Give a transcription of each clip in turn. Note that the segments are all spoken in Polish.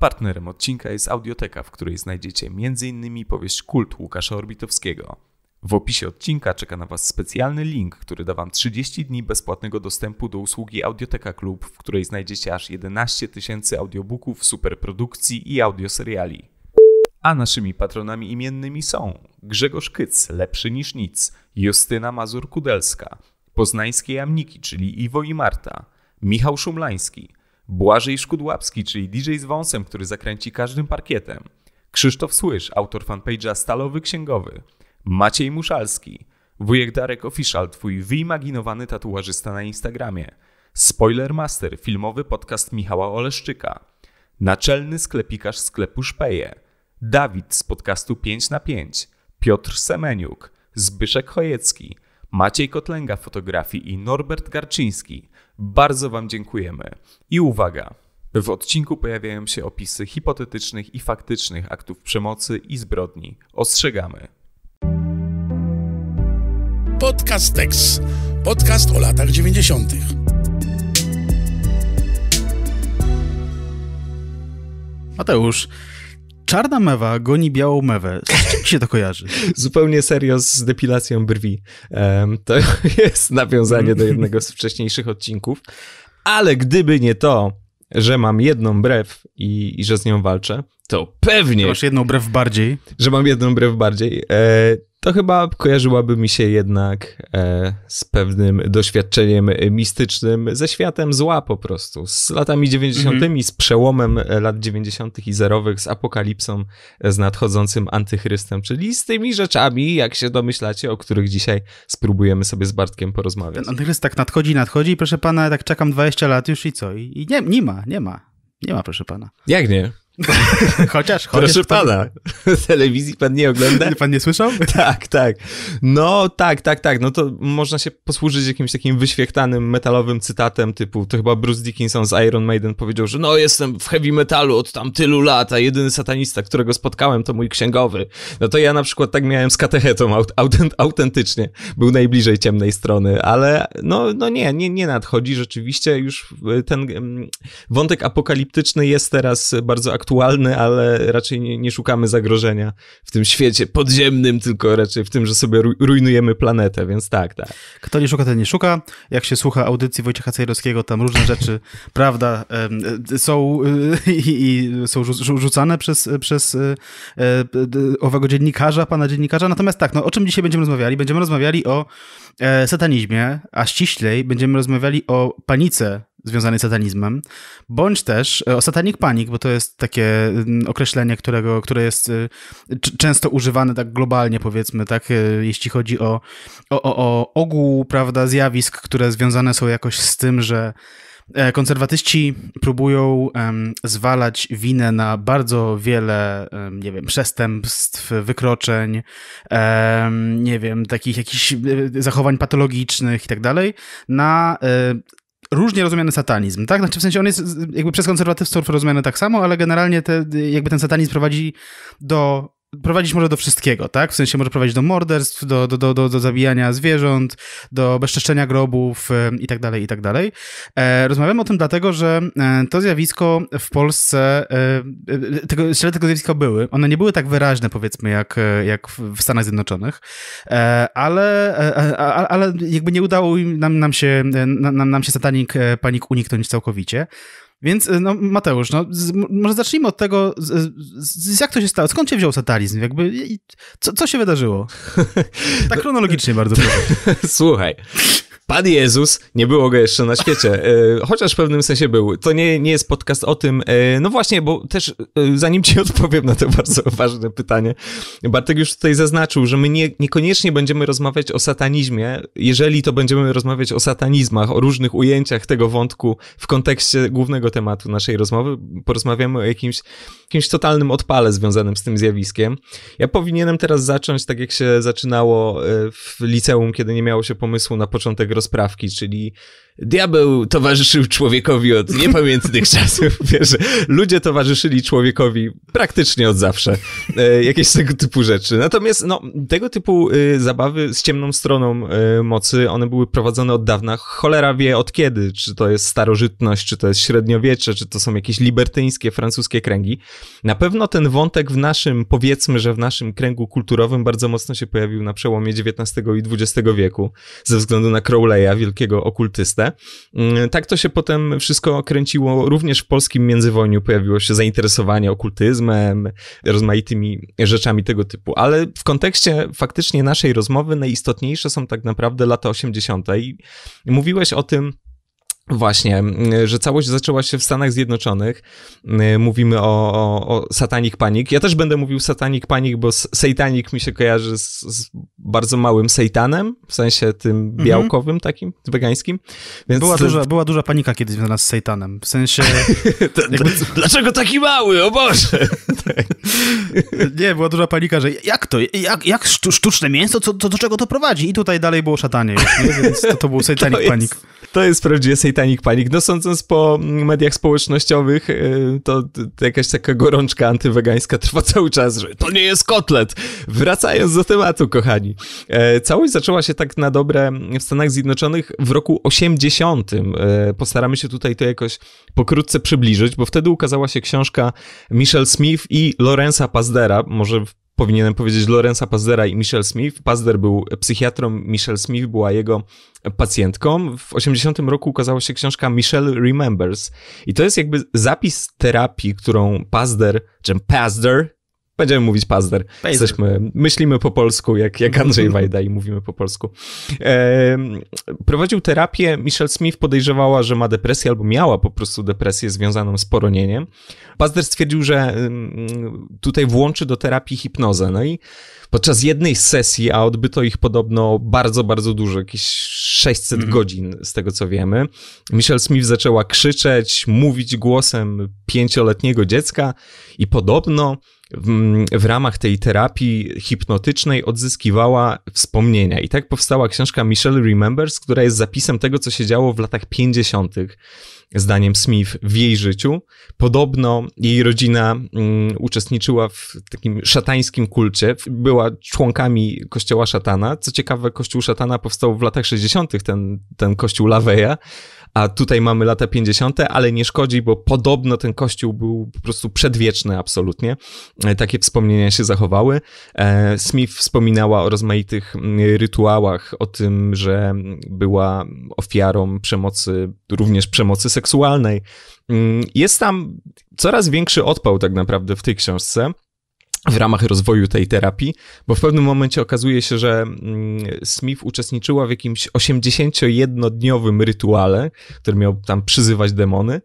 Partnerem odcinka jest audioteka, w której znajdziecie m.in. powieść Kult Łukasza Orbitowskiego. W opisie odcinka czeka na Was specjalny link, który da Wam 30 dni bezpłatnego dostępu do usługi Audioteka Club, w której znajdziecie aż 11 tysięcy audiobooków, superprodukcji i audioseriali. A naszymi patronami imiennymi są Grzegorz Kyc, lepszy niż nic, Justyna Mazur-Kudelska, Poznańskie Jamniki, czyli Iwo i Marta, Michał Szumlański, Błażej Szkudłapski, czyli DJ z wąsem, który zakręci każdym parkietem, Krzysztof Słysz, autor fanpage'a Stalowy Księgowy, Maciej Muszalski, Wujek Darek Official, twój wyimaginowany tatuażysta na Instagramie, Spoiler Master, filmowy podcast Michała Oleszczyka, naczelny sklepikarz sklepu Szpeje, Dawid z podcastu 5 na 5, Piotr Semeniuk, Zbyszek Chojecki, Maciej Kotlęga fotografii i Norbert Garczyński – bardzo Wam dziękujemy. I uwaga! W odcinku pojawiają się opisy hipotetycznych i faktycznych aktów przemocy i zbrodni. Ostrzegamy. Podcast Tex. Podcast o latach 90. Mateusz. Czarna mewa goni białą mewę. Z czym się to kojarzy? Zupełnie serio z depilacją brwi. Um, to jest nawiązanie do jednego z wcześniejszych odcinków. Ale gdyby nie to, że mam jedną brew i, i że z nią walczę, to pewnie. Że masz jedną brew bardziej. Że mam jedną brew bardziej, e, to chyba kojarzyłaby mi się jednak e, z pewnym doświadczeniem mistycznym, ze światem zła po prostu, z latami 90., z przełomem lat 90. i zerowych, z apokalipsą, z nadchodzącym antychrystem, czyli z tymi rzeczami, jak się domyślacie, o których dzisiaj spróbujemy sobie z Bartkiem porozmawiać. Ten antychryst tak nadchodzi, nadchodzi proszę pana, tak czekam 20 lat już i co? I, i nie, nie ma, nie ma. Nie ma, proszę pana. Jak nie? Chociaż, chociaż. Proszę pana, pan... telewizji pan nie ogląda? Pan nie słyszał? Tak, tak. No tak, tak, tak. No to można się posłużyć jakimś takim wyświechtanym metalowym cytatem typu, to chyba Bruce Dickinson z Iron Maiden powiedział, że no jestem w heavy metalu od tam tylu lat, a jedyny satanista, którego spotkałem to mój księgowy. No to ja na przykład tak miałem z katechetą aut autent autentycznie. Był najbliżej ciemnej strony, ale no, no nie, nie, nie nadchodzi rzeczywiście. Już e, ten mm, wątek apokaliptyczny jest teraz bardzo aktualny aktualny, ale raczej nie, nie, szukamy zagrożenia w tym świecie podziemnym, tylko raczej w tym, że sobie rujnujemy planetę, więc tak, tak. Kto nie szuka, ten nie szuka. Jak się słucha audycji Wojciecha Cejrowskiego, tam różne rzeczy, prawda, e, są e, i są rzucane przez, przez e, owego dziennikarza, pana dziennikarza. Natomiast tak, no o czym dzisiaj będziemy rozmawiali? Będziemy rozmawiali o satanizmie, a ściślej będziemy rozmawiali o panice związanej z satanizmem, bądź też e, o satanik panik, bo to jest takie mm, określenie, którego, które jest e, często używane tak globalnie powiedzmy, tak, e, jeśli chodzi o, o, o ogół, prawda, zjawisk, które związane są jakoś z tym, że Konserwatyści próbują um, zwalać winę na bardzo wiele, um, nie wiem, przestępstw, wykroczeń, um, nie wiem, takich jakichś zachowań patologicznych i tak dalej, na różnie rozumiany satanizm, tak? Znaczy w sensie on jest jakby przez konserwatystów rozumiany tak samo, ale generalnie te, jakby ten satanizm prowadzi do prowadzić może do wszystkiego, tak? W sensie może prowadzić do morderstw, do, do, do, do, do zabijania zwierząt, do bezczeszczenia grobów e, i tak dalej, i tak dalej. E, rozmawiamy o tym dlatego, że e, to zjawisko w Polsce, tego, ślady tego zjawiska były. One nie były tak wyraźne, powiedzmy, jak, jak w Stanach Zjednoczonych, ale, ale, ale jakby nie udało nam, nam się, nam, nam się satanik panik uniknąć całkowicie. Więc, e, no, Mateusz, no, z, może zacznijmy od tego, z, z, jak to się stało? Skąd się wziął satalizm? Jakby, i, co, co się wydarzyło? Tak chronologicznie bardzo proszę. Słuchaj. Pan Jezus, nie było go jeszcze na świecie, e, chociaż w pewnym sensie był. To nie, nie jest podcast o tym, e, no właśnie, bo też e, zanim ci odpowiem na to bardzo ważne pytanie, Bartek już tutaj zaznaczył, że my nie, niekoniecznie będziemy rozmawiać o satanizmie, jeżeli to będziemy rozmawiać o satanizmach, o różnych ujęciach tego wątku w kontekście głównego tematu naszej rozmowy, porozmawiamy o jakimś, jakimś totalnym odpale związanym z tym zjawiskiem. Ja powinienem teraz zacząć tak, jak się zaczynało w liceum, kiedy nie miało się pomysłu na początek rozprawki, czyli diabeł towarzyszył człowiekowi od niepamiętnych czasów. Wiesz, ludzie towarzyszyli człowiekowi praktycznie od zawsze. E, jakieś tego typu rzeczy. Natomiast no, tego typu y, zabawy z ciemną stroną y, mocy, one były prowadzone od dawna. Cholera wie od kiedy. Czy to jest starożytność, czy to jest średniowiecze, czy to są jakieś libertyńskie, francuskie kręgi. Na pewno ten wątek w naszym, powiedzmy, że w naszym kręgu kulturowym bardzo mocno się pojawił na przełomie XIX i XX wieku ze względu na Crowley'a, wielkiego okultystę. Mm, tak to się potem wszystko kręciło. Również w polskim międzywojniu pojawiło się zainteresowanie okultyzmem, rozmaitymi rzeczami tego typu. Ale w kontekście faktycznie naszej rozmowy najistotniejsze są tak naprawdę lata 80. I mówiłeś o tym, Właśnie, że całość zaczęła się w Stanach Zjednoczonych. Mówimy o, o, o Satanic Panic. Ja też będę mówił Satanic Panic, bo Satanic mi się kojarzy z, z bardzo małym sejtanem, w sensie tym mhm. białkowym mm -hmm. takim, wegańskim. Więc była, to... duża, była duża panika kiedyś związana z sejtanem, w sensie... to, jakby... to, dlaczego taki mały, o Boże! Tak. Nie, była duża panika, że jak to, jak, jak sztuczne mięso, co, co do czego to prowadzi? I tutaj dalej było szatanie, więc to, to był Satanic Panic. To jest prawdziwie Satanic Titanic Panic. No sądząc po mediach społecznościowych, e, to jakaś taka gorączka antywegańska trwa cały czas, że to nie jest kotlet. Wracając do tematu, kochani. E, całość zaczęła się tak na dobre w Stanach Zjednoczonych w roku 80. E, postaramy się tutaj to jakoś pokrótce przybliżyć, bo wtedy ukazała się książka Michelle Smith i Lorenza Pazdera, może powinienem powiedzieć Lorenza Pazdera i Michelle Smith. Pazder był psychiatrą, Michelle Smith była jego pacjentką. W 80 roku ukazała się książka Michelle Remembers i to jest jakby zapis terapii, którą Pazder, czy Pazder Będziemy mówić pazder. Jesteśmy, myślimy po polsku, jak, jak Andrzej Wajda i mówimy po polsku. E, prowadził terapię. Michelle Smith podejrzewała, że ma depresję albo miała po prostu depresję związaną z poronieniem. Pazder stwierdził, że tutaj włączy do terapii hipnozę. No i podczas jednej sesji, a odbyto ich podobno bardzo, bardzo dużo, jakieś 600 mhm. godzin z tego co wiemy, Michelle Smith zaczęła krzyczeć, mówić głosem pięcioletniego dziecka i podobno w ramach tej terapii hipnotycznej odzyskiwała wspomnienia. I tak powstała książka Michelle Remembers, która jest zapisem tego, co się działo w latach 50., zdaniem Smith, w jej życiu. Podobno jej rodzina mm, uczestniczyła w takim szatańskim kulcie, była członkami kościoła szatana. Co ciekawe, kościół szatana powstał w latach 60., ten, ten kościół Laveya a tutaj mamy lata 50., ale nie szkodzi, bo podobno ten kościół był po prostu przedwieczny absolutnie. E, takie wspomnienia się zachowały. E, Smith wspominała o rozmaitych mm, rytuałach, o tym, że była ofiarą przemocy, również przemocy seksualnej. Mm, jest tam coraz większy odpał tak naprawdę w tej książce w ramach rozwoju tej terapii, bo w pewnym momencie okazuje się, że mm, Smith uczestniczyła w jakimś 81-dniowym rytuale, który miał tam przyzywać demony,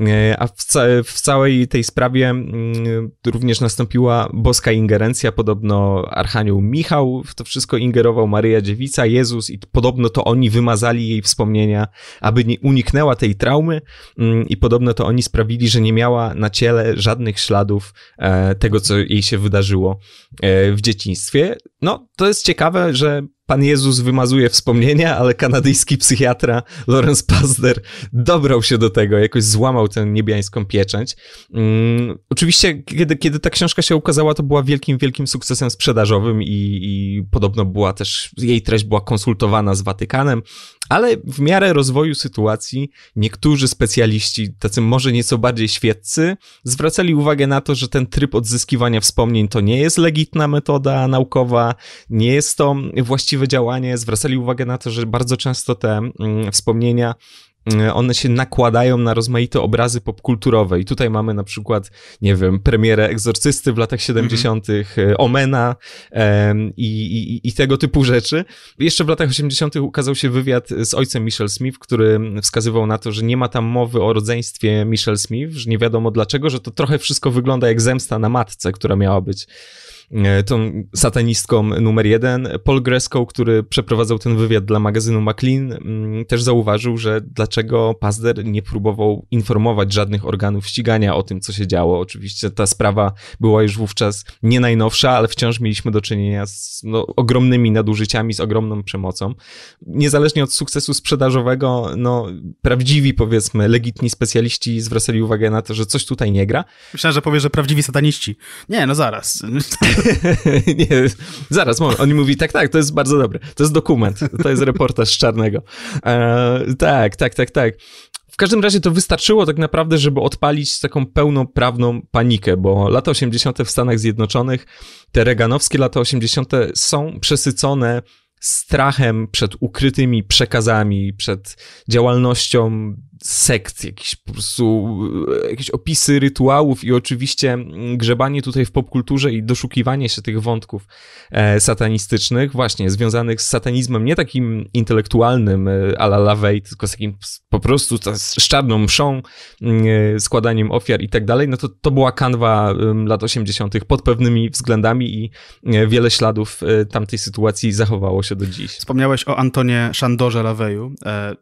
e, a w, ca w, całej tej sprawie mm, również nastąpiła boska ingerencja, podobno Archanioł Michał w to wszystko ingerował, Maryja Dziewica, Jezus i podobno to oni wymazali jej wspomnienia, aby nie uniknęła tej traumy mm, i podobno to oni sprawili, że nie miała na ciele żadnych śladów e, tego, co jej się się wydarzyło e, w dzieciństwie, no to jest ciekawe, że Pan Jezus wymazuje wspomnienia, ale kanadyjski psychiatra Lawrence Pazder dobrał się do tego, jakoś złamał tę niebiańską pieczęć. Um, oczywiście, kiedy, kiedy ta książka się ukazała, to była wielkim, wielkim sukcesem sprzedażowym i, i podobno była też, jej treść była konsultowana z Watykanem, ale w miarę rozwoju sytuacji niektórzy specjaliści, tacy może nieco bardziej świeccy, zwracali uwagę na to, że ten tryb odzyskiwania wspomnień to nie jest legitna metoda naukowa, nie jest to właściwe działanie. Zwracali uwagę na to, że bardzo często te mm, wspomnienia mm, one się nakładają na rozmaite obrazy popkulturowe. I tutaj mamy na przykład, nie wiem, premierę Egzorcysty w latach 70., mm-hmm. E, Omena um, i, i, i, tego typu rzeczy. Jeszcze w latach 80. ukazał się wywiad z ojcem Michelle Smith, który wskazywał na to, że nie ma tam mowy o rodzeństwie Michelle Smith, że nie wiadomo dlaczego, że to trochę wszystko wygląda jak zemsta na matce, która miała być E, tą satanistką numer jeden. Paul Gresko, który przeprowadzał ten wywiad dla magazynu McLean, mm, też zauważył, że dlaczego Pazder nie próbował informować żadnych organów ścigania o tym, co się działo. Oczywiście ta sprawa była już wówczas nie najnowsza, ale wciąż mieliśmy do czynienia z no, ogromnymi nadużyciami, z ogromną przemocą. Niezależnie od sukcesu sprzedażowego, no, prawdziwi, powiedzmy, legitni specjaliści zwracali uwagę na to, że coś tutaj nie gra. Myślałem, że powie, że prawdziwi sataniści. Nie, no zaraz. nie, zaraz, moment. Oni mówi, tak, tak, to jest bardzo dobre. To jest dokument, to jest reportaż z Czarnego. E, tak, tak, tak, tak. W każdym razie to wystarczyło tak naprawdę, żeby odpalić taką pełnoprawną panikę, bo lata 80. w Stanach Zjednoczonych, te reganowskie lata 80. są przesycone strachem przed ukrytymi przekazami, przed działalnością sekt, jakieś po prostu e, jakieś opisy rytuałów i oczywiście mm, grzebanie tutaj w popkulturze i doszukiwanie się tych wątków e, satanistycznych, właśnie związanych z satanizmem, nie takim intelektualnym e, a la Lavey, tylko z takim po prostu z czarną mszą, mm, składaniem ofiar i tak dalej, no to to była kanwa lat 80. pod pewnymi względami i wiele śladów tamtej sytuacji zachowało się do dziś. Wspomniałeś o Antonie Szandorze Laveju.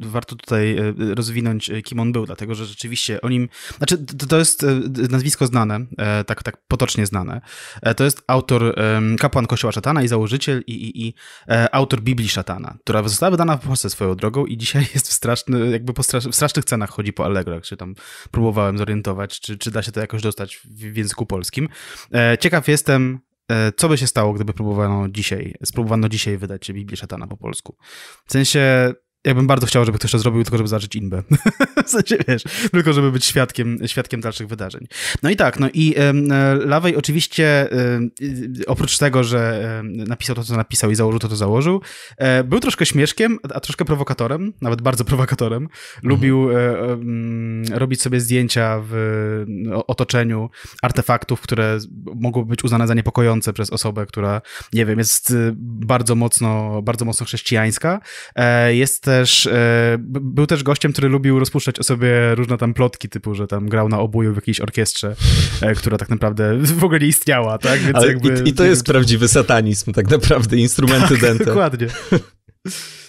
Warto tutaj rozwinąć E, kim on był, dlatego że rzeczywiście o nim. Znaczy, to, to jest e, nazwisko znane, e, tak, tak potocznie znane. To jest autor, kapłan Kościoła Szatana i założyciel i, i, i autor Biblii Szatana, która została wydana w Polsce swoją drogą i dzisiaj jest w, straszny, jakby po strasz, w strasznych cenach chodzi po Allegro, jak się tam próbowałem zorientować, czy, czy da się to jakoś dostać w, w języku polskim. Ciekaw jestem, co by się stało, gdyby próbowano dzisiaj, spróbowano dzisiaj wydać Biblię Szatana po polsku? W sensie ja bym bardzo chciał, żeby ktoś to zrobił, tylko żeby zacząć inbę. w sensie, wiesz, tylko żeby być świadkiem, świadkiem dalszych wydarzeń. No i tak, no i e, Lawej oczywiście e, oprócz tego, że napisał to, co napisał i założył to, co założył, e, był troszkę śmieszkiem, a, troszkę prowokatorem, nawet bardzo prowokatorem. Mhm. Lubił e, robić sobie zdjęcia w otoczeniu artefaktów, które mogły być uznane za niepokojące przez osobę, która, nie wiem, jest bardzo mocno, bardzo mocno chrześcijańska. Jest też, e, był też gościem, który lubił rozpuszczać o sobie różne tam plotki, typu, że tam grał na obuju w jakiejś orkiestrze, e, która tak naprawdę w ogóle nie istniała, tak? Więc jakby, i, I, to jest wiem, prawdziwy satanizm, tak naprawdę, instrumenty tak, dęte. dokładnie.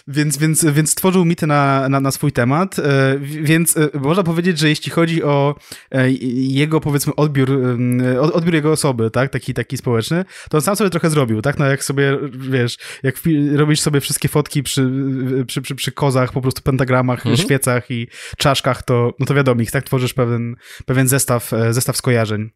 Więc, więc, więc stworzył mity na, na, na, swój temat, e, więc e, można powiedzieć, że jeśli chodzi o e, jego, powiedzmy, odbiór, mm, odbiór jego osoby, tak, taki, taki społeczny, to on sam sobie trochę zrobił, tak, no jak sobie, wiesz, jak robisz sobie wszystkie fotki przy, przy, przy, przy kozach, po prostu pentagramach, mhm. świecach i czaszkach, to, no to wiadomo, ich tak tworzysz pewien, pewien zestaw, zestaw skojarzeń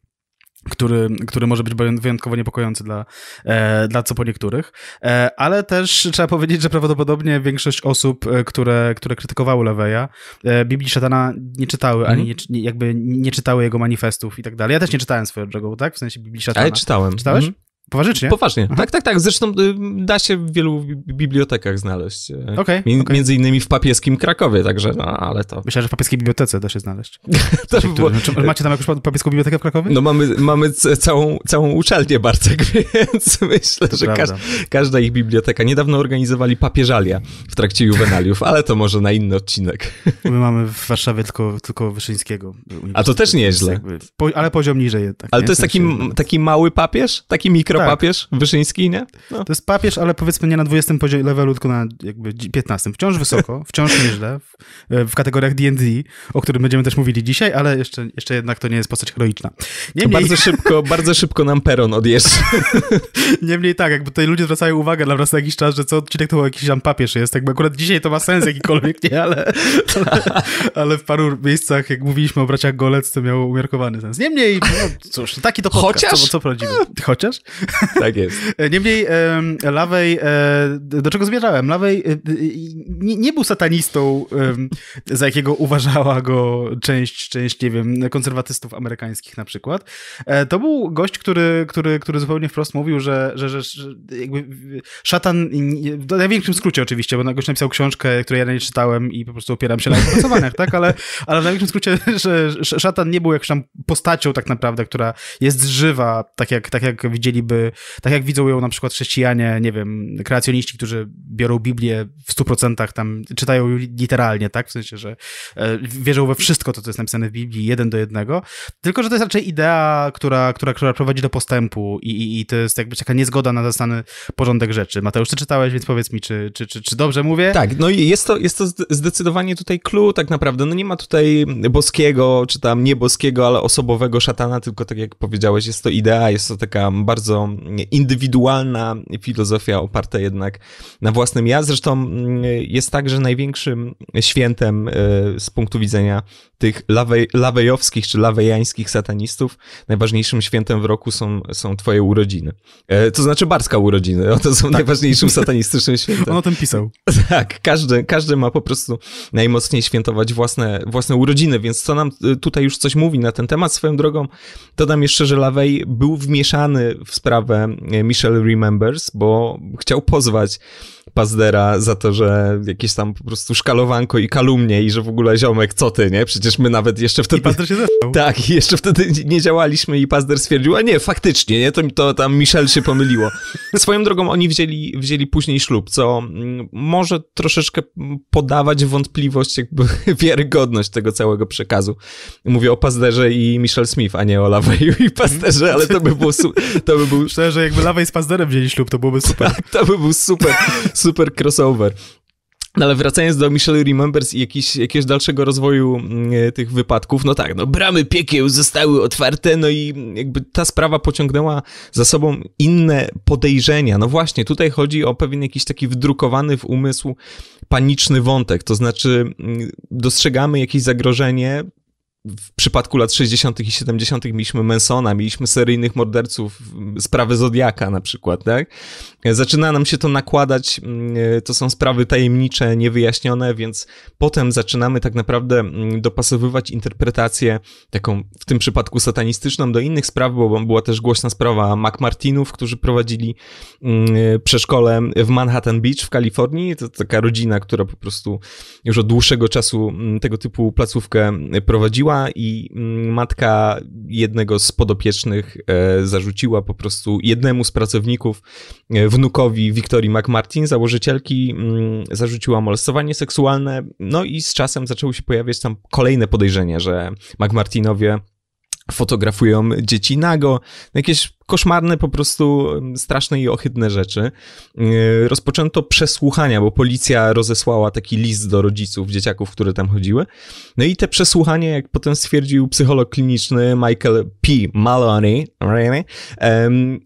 który, który może być wyjątkowo niepokojący dla, e, dla co po niektórych. E, ale też trzeba powiedzieć, że prawdopodobnie większość osób, e, które, które krytykowały Leweja, e, Biblii Szatana nie czytały, mm. ani mhm. nie, jakby nie czytały jego manifestów i tak dalej. Ja też nie czytałem swojego, tak? W sensie Biblii Szatana. Ale czytałem. Czytałeś? Mm. Poważnie? Poważnie. Aha. Tak, tak, tak. Zresztą y, da się w wielu bibliotekach znaleźć. Okay, okay. Między innymi w papieskim Krakowie, także, no, ale to... Myślę, że w papieskiej bibliotece da się znaleźć. to znaczy, Bo... Macie tam jakąś papieską bibliotekę w Krakowie? No mamy, mamy całą, całą uczelnię, Bartek, więc myślę, to że każ każda ich biblioteka. Niedawno organizowali papieżalia w trakcie juwenaliów, ale to może na inny odcinek. My mamy w Warszawie tylko, tylko Wyszyńskiego. A to też nieźle. Jakby, po, ale poziom niżej jednak. Ale nie? to jest taki, taki mały papież? Taki mikro tak. papież, Wyszyński, nie? No. To jest papież, ale powiedzmy nie na 20 poziomie levelu, tylko na jakby 15. Wciąż wysoko, wciąż nieźle, w, e, w kategoriach D&D, o którym będziemy też mówili dzisiaj, ale jeszcze, jeszcze jednak to nie jest postać heroiczna. Niemniej... Bardzo szybko, bardzo szybko nam peron odjeżdża. Niemniej tak, jakby tutaj ludzie zwracają uwagę dla nas na jakiś czas, że co odcinek to jakiś tam papież jest, jakby akurat dzisiaj to ma sens jakikolwiek, nie, ale, ale, ale w paru miejscach, jak mówiliśmy o braciach Golec, to miało umiarkowany sens. Niemniej, no cóż, taki to podcast, chociaż? co, co prawdziwy. Chociaż? Tak jest. E, niemniej Lawej, e, do czego zmierzałem? Lawej e, nie, nie, był satanistą, za jakiego uważała go część, część, nie wiem, konserwatystów amerykańskich na przykład. To był gość, który, który, który zupełnie wprost mówił, że, że, że, jakby szatan, w największym skrócie oczywiście, bo gość napisał książkę, której ja nie czytałem i po prostu opieram się na opracowaniach, tak? Ale, ale w największym skrócie, że szatan nie był jakąś tam postacią tak naprawdę, która jest żywa, tak jak, tak jak widzieliby tak jak widzą ją na przykład chrześcijanie, nie wiem, kreacjoniści, którzy biorą Biblię w 100%, tam czytają literalnie, tak? W sensie, że e, wierzą we wszystko to, co jest napisane w Biblii, jeden do jednego. Tylko, że to jest raczej idea, która, która, która prowadzi do postępu i, i, i to jest jakby taka niezgoda na zastany porządek rzeczy. Mateusz, ty czytałeś, więc powiedz mi, czy, czy, czy, czy dobrze mówię? Tak, no i jest to, jest to zdecydowanie tutaj clue tak naprawdę. No nie ma tutaj boskiego, czy tam nieboskiego, ale osobowego szatana, tylko tak jak powiedziałeś, jest to idea, jest to taka bardzo indywidualna filozofia oparta jednak na własnym ja. Zresztą mm, jest tak, że największym świętem e, z punktu widzenia tych lawej, lawejowskich czy lawejańskich satanistów, najważniejszym świętem w roku są, są twoje urodziny. E, to znaczy barska urodziny, to są tak. najważniejszym satanistycznym świętem. On o tym pisał. Tak, każdy, każdy ma po prostu najmocniej świętować własne, własne urodziny, więc co nam e, tutaj już coś mówi na ten temat. Swoją drogą dodam jeszcze, że Lawej był wmieszany w sprawę sprawę e, Michelle Remembers, bo chciał pozwać Pazdera za to, że jakieś tam po prostu szkalowanko i kalumnie i że w ogóle ziomek, co ty, nie? Przecież my nawet jeszcze wtedy... I Pazder się zesłał. Tak, jeszcze wtedy nie działaliśmy i Pazder stwierdził, a nie, faktycznie, nie? To, to tam Michel się pomyliło. Swoją drogą oni wzięli, wzięli później ślub, co mm, może troszeczkę podawać wątpliwość, jakby wiarygodność tego całego przekazu. Mówię o Pazderze i Michel Smith, a nie o Laveju i Pazderze, ale to by było... to by był... Szczerze, jakby Lavej z Pazderem wzięli ślub, to byłoby super. Tak, to by był super, super crossover. No ale wracając do Michelle Remembers i jakiś, jakiegoś dalszego rozwoju mm, e, tych wypadków, no tak, no bramy piekieł zostały otwarte, no i jakby ta sprawa pociągnęła za sobą inne podejrzenia. No właśnie, tutaj chodzi o pewien jakiś taki wdrukowany w umysł paniczny wątek, to znaczy mm, dostrzegamy jakieś zagrożenie, w przypadku lat 60. i 70. mieliśmy Mansona, mieliśmy seryjnych morderców, mm, sprawy Zodiaka na przykład, tak? Zaczyna nam się to nakładać, mm, e, to są sprawy tajemnicze, niewyjaśnione, więc potem zaczynamy tak naprawdę mm, dopasowywać interpretację, taką w tym przypadku satanistyczną, do innych spraw, bo była też głośna sprawa McMartinów, którzy prowadzili e, przeszkole w Manhattan Beach w Kalifornii. To taka rodzina, która po prostu już od dłuższego czasu tego typu placówkę prowadziła i mm, matka jednego z podopiecznych e, zarzuciła po prostu jednemu z pracowników, e, wnukowi Wiktorii McMartin, założycielki, mm, zarzuciła molestowanie seksualne. No i z czasem zaczęły się pojawiać tam kolejne podejrzenia, że McMartinowie fotografują dzieci nago. No jakieś koszmarne, po prostu straszne i ohydne rzeczy. E, rozpoczęto przesłuchania, bo policja rozesłała taki list do rodziców dzieciaków, które tam chodziły. No i te przesłuchania, jak potem stwierdził psycholog kliniczny Michael P. Maloney,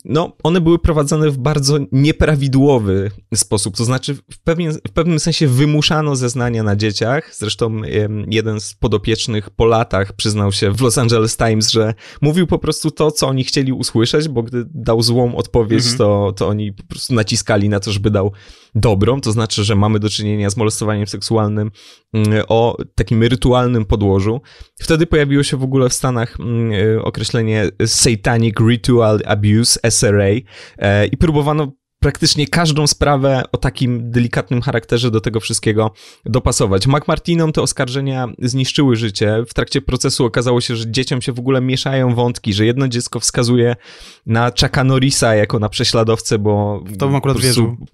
no one były prowadzone w bardzo nieprawidłowy sposób, to znaczy w, pewien, w pewnym sensie wymuszano zeznania na dzieciach. Zresztą jeden z podopiecznych po latach przyznał się w Los Angeles Times, że mówił po prostu to, co oni chcieli usłyszeć, bo gdy dał złą odpowiedź, mhm. to, to oni po prostu naciskali na to, żeby dał dobrą, to znaczy, że mamy do czynienia z molestowaniem seksualnym mm, o takim rytualnym podłożu. Wtedy pojawiło się w ogóle w Stanach mm, e, określenie Satanic Ritual Abuse, SRA e, i próbowano praktycznie każdą sprawę o takim delikatnym charakterze do tego wszystkiego dopasować. McMartinom te oskarżenia zniszczyły życie. W trakcie procesu okazało się, że dzieciom się w ogóle mieszają wątki, że jedno dziecko wskazuje na Chucka Norrisa jako na prześladowcę, bo... W to bym akurat wierzył.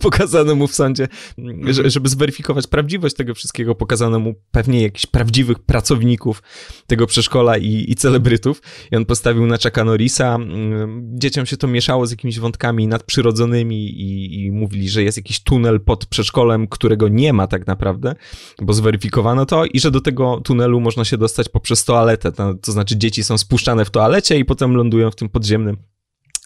Pokazano mu w sądzie, mhm. żeby zweryfikować prawdziwość tego wszystkiego, pokazano mu pewnie jakichś prawdziwych pracowników tego przedszkola i, i celebrytów. I on postawił na Chucka Norrisa. Mm, dzieciom się to mieszało z jakimiś wątkami nadprzyrodzonymi i, i mówili, że jest jakiś tunel pod przedszkolem, którego nie ma tak naprawdę, bo zweryfikowano to i że do tego tunelu można się dostać poprzez toaletę. To, to znaczy dzieci są spuszczane w toalecie i potem lądują w tym podziemnym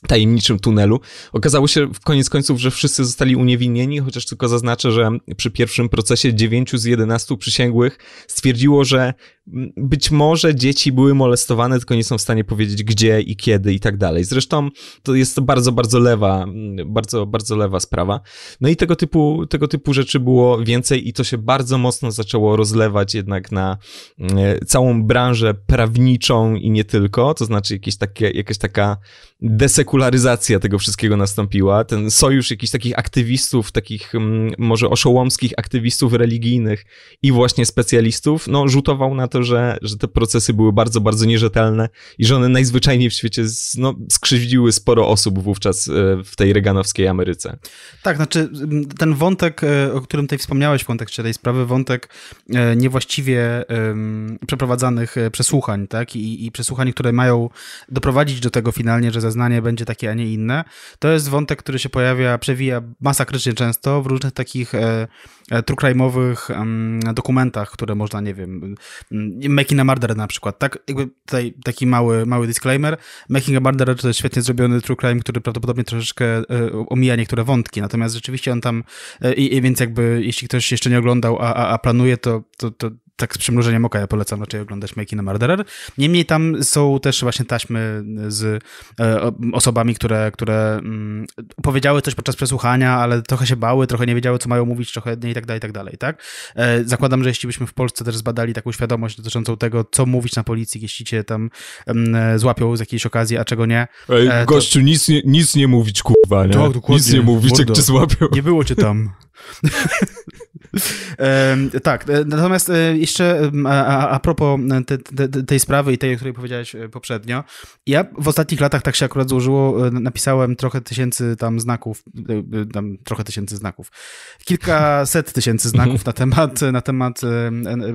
tajemniczym tunelu. Okazało się w koniec końców, że wszyscy zostali uniewinnieni, chociaż tylko zaznaczę, że przy pierwszym procesie 9 z 11 przysięgłych stwierdziło, że być może dzieci były molestowane, tylko nie są w stanie powiedzieć gdzie i kiedy i tak dalej. Zresztą to jest bardzo, bardzo lewa, bardzo, bardzo lewa sprawa. No i tego typu, tego typu rzeczy było więcej i to się bardzo mocno zaczęło rozlewać jednak na e, całą branżę prawniczą i nie tylko, to znaczy jakieś takie, jakaś taka desekularyzacja tego wszystkiego nastąpiła, ten sojusz jakichś takich aktywistów, takich mm, może oszołomskich aktywistów religijnych i właśnie specjalistów, no rzutował na to, że, że te procesy były bardzo, bardzo nierzetelne i że one najzwyczajniej w świecie no, skrzywdziły sporo osób wówczas e, w tej reganowskiej Ameryce. Tak, znaczy ten wątek, e, o którym tutaj wspomniałeś w kontekście tej sprawy, wątek e, niewłaściwie przeprowadzanych przesłuchań, tak, i, i przesłuchań, które mają doprowadzić do tego finalnie, że znanie będzie takie, a nie inne. To jest wątek, który się pojawia, przewija masakrycznie często w różnych takich e, e dokumentach, które można, nie wiem, mm, Making a Murder na przykład, tak? Jakby tutaj taki mały, mały disclaimer. Making a Murder to jest świetnie zrobiony true crime, który prawdopodobnie troszeczkę e, omija niektóre wątki, natomiast rzeczywiście on tam, e, i, więc jakby jeśli ktoś jeszcze nie oglądał, a, a, a planuje, to, to, to tak z przymrużeniem oka ja polecam raczej oglądać Making a Murderer. Niemniej tam są też właśnie taśmy z e, osobami, które, które mm, powiedziały coś podczas przesłuchania, ale trochę się bały, trochę nie wiedziały, co mają mówić, trochę nie i tak dalej, i tak dalej, tak? E, zakładam, że jeśli byśmy w Polsce też zbadali taką świadomość dotyczącą tego, co mówić na policji, jeśli cię tam mm, złapią z jakiejś okazji, a czego nie. Ej, e, to... gościu, nic, nie, nic nie mówić, kurwa, nie? Tak, nic nie mówić, Mordo. jak cię złapią. Nie było cię tam. tak, e, natomiast e, jeszcze a, a propos e, te, te, tej sprawy i tej, o której powiedziałeś poprzednio, ja w ostatnich latach tak się akurat złożyło, napisałem trochę tysięcy tam znaków, tam trochę tysięcy znaków, kilkaset tysięcy mhm. znaków na temat, na temat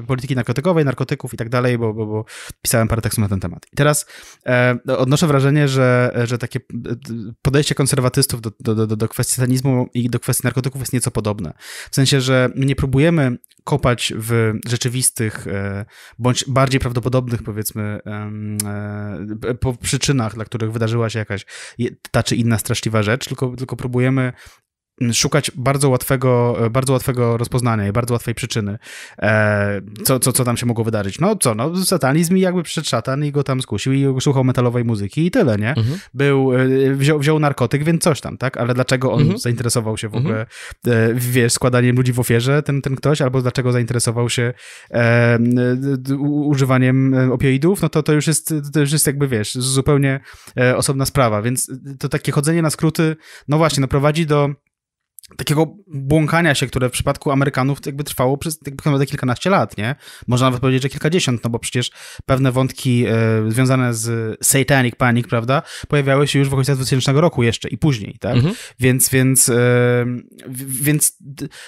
polityki narkotykowej, narkotyków i tak dalej, bo, bo, bo pisałem parę tekstów na ten temat. I teraz e, no, odnoszę wrażenie, że, że takie podejście konserwatystów do, do, do, do kwestii satanizmu i do kwestii narkotyków jest nieco podobne. W sensie, że nie próbujemy kopać w rzeczywistych e, bądź bardziej prawdopodobnych, powiedzmy, e, po przyczynach, dla których wydarzyła się jakaś ta czy inna straszliwa rzecz, tylko, tylko próbujemy szukać bardzo łatwego, e, bardzo łatwego rozpoznania i bardzo łatwej przyczyny, e, co, co, co tam się mogło wydarzyć. No co, no satanizm i jakby przyszedł szatan i go tam skusił i słuchał metalowej muzyki i tyle, nie? Mhm. Był, e, wziął, wziął narkotyk, więc coś tam, tak? Ale dlaczego on mhm. zainteresował się w mhm. ogóle, e, wiesz, składaniem ludzi w ofierze, ten, ten ktoś, albo dlaczego zainteresował się e, e u, używaniem opioidów, no to to już jest, to już jest jakby, wiesz, zupełnie osobna sprawa, więc to takie chodzenie na skróty, no właśnie, no prowadzi do takiego błąkania się, które w przypadku Amerykanów jakby trwało przez jakby naprawdę kilkanaście lat, nie? Można nawet powiedzieć, że kilkadziesiąt, no bo przecież pewne wątki y, związane z Satanic Panic, prawda, pojawiały się już w okolicach 2000 roku jeszcze i później, tak? Mhm. Więc, więc, y, więc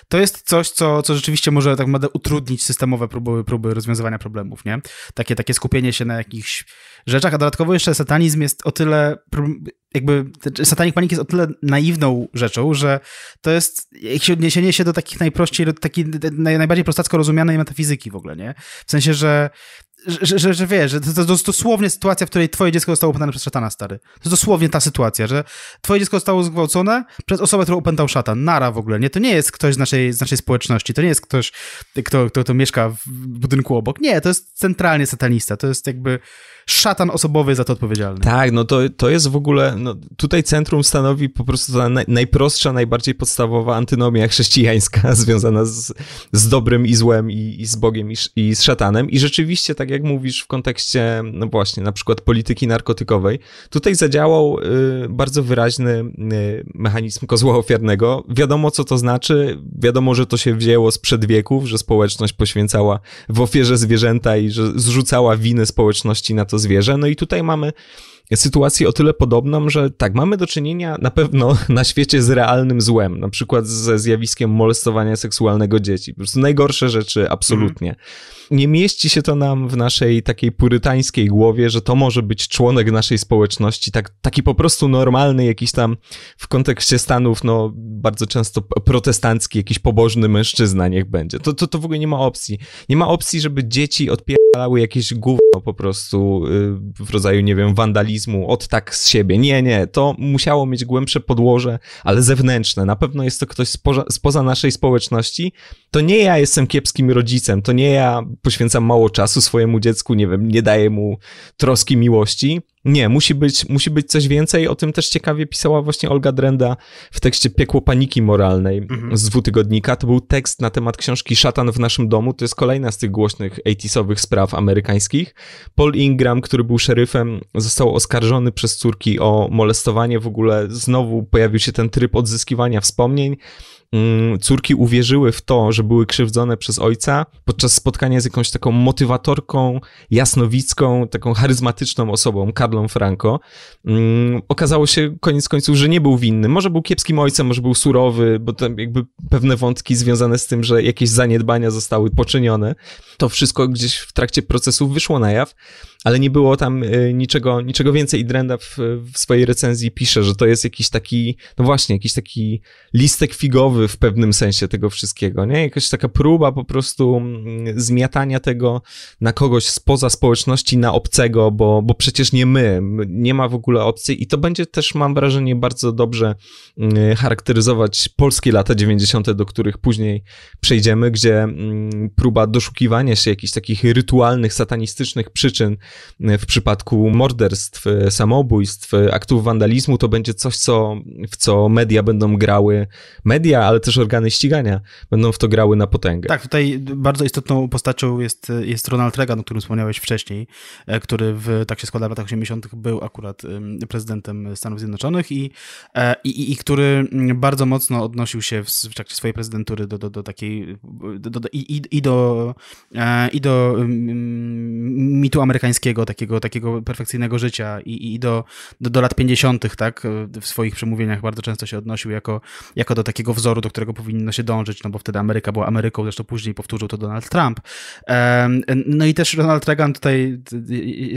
to jest coś, co, co rzeczywiście może tak naprawdę utrudnić systemowe próby, próby rozwiązywania problemów, nie? Takie, takie skupienie się na jakichś rzeczach, a dodatkowo jeszcze satanizm jest o tyle, jakby znaczy, satanik panik jest o tyle naiwną rzeczą, że to jest jakieś odniesienie się do takich najprościej, do takiej naj, najbardziej prostacko rozumianej metafizyki w ogóle, nie? W sensie, że że, że, że wiesz, że to, dosłownie sytuacja, w której twoje dziecko zostało opętane przez szatana, stary. To jest dosłownie ta sytuacja, że twoje dziecko zostało zgwałcone przez osobę, którą opętał szatan. Nara w ogóle, nie? To nie jest ktoś z naszej, z naszej społeczności, to nie jest ktoś, kto, kto, kto mieszka w budynku obok. Nie, to jest centralnie satanista, to jest jakby szatan osobowy za to odpowiedzialny. Tak, no to, to jest w ogóle, no, tutaj centrum stanowi po prostu ta naj, najprostsza, najbardziej podstawowa antynomia chrześcijańska związana z, z dobrym i złem i, i z Bogiem i, i, z szatanem i rzeczywiście, tak jak mówisz w kontekście, no właśnie, na przykład polityki narkotykowej, tutaj zadziałał y, bardzo wyraźny y, mechanizm kozła ofiarnego. Wiadomo, co to znaczy, wiadomo, że to się wzięło sprzed wieków, że społeczność poświęcała w ofierze zwierzęta i że zrzucała winy społeczności na to zwierzę. No i tutaj mamy sytuacji o tyle podobną, że tak, mamy do czynienia na pewno na świecie z realnym złem, na przykład ze zjawiskiem molestowania seksualnego dzieci. Po prostu najgorsze rzeczy, absolutnie. Mm. Nie mieści się to nam w naszej takiej purytańskiej głowie, że to może być członek naszej społeczności, tak, taki po prostu normalny, jakiś tam w kontekście Stanów, no bardzo często protestancki, jakiś pobożny mężczyzna niech będzie. To, to, to w ogóle nie ma opcji. Nie ma opcji, żeby dzieci odpierały jakieś gówno po prostu y, w rodzaju, nie wiem, wandalizmu nihilizmu, od tak z siebie. Nie, nie, to musiało mieć głębsze podłoże, ale zewnętrzne. Na pewno jest to ktoś spoza, spoza naszej społeczności. To nie ja jestem kiepskim rodzicem, to nie ja poświęcam mało czasu swojemu dziecku, nie wiem, nie daję mu troski, miłości nie, musi być, musi być coś więcej. O tym też ciekawie pisała właśnie Olga Drenda w tekście Piekło Paniki Moralnej mhm. z dwutygodnika. To był tekst na temat książki Szatan w naszym domu. To jest kolejna z tych głośnych 80 spraw amerykańskich. Paul Ingram, który był szeryfem, został oskarżony przez córki o molestowanie. W ogóle znowu pojawił się ten tryb odzyskiwania wspomnień. Mm, córki uwierzyły w to, że były krzywdzone przez ojca podczas spotkania z jakąś taką motywatorką, jasnowicką, taką charyzmatyczną osobą, Karlą Franco. Mm, okazało się koniec końców, że nie był winny. Może był kiepskim ojcem, może był surowy, bo tam jakby pewne wątki związane z tym, że jakieś zaniedbania zostały poczynione. To wszystko gdzieś w trakcie procesów wyszło na jaw ale nie było tam y, niczego, niczego więcej i Drenda w, w swojej recenzji pisze, że to jest jakiś taki, no właśnie, jakiś taki listek figowy w pewnym sensie tego wszystkiego, nie? Jakaś taka próba po prostu mm, zmiatania tego na kogoś spoza społeczności, na obcego, bo, bo przecież nie my, nie ma w ogóle opcji i to będzie też, mam wrażenie, bardzo dobrze mm, charakteryzować polskie lata 90., do których później przejdziemy, gdzie mm, próba doszukiwania się jakichś takich rytualnych, satanistycznych przyczyn w przypadku morderstw, e, samobójstw, e, aktów wandalizmu to będzie coś, co, w co media będą grały, media, ale też organy ścigania będą w to grały na potęgę. Tak, tutaj bardzo istotną postacią jest, jest Ronald Reagan, o którym wspomniałeś wcześniej, e, który w, tak się składa, w latach 80. był akurat prezydentem Stanów Zjednoczonych i, i, i, i który bardzo mocno odnosił się w, w trakcie swojej prezydentury do, do, do takiej do, do, i, i, do, i do mitu amerykańskiego takiego, takiego perfekcyjnego życia i, i do, do, do lat 50., tak, w swoich przemówieniach bardzo często się odnosił jako, jako do takiego wzoru, do którego powinno się dążyć, no bo wtedy Ameryka była Ameryką, zresztą później powtórzył to Donald Trump. No i też Ronald Reagan tutaj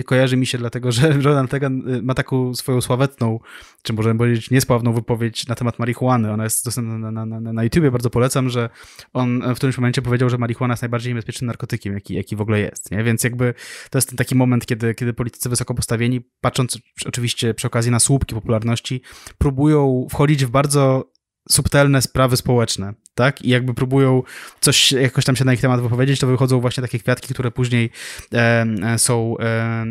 kojarzy mi się dlatego, że Ronald Reagan y, ma taką swoją sławetną, czy możemy powiedzieć niesławną wypowiedź na temat marihuany. Ona jest dostępna na, na, na, na YouTubie, bardzo polecam, że on e, w którymś momencie powiedział, że marihuana jest najbardziej niebezpiecznym narkotykiem, jaki, jaki w ogóle jest. Nie? Więc jakby to jest ten taki moment, moment, kiedy, kiedy politycy wysoko postawieni, patrząc oczywiście przy okazji na słupki popularności, próbują wchodzić w bardzo subtelne sprawy społeczne, tak? I jakby próbują coś jakoś tam się na ich temat wypowiedzieć, to wychodzą właśnie takie kwiatki, które później e, są, e,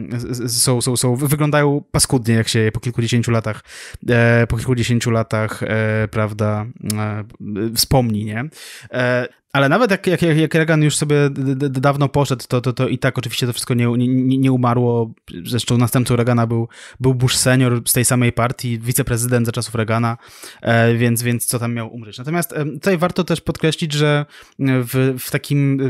są, są, są, wyglądają paskudnie, jak się je po kilkudziesięciu latach, e, po kilkudziesięciu latach, e, prawda, e, wspomni, nie? E, ale nawet jak, jak, jak Reagan już sobie dawno poszedł, to, to, to i tak oczywiście to wszystko nie, nie, nie umarło. Zresztą następcą Reagana był, był Bush senior z tej samej partii, wiceprezydent za czasów Reagana, e, więc, więc co tam miał umrzeć. Natomiast tutaj warto też podkreślić, że e, w, w takim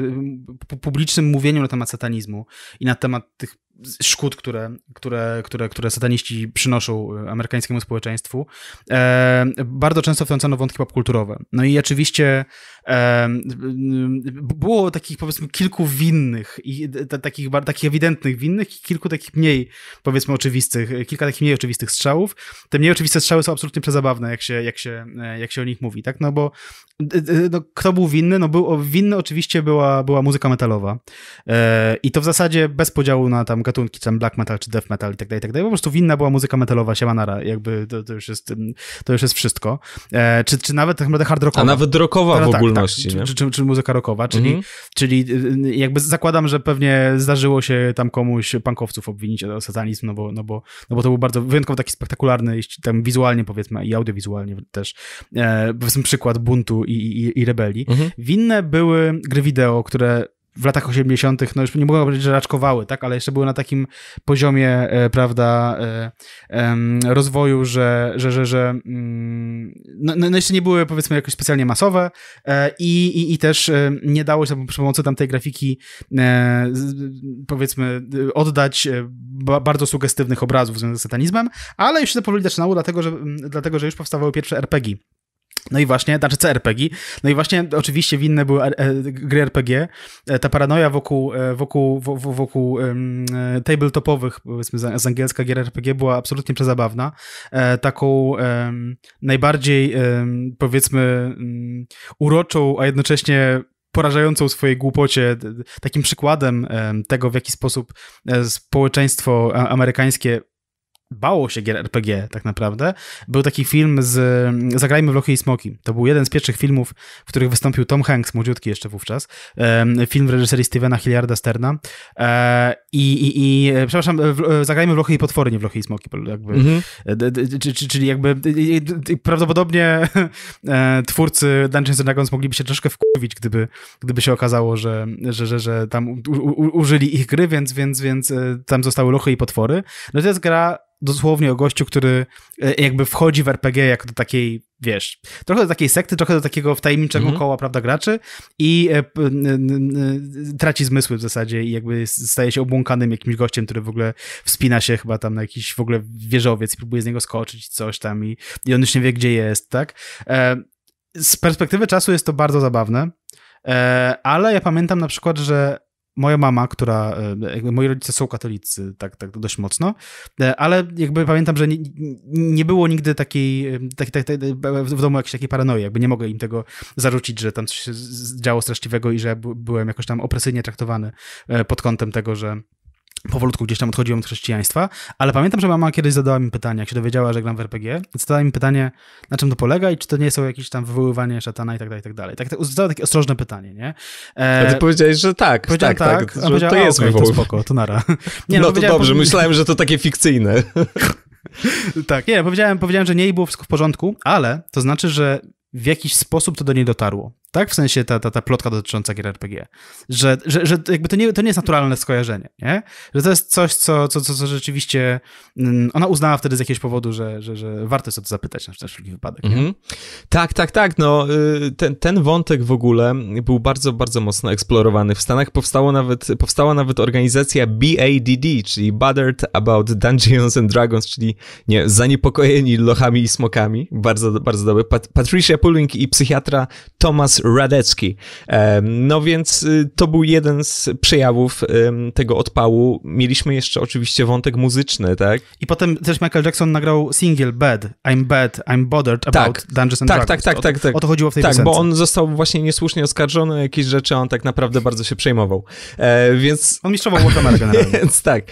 e, publicznym mówieniu na temat satanizmu i na temat tych szkód, które, które, które, które sataniści przynoszą y, amerykańskiemu społeczeństwu, e, bardzo często wtrącano wątki popkulturowe. No i oczywiście e, było takich powiedzmy kilku winnych, i t, takich, takich ewidentnych winnych i kilku takich mniej powiedzmy oczywistych, e, kilka takich mniej oczywistych strzałów. Te mniej oczywiste strzały są absolutnie przezabawne, jak się, jak się, e, jak się o nich mówi, tak? No bo no, kto był winny? No był, winny oczywiście była, była muzyka metalowa e, i to w zasadzie bez podziału na tam gatunki, czy tam black metal, czy death metal i tak dalej, tak dalej. Po prostu winna była muzyka metalowa, siemanara, jakby to, to, już, jest, to już jest wszystko. E, czy, czy nawet tak naprawdę hard rockowa. A nawet rockowa no, w tak, tak. ogólności, tak, czy, czy, czy, muzyka rockowa, czyli, mhm. czyli y, jakby zakładam, że pewnie zdarzyło się tam komuś punkowców obwinić o satanizm, no bo, no, bo, no bo to był bardzo wyjątkowo taki spektakularny, tam wizualnie powiedzmy i audiowizualnie też, e, powiedzmy przykład buntu i, i, i rebelii. Mhm. Winne były gry wideo, które w latach 80., no już nie mogę powiedzieć, że raczkowały, tak, ale jeszcze były na takim poziomie, e, prawda, e, rozwoju, że, że, że, że mm, no, no, no, jeszcze nie były powiedzmy jakoś specjalnie masowe e, i, i, i też nie dało się przy pomocy tamtej grafiki powiedzmy oddać bardzo sugestywnych obrazów związanych z satanizmem, ale już się to powoli zaczynało, dlatego że, mm, dlatego, że już powstawały pierwsze RPG no i właśnie, znaczy CRPG. No i właśnie oczywiście winne były e, e, gry RPG. E, ta paranoja wokół, wokół, wokół, wokół tabletopowych, powiedzmy z angielska gier RPG była absolutnie przezabawna. Taką najbardziej, powiedzmy, mm, uroczą, a jednocześnie porażającą swojej głupocie, takim przykładem tego, w jaki sposób społeczeństwo amerykańskie bało się gier RPG tak naprawdę. Był taki film z Zagrajmy w Lochy i Smoki. To był jeden z pierwszych filmów, w których wystąpił Tom Hanks, młodziutki jeszcze wówczas. Film w reżyserii Stevena Hilliarda Sterna. E, I, i, i przepraszam, e, Zagrajmy w Lochy i Potwory, nie w Lochy i Smoki. Jakby, mhm. E, czyli jakby prawdopodobnie twórcy Dungeons Dragons mogliby się troszkę wkurwić, gdyby, gdyby się okazało, że, że, że, że tam u, u, użyli ich gry, więc, więc, więc tam zostały Lochy i Potwory. No to jest gra dosłownie o gościu, który e, jakby wchodzi w RPG jako do takiej, wiesz, trochę do takiej sekty, trochę do takiego wtajemniczego mm -hmm. koła, prawda, graczy i e, traci zmysły w zasadzie i jakby staje się obłąkanym jakimś gościem, który w ogóle wspina się chyba tam na jakiś w ogóle wieżowiec i próbuje z niego skoczyć coś tam i, i on już nie wie, gdzie jest, tak? E, z perspektywy czasu jest to bardzo zabawne, e, ale ja pamiętam na przykład, że moja mama, która, e, jakby moi rodzice są katolicy, tak, tak dość mocno, e, ale jakby pamiętam, że nie, nie było nigdy takiej, takiej, takiej, tak, tak, w domu jakiejś takiej paranoi, jakby nie mogę im tego zarzucić, że tam coś się działo straszliwego i że byłem jakoś tam opresyjnie traktowany e, pod kątem tego, że powolutku gdzieś tam odchodziłem od chrześcijaństwa, ale pamiętam, że mama kiedyś zadała mi pytanie, jak się dowiedziała, że gram w RPG, zadała mi pytanie, na czym to polega i czy to nie są jakieś tam wywoływanie szatana i tak dalej, i tak dalej. Tak, zadała takie ostrożne pytanie, nie? E, A ty powiedziałeś, że tak, tak, tak, tak że to jest okay, wywoływanie. To spoko, to nara. Nie, no, no to dobrze, po... myślałem, że to takie fikcyjne. tak, nie, powiedziałem, powiedziałem, że nie i było wszystko w porządku, ale to znaczy, że w jakiś sposób to do niej dotarło tak? W sensie ta, ta, ta plotka dotycząca gier RPG, że, że, że jakby to nie, to nie jest naturalne skojarzenie, nie? Że to jest coś, co, co, co, co rzeczywiście mm, ona uznała wtedy z jakiegoś powodu, że, że, że warto jest o to zapytać na wszelki wypadek. Mhm. Tak, tak, tak, no y, ten, ten wątek w ogóle był bardzo, bardzo mocno eksplorowany. W Stanach powstało nawet, powstała nawet organizacja BADD, czyli Bothered About Dungeons and Dragons, czyli nie, zaniepokojeni lochami i smokami. Bardzo, bardzo dobre. Pat Patricia Pulling i psychiatra Thomas Radecki. No więc y, to był jeden z przejawów tego odpału. Mieliśmy jeszcze oczywiście wątek muzyczny, tak? I potem też Michael Jackson nagrał single Bad, I'm Bad, I'm Bothered tak. About tak, Dungeons and tak, Dragons. Tak, tak, tak, tak. O to chodziło w tej Tak, piosence. bo on został właśnie niesłusznie oskarżony o jakieś rzeczy, a on tak naprawdę bardzo się przejmował. E, więc... On mistrzował Warhammera generalnie. więc tak.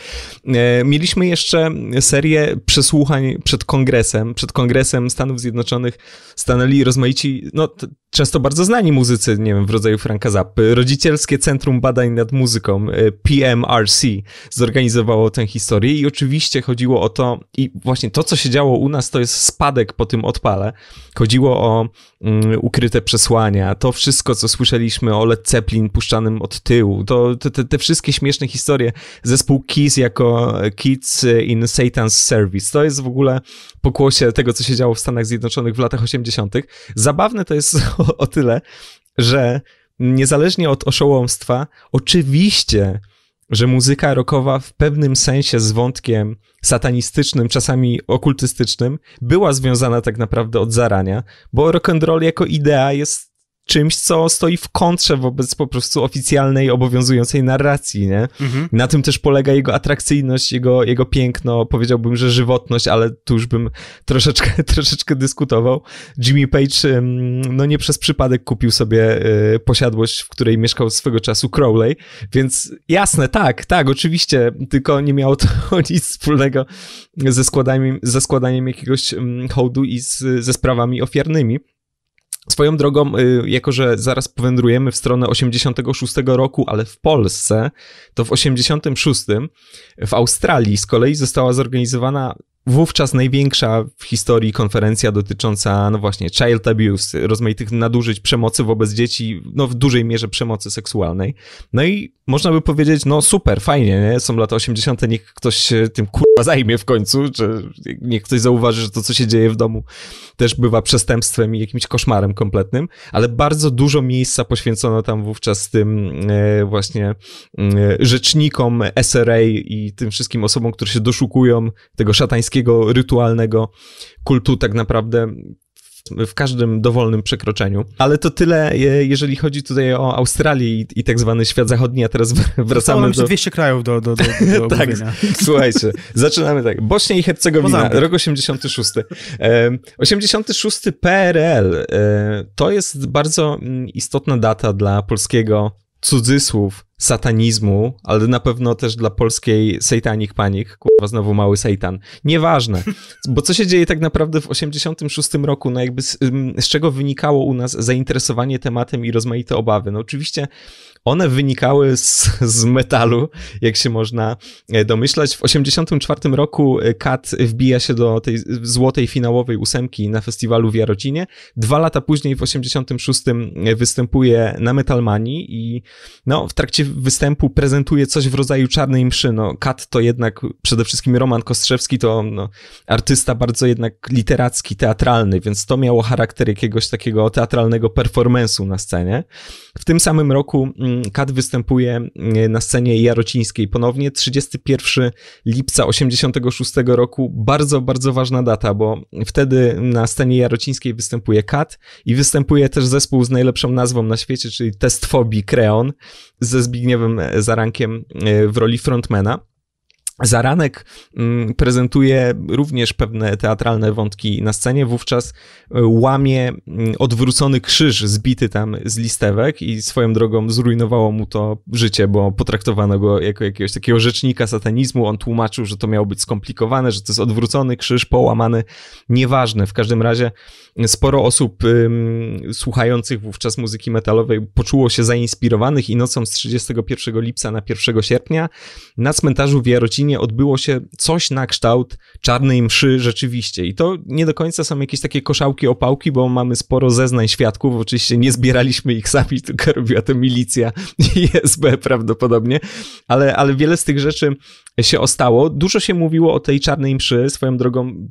E, mieliśmy jeszcze serię przesłuchań przed kongresem. Przed kongresem Stanów Zjednoczonych stanęli rozmaici, no często bardzo znani muzycy, nie wiem, w rodzaju Franka Zappy. Rodzicielskie Centrum Badań nad Muzyką, e, PMRC, zorganizowało tę historię i oczywiście chodziło o to, i właśnie to, co się działo u nas, to jest spadek po tym odpale. Chodziło o mm, ukryte przesłania, to wszystko, co słyszeliśmy o Led Zeppelin puszczanym od tyłu, to, te, te wszystkie śmieszne historie, zespół Kiss jako Kids in Satan's Service, to jest w ogóle pokłosie tego, co się działo w Stanach Zjednoczonych w latach 80. Zabawne to jest o, tyle, że niezależnie od oszołomstwa, oczywiście, że muzyka rockowa w pewnym sensie z wątkiem satanistycznym, czasami okultystycznym, była związana tak naprawdę od zarania, bo rock and roll jako idea jest czymś, co stoi w kontrze wobec po prostu oficjalnej, obowiązującej narracji, nie? Mhm. Na tym też polega jego atrakcyjność, jego, jego piękno, powiedziałbym, że żywotność, ale tu już bym troszeczkę, troszeczkę dyskutował. Jimmy Page, no nie przez przypadek kupił sobie e, posiadłość, w której mieszkał swego czasu Crowley, więc jasne, tak, tak, oczywiście, tylko nie miało to nic wspólnego ze składaniem, ze składaniem jakiegoś hołdu i z, ze sprawami ofiarnymi. Swoją drogą, y, jako że zaraz powędrujemy w stronę 86 roku, ale w Polsce, to w 86 w Australii z kolei została zorganizowana wówczas największa w historii konferencja dotycząca, no właśnie, child abuse, rozmaitych nadużyć, przemocy wobec dzieci, no w dużej mierze przemocy seksualnej. No i można by powiedzieć, no super, fajnie, nie? Są lata 80., niech ktoś się tym kur zajmie w końcu, czy niech ktoś zauważy, że to, co się dzieje w domu, też bywa przestępstwem i jakimś koszmarem kompletnym, ale bardzo dużo miejsca poświęcono tam wówczas tym e, właśnie e, rzecznikom SRA i tym wszystkim osobom, które się doszukują tego szatańskiego, rytualnego kultu tak naprawdę w każdym dowolnym przekroczeniu. Ale to tyle, jeżeli chodzi tutaj o Australię i, i tak zwany świat zachodni, a teraz wracamy mamy do... 200 krajów do, do, do, do Tak, słuchajcie, zaczynamy tak. Bośnia i Hercegowina, rok 86. 86 PRL to jest bardzo mm, istotna data dla polskiego cudzysłów satanizmu, ale na pewno też dla polskiej Satanic panik, Kurwa, znowu mały Satan. Nieważne, bo co się dzieje tak naprawdę w 86 roku, no jakby z, z czego wynikało u nas zainteresowanie tematem i rozmaite obawy? No oczywiście one wynikały z, z, metalu, jak się można e, domyślać. W 84 roku e, Kat wbija się do tej złotej finałowej ósemki na festiwalu w Jarocinie. Dwa lata później, w 86, e, występuje na Metalmanii i no, w trakcie występu prezentuje coś w rodzaju czarnej mszy. No, Kat to jednak przede wszystkim Roman Kostrzewski, to no, artysta bardzo jednak literacki, teatralny, więc to miało charakter jakiegoś takiego teatralnego performensu na scenie. W tym samym roku mm, Kat występuje mm, na scenie jarocińskiej ponownie, 31 lipca 86 roku, bardzo, bardzo ważna data, bo wtedy na scenie jarocińskiej występuje Kat i występuje też zespół z najlepszą nazwą na świecie, czyli Testfobii Kreon ze zbi Zbigniewem e, Zarankiem e, w roli frontmana. Zaranek mm, prezentuje również pewne teatralne wątki na scenie, wówczas e, łamie mm, odwrócony krzyż zbity tam z listewek i swoją drogą zrujnowało mu to życie, bo potraktowano go jako jakiegoś takiego rzecznika satanizmu. On tłumaczył, że to miało być skomplikowane, że to jest odwrócony krzyż, połamany, nieważne. W każdym razie mm, sporo osób ym, słuchających wówczas muzyki metalowej poczuło się zainspirowanych i nocą z 31 lipca na 1 sierpnia na cmentarzu w Jarocinie odbyło się coś na kształt czarnej mszy rzeczywiście. I to nie do końca są jakieś takie koszałki, opałki, bo mamy sporo zeznań świadków. Oczywiście nie zbieraliśmy ich sami, tylko robiła to milicja i SB prawdopodobnie, ale, ale wiele z tych rzeczy się ostało. Dużo się mówiło o tej czarnej mszy. Swoją drogą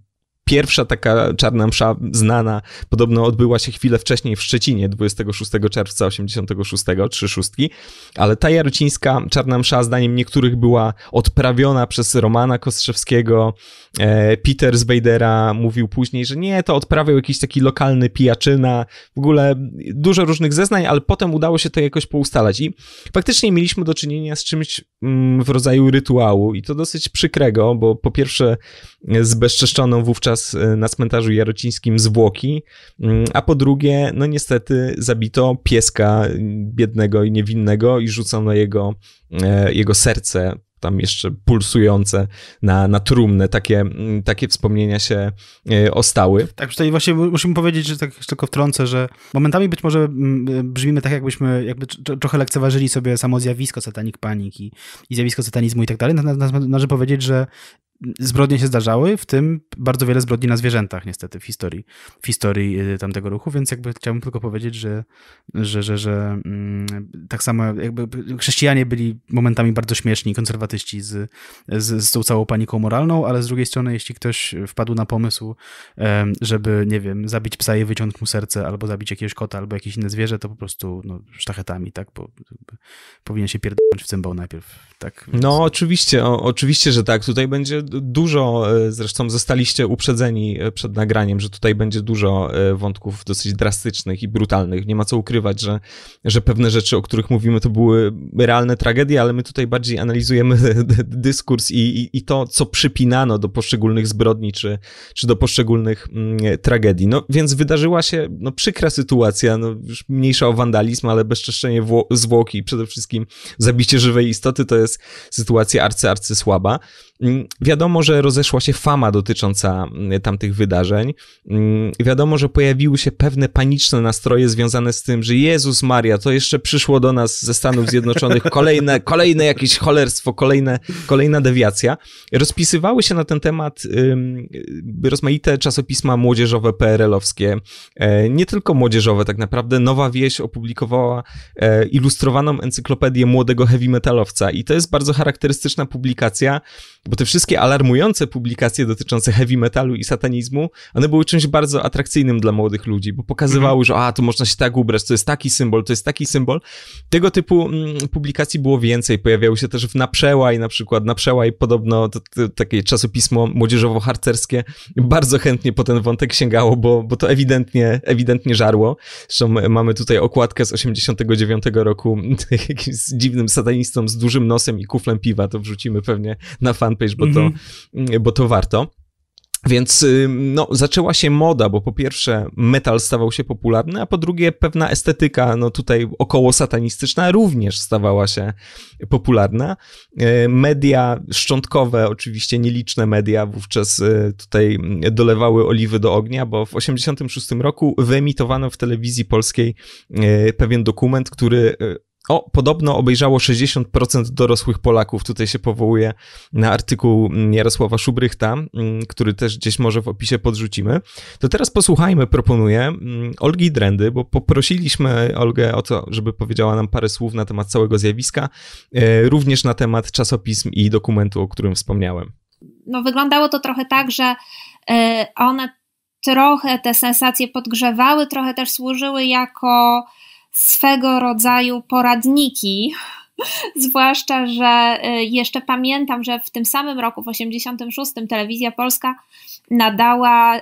pierwsza taka czarna msza znana podobno odbyła się chwilę wcześniej w Szczecinie, 26 czerwca 86, trzy szóstki, ale ta jarucińska czarna msza zdaniem niektórych była odprawiona przez Romana Kostrzewskiego. E, Peter z mówił później, że nie, to odprawiał jakiś taki lokalny pijaczyna, w ogóle dużo różnych zeznań, ale potem udało się to jakoś poustalać i faktycznie mieliśmy do czynienia z czymś mm, w rodzaju rytuału i to dosyć przykrego, bo po pierwsze zbezczeszczoną wówczas e, na cmentarzu jarocińskim zwłoki, mm, a po drugie, no niestety zabito pieska mm, biednego i niewinnego i rzucono jego, e, jego serce tam jeszcze pulsujące na, na trumnę. Takie, mm, takie wspomnienia się e, ostały. Tak, tutaj właśnie musimy powiedzieć, że tak tylko wtrącę, że momentami być może brzmimy tak, jakbyśmy jakby trochę lekceważyli sobie samo zjawisko satanik paniki i zjawisko satanizmu i tak dalej. Należy powiedzieć, że zbrodnie się zdarzały, w tym bardzo wiele zbrodni na zwierzętach niestety w historii, w historii y, tamtego ruchu, więc jakby chciałbym tylko powiedzieć, że, że, że, że mm, tak samo jakby chrześcijanie byli momentami bardzo śmieszni, konserwatyści z, z, z tą całą paniką moralną, ale z drugiej strony jeśli ktoś wpadł na pomysł, żeby, nie wiem, zabić psa i wyciąć mu serce, albo zabić jakiegoś kota, albo jakieś inne zwierzę, to po prostu no, sztachetami, tak, bo powinien się pierdolić w cymbał najpierw, tak? Więc... No oczywiście, o, oczywiście, że tak, tutaj będzie dużo, e, zresztą zostaliście uprzedzeni e, przed nagraniem, że tutaj będzie dużo e, wątków dosyć drastycznych i brutalnych. Nie ma co ukrywać, że, że pewne rzeczy, o których mówimy, to były realne tragedie, ale my tutaj bardziej analizujemy dyskurs i, i, i to, co przypinano do poszczególnych zbrodni czy, czy do poszczególnych mm, tragedii. No więc wydarzyła się no, przykra sytuacja, no, już mniejsza o wandalizm, ale bezczeszczenie zwłoki i przede wszystkim zabicie żywej istoty to jest sytuacja arcy, arcy słaba. Mm, wiadomo, że rozeszła się fama dotycząca mm, tamtych wydarzeń. Mm, wiadomo, że pojawiły się pewne paniczne nastroje związane z tym, że Jezus Maria, to jeszcze przyszło do nas ze Stanów Zjednoczonych kolejne, kolejne jakieś cholerstwo, kolejne, kolejna dewiacja. Rozpisywały się na ten temat rozmaite czasopisma młodzieżowe PRL-owskie, e, nie tylko młodzieżowe tak naprawdę. Nowa Wieś opublikowała e, ilustrowaną encyklopedię młodego heavy metalowca i to jest bardzo charakterystyczna publikacja, bo te wszystkie alarmujące publikacje dotyczące heavy metalu i satanizmu, one były czymś bardzo atrakcyjnym dla młodych ludzi, bo pokazywały, mm -hmm. że a, to można się tak ubrać, to jest taki symbol, to jest taki symbol. Tego typu mm, publikacji było więcej, pojawiały się też w Na Przełaj na przykład, Na Przełaj podobno to, to, takie czasopismo młodzieżowo-harcerskie bardzo chętnie po ten wątek sięgało, bo, bo to ewidentnie, ewidentnie żarło. Zresztą mamy tutaj okładkę z 89 roku, z dziwnym satanistą z dużym nosem i kuflem piwa, to wrzucimy pewnie na fan fanpage, bo, to, mhm. mm, bo to warto. Więc y, no, zaczęła się moda, bo po pierwsze metal stawał się popularny, a po drugie pewna estetyka, no tutaj około satanistyczna również stawała się popularna. Y, media szczątkowe, oczywiście nieliczne media wówczas y, tutaj mm, dolewały oliwy do ognia, bo w 1986 roku wyemitowano w telewizji polskiej pewien dokument, który o, podobno obejrzało 60% dorosłych Polaków. Tutaj się powołuje na artykuł Jarosława Szubrychta, mm, który też gdzieś może w opisie podrzucimy. To teraz posłuchajmy, proponuję, mm, Olgi Drendy, bo poprosiliśmy Olgę o to, żeby powiedziała nam parę słów na temat całego zjawiska, e, również na temat czasopism i dokumentu, o którym wspomniałem. No, wyglądało to trochę tak, że e, one trochę te sensacje podgrzewały, trochę też służyły jako swego rodzaju poradniki. Zwłaszcza, że y, jeszcze pamiętam, że w tym samym roku, w 86, Telewizja Polska nadała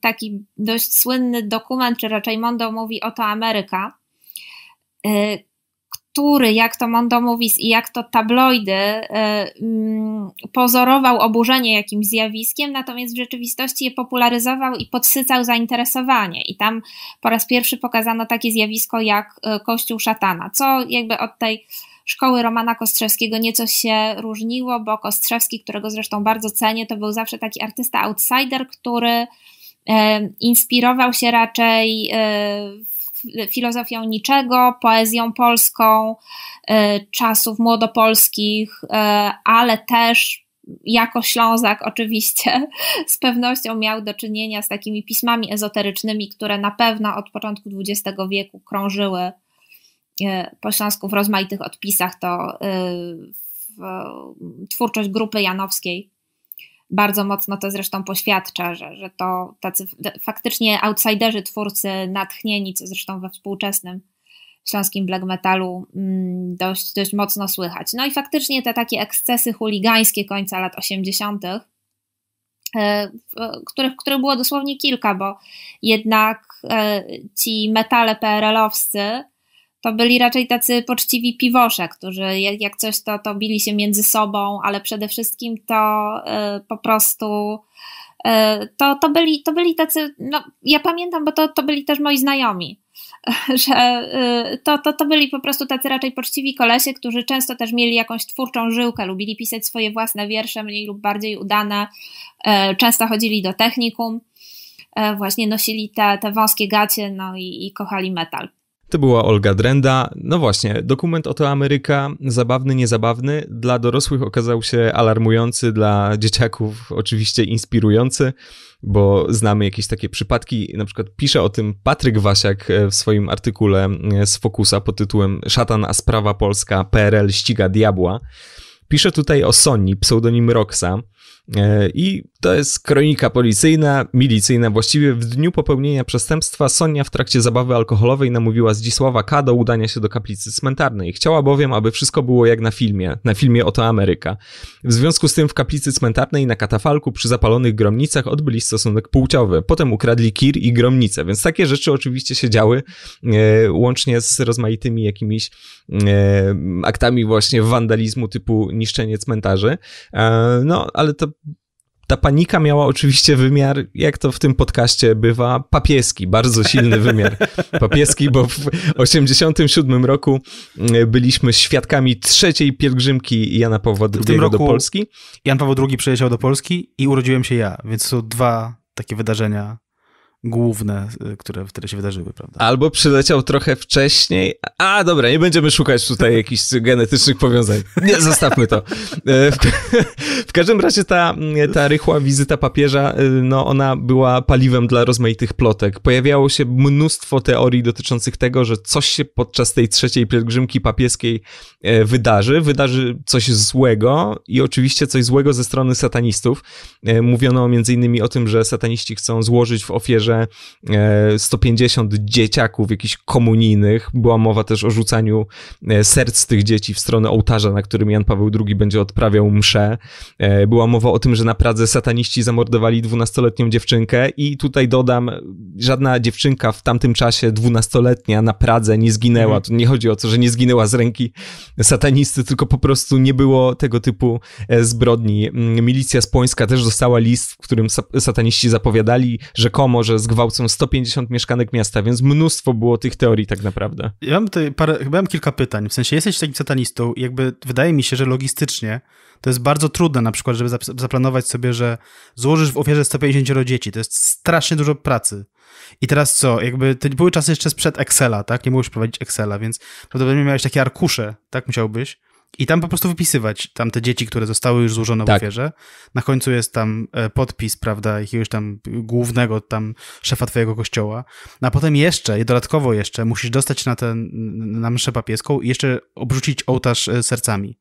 taki dość słynny dokument, czy raczej Mondo mówi Oto Ameryka, y, który, jak to Mondo Movies i jak to tabloidy, e, mm, pozorował oburzenie jakimś zjawiskiem, natomiast w rzeczywistości je popularyzował i podsycał zainteresowanie. I tam po raz pierwszy pokazano takie zjawisko jak e, Kościół Szatana, co jakby od tej szkoły Romana Kostrzewskiego nieco się różniło, bo Kostrzewski, którego zresztą bardzo cenię, to był zawsze taki artysta outsider, który e, inspirował się raczej w filozofią niczego, poezją polską, e, czasów młodopolskich, e, ale też jako Ślązak oczywiście z pewnością miał do czynienia z takimi pismami ezoterycznymi, które na pewno od początku XX wieku krążyły e, po Śląsku w rozmaitych odpisach. To twórczość grupy janowskiej bardzo mocno to zresztą poświadcza, że, że to tacy faktycznie outsiderzy, twórcy natchnieni, co zresztą we współczesnym śląskim black metalu mm, dość, dość mocno słychać. No i faktycznie te takie ekscesy chuligańskie końca lat 80., e, których, których było dosłownie kilka, bo jednak e, ci metale PRL-owscy to byli raczej tacy poczciwi piwosze, którzy jak coś to, to bili się między sobą, ale przede wszystkim to e, po prostu e, to, to, byli, to byli tacy, no ja pamiętam, bo to, to byli też moi znajomi, że e, to, to, to byli po prostu tacy raczej poczciwi kolesie, którzy często też mieli jakąś twórczą żyłkę, lubili pisać swoje własne wiersze, mniej lub bardziej udane, często chodzili do technikum, właśnie nosili te, te wąskie gacie, no i, i kochali metal. To była Olga Drenda. No właśnie, dokument Oto Ameryka, zabawny, niezabawny. Dla dorosłych okazał się alarmujący, dla dzieciaków oczywiście inspirujący, bo znamy jakieś takie przypadki. Na przykład pisze o tym Patryk Wasiak e, w swoim artykule e, z Fokusa pod tytułem Szatan a sprawa polska PRL ściga diabła. Pisze tutaj o Sony, pseudonim Roxa. E, I to jest kronika policyjna, milicyjna. Właściwie w dniu popełnienia przestępstwa Sonia w trakcie zabawy alkoholowej namówiła Zdzisława K. do udania się do kaplicy cmentarnej. Chciała bowiem, aby wszystko było jak na filmie, na filmie Oto Ameryka. W związku z tym w kaplicy cmentarnej na katafalku przy zapalonych gromnicach odbyli stosunek płciowy. Potem ukradli kir i gromnicę, więc takie rzeczy oczywiście się działy, e, łącznie z rozmaitymi jakimiś e, aktami właśnie wandalizmu typu niszczenie cmentarzy. E, no, ale to ta panika miała oczywiście wymiar, jak to w tym podcaście bywa, papieski, bardzo silny wymiar papieski, bo w 1987 roku mm, byliśmy świadkami trzeciej pielgrzymki Jana Pawła II do Polski. Jan Paweł II przyjechał do Polski i urodziłem się ja, więc są dwa takie wydarzenia główne, y, które, które się wydarzyły, prawda? Albo przyleciał trochę wcześniej. A, dobra, nie będziemy szukać tutaj jakichś genetycznych powiązań. Nie, zostawmy to. E, w, w, każdym razie ta, mm, ta rychła wizyta papieża, y, no ona była paliwem dla rozmaitych plotek. Pojawiało się mnóstwo teorii dotyczących tego, że coś się podczas tej trzeciej pielgrzymki papieskiej e, wydarzy. Wydarzy coś złego i oczywiście coś złego ze strony satanistów. E, mówiono między innymi o tym, że sataniści chcą złożyć w ofierze że 150 e, dzieciaków jakichś komunijnych, była mowa też o rzucaniu e, serc tych dzieci w stronę ołtarza, na którym Jan Paweł II będzie odprawiał mszę. E, była mowa o tym, że na Pradze sataniści zamordowali 12-letnią dziewczynkę i tutaj dodam, żadna dziewczynka w tamtym czasie 12-letnia na Pradze nie zginęła. Mhm. To Tu nie chodzi o to, że nie zginęła z ręki satanisty, tylko po prostu nie było tego typu zbrodni. Mm, milicja spońska też dostała list, w którym sataniści zapowiadali rzekomo, że z zgwałcą 150 mieszkanek miasta, więc mnóstwo było tych teorii tak naprawdę. Ja mam tutaj parę, chyba mam kilka pytań. W sensie, jesteś takim satanistą i jakby wydaje mi się, że logistycznie to jest bardzo trudne na przykład, żeby zaplanować sobie, że złożysz w ofierze 150 dzieci. To jest strasznie dużo pracy. I teraz co? Jakby to były czasy jeszcze sprzed Excela, tak? Nie mogłeś prowadzić Excela, więc prawdopodobnie miałeś takie arkusze, tak musiałbyś, i tam po prostu wypisywać tam te dzieci, które zostały już złożone tak. w ofierze. Na końcu jest tam e, podpis, prawda, jakiegoś tam głównego tam szefa twojego kościoła. A potem jeszcze, dodatkowo jeszcze, musisz dostać na, ten, na mszę papieską i jeszcze obrzucić ołtarz e, sercami.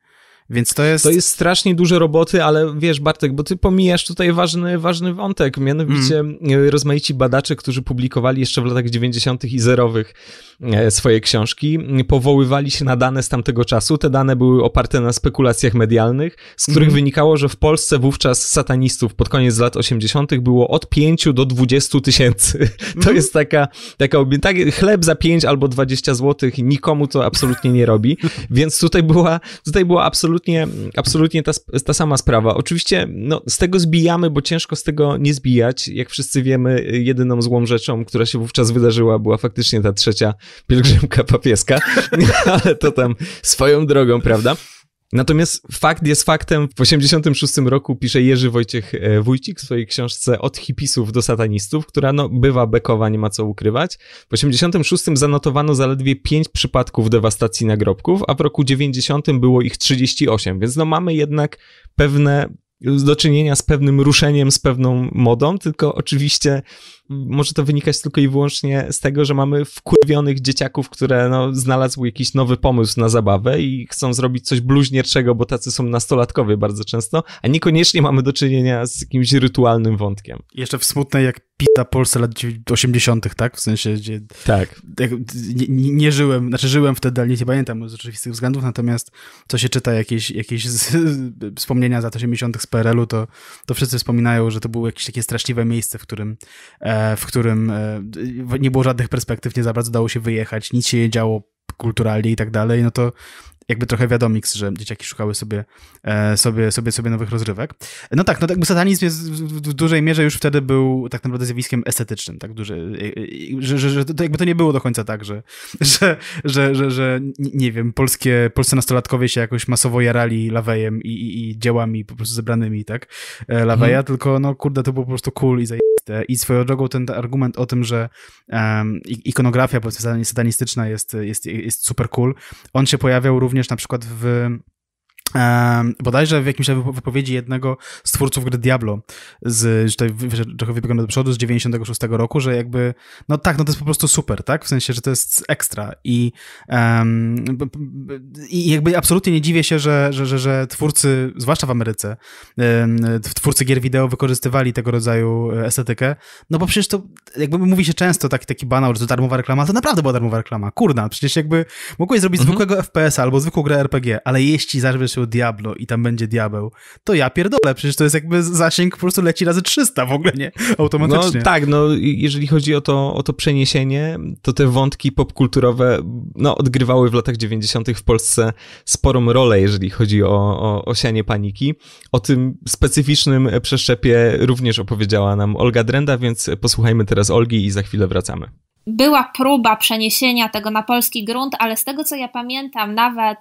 Więc to jest... To jest strasznie dużo roboty, ale wiesz Bartek, bo ty pomijasz tutaj ważny, ważny wątek, mianowicie mm. E, rozmaici badacze, którzy publikowali jeszcze w latach 90. i zerowych e, swoje książki, powoływali się na dane z tamtego czasu. Te dane były oparte na spekulacjach medialnych, z których mm. wynikało, że w Polsce wówczas satanistów pod koniec lat 80. było od 5 do 20 tysięcy. Mm. To mhm. jest taka, taka tak, chleb za 5 albo 20 zł, nikomu to absolutnie nie robi, więc tutaj była, tutaj była absolutnie absolutnie, absolutnie ta, ta sama sprawa. Oczywiście no, z tego zbijamy, bo ciężko z tego nie zbijać. Jak wszyscy wiemy, jedyną złą rzeczą, która się wówczas wydarzyła, była faktycznie ta trzecia pielgrzymka papieska, ale to tam swoją drogą, prawda? Natomiast fakt jest faktem. W 86 roku pisze Jerzy Wojciech e, Wójcik w swojej książce Od hipisów do satanistów, która no, bywa bekowa, nie ma co ukrywać. W 86 zanotowano zaledwie 5 przypadków dewastacji nagrobków, a w roku 90 było ich 38, więc no mamy jednak pewne do czynienia z pewnym ruszeniem, z pewną modą, tylko oczywiście może to wynikać tylko i wyłącznie z tego, że mamy wkurwionych dzieciaków, które no, znalazły jakiś nowy pomysł na zabawę i chcą zrobić coś bluźnierczego, bo tacy są nastolatkowie bardzo często, a niekoniecznie mamy do czynienia z jakimś rytualnym wątkiem. Jeszcze w smutnej jak pita Polsce lat 80., tak? W sensie, gdzie. Tak. Nie, nie, nie, żyłem, znaczy żyłem wtedy, ale nie pamiętam z oczywistych względów, natomiast co się czyta, jakieś, jakieś z, wspomnienia z lat 80. z PRL-u, to, to wszyscy wspominają, że to było jakieś takie straszliwe miejsce, w którym. E, w którym e, nie było żadnych perspektyw, nie za bardzo dało się wyjechać, nic się nie działo kulturalnie i tak dalej, no to jakby trochę wiadomik, że dzieciaki szukały sobie, e, sobie, sobie, sobie nowych rozrywek. No tak, no tak, satanizm jest w dużej mierze już wtedy był tak naprawdę zjawiskiem estetycznym, tak duże, e, e, że, że, że to jakby to nie było do końca tak, że, że, że, że, że nie wiem, polskie, polscy nastolatkowie się jakoś masowo jarali lawejem i, i, i dziełami po prostu zebranymi, tak, laweja, mhm. tylko no kurde, to było po prostu cool i zajęte. I swoją drogą ten argument o tym, że um, ikonografia satanistyczna jest, jest, jest super cool, on się pojawiał również również na przykład w bodajże w jakimś wypowiedzi jednego z twórców gry Diablo, z, tutaj trochę wybiegłem do przodu, z 96 roku, że jakby, no tak, no to jest po prostu super, tak? W sensie, że to jest ekstra i, um, i jakby absolutnie nie dziwię się, że, że, że, że twórcy, zwłaszcza w Ameryce, twórcy gier wideo wykorzystywali tego rodzaju e, estetykę, no bo przecież to, jakby mówi się często taki, taki banał, że to darmowa reklama, to naprawdę była darmowa reklama, kurna, przecież jakby mogłeś zrobić mhm. zwykłego FPS albo zwykłą grę RPG, ale jeśli zażywiesz się Diablo i tam będzie diabeł, to ja pierdolę, przecież to jest jakby zasięg po prostu leci razy 300 w ogóle, nie? Automatycznie. No tak, no jeżeli chodzi o to, o to przeniesienie, to te wątki popkulturowe no, odgrywały w latach 90. w Polsce sporą rolę, jeżeli chodzi o, o, paniki. O tym specyficznym przeszczepie również opowiedziała nam Olga Drenda, więc posłuchajmy teraz Olgi i za chwilę wracamy była próba przeniesienia tego na polski grunt, ale z tego co ja pamiętam, nawet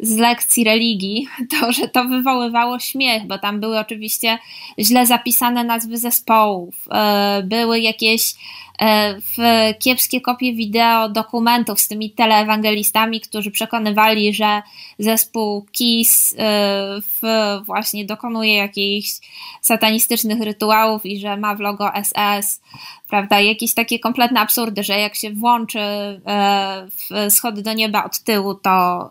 z lekcji religii, to że to wywoływało śmiech, bo tam były oczywiście źle zapisane nazwy zespołów, e, były jakieś E, w kiepskie kopie wideo dokumentów z tymi teleewangelistami, którzy przekonywali, że zespół KISS e, właśnie dokonuje jakichś satanistycznych rytuałów i że ma w logo SS, prawda? Jakieś takie kompletne absurdy, że jak się włączy e, schody do nieba od tyłu, to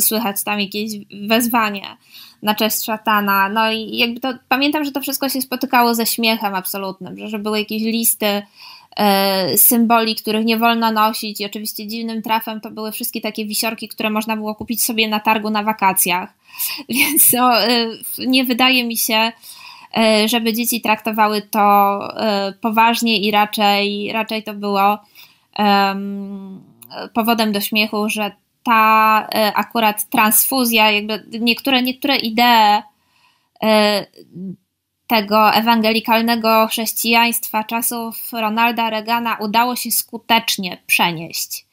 słychać tam jakieś wezwanie na cześć szatana. No i jakby to, pamiętam, że to wszystko się spotykało ze śmiechem absolutnym, że, że były jakieś listy E, symboli, których nie wolno nosić i oczywiście dziwnym trafem to były wszystkie takie wisiorki, które można było kupić sobie na targu na wakacjach. Więc no, nie wydaje mi się, e, żeby dzieci traktowały to poważnie i raczej, raczej to było um, powodem do śmiechu, że ta akurat transfuzja, jakby niektóre, niektóre idee tego ewangelikalnego chrześcijaństwa czasów Ronalda Reagana udało się skutecznie przenieść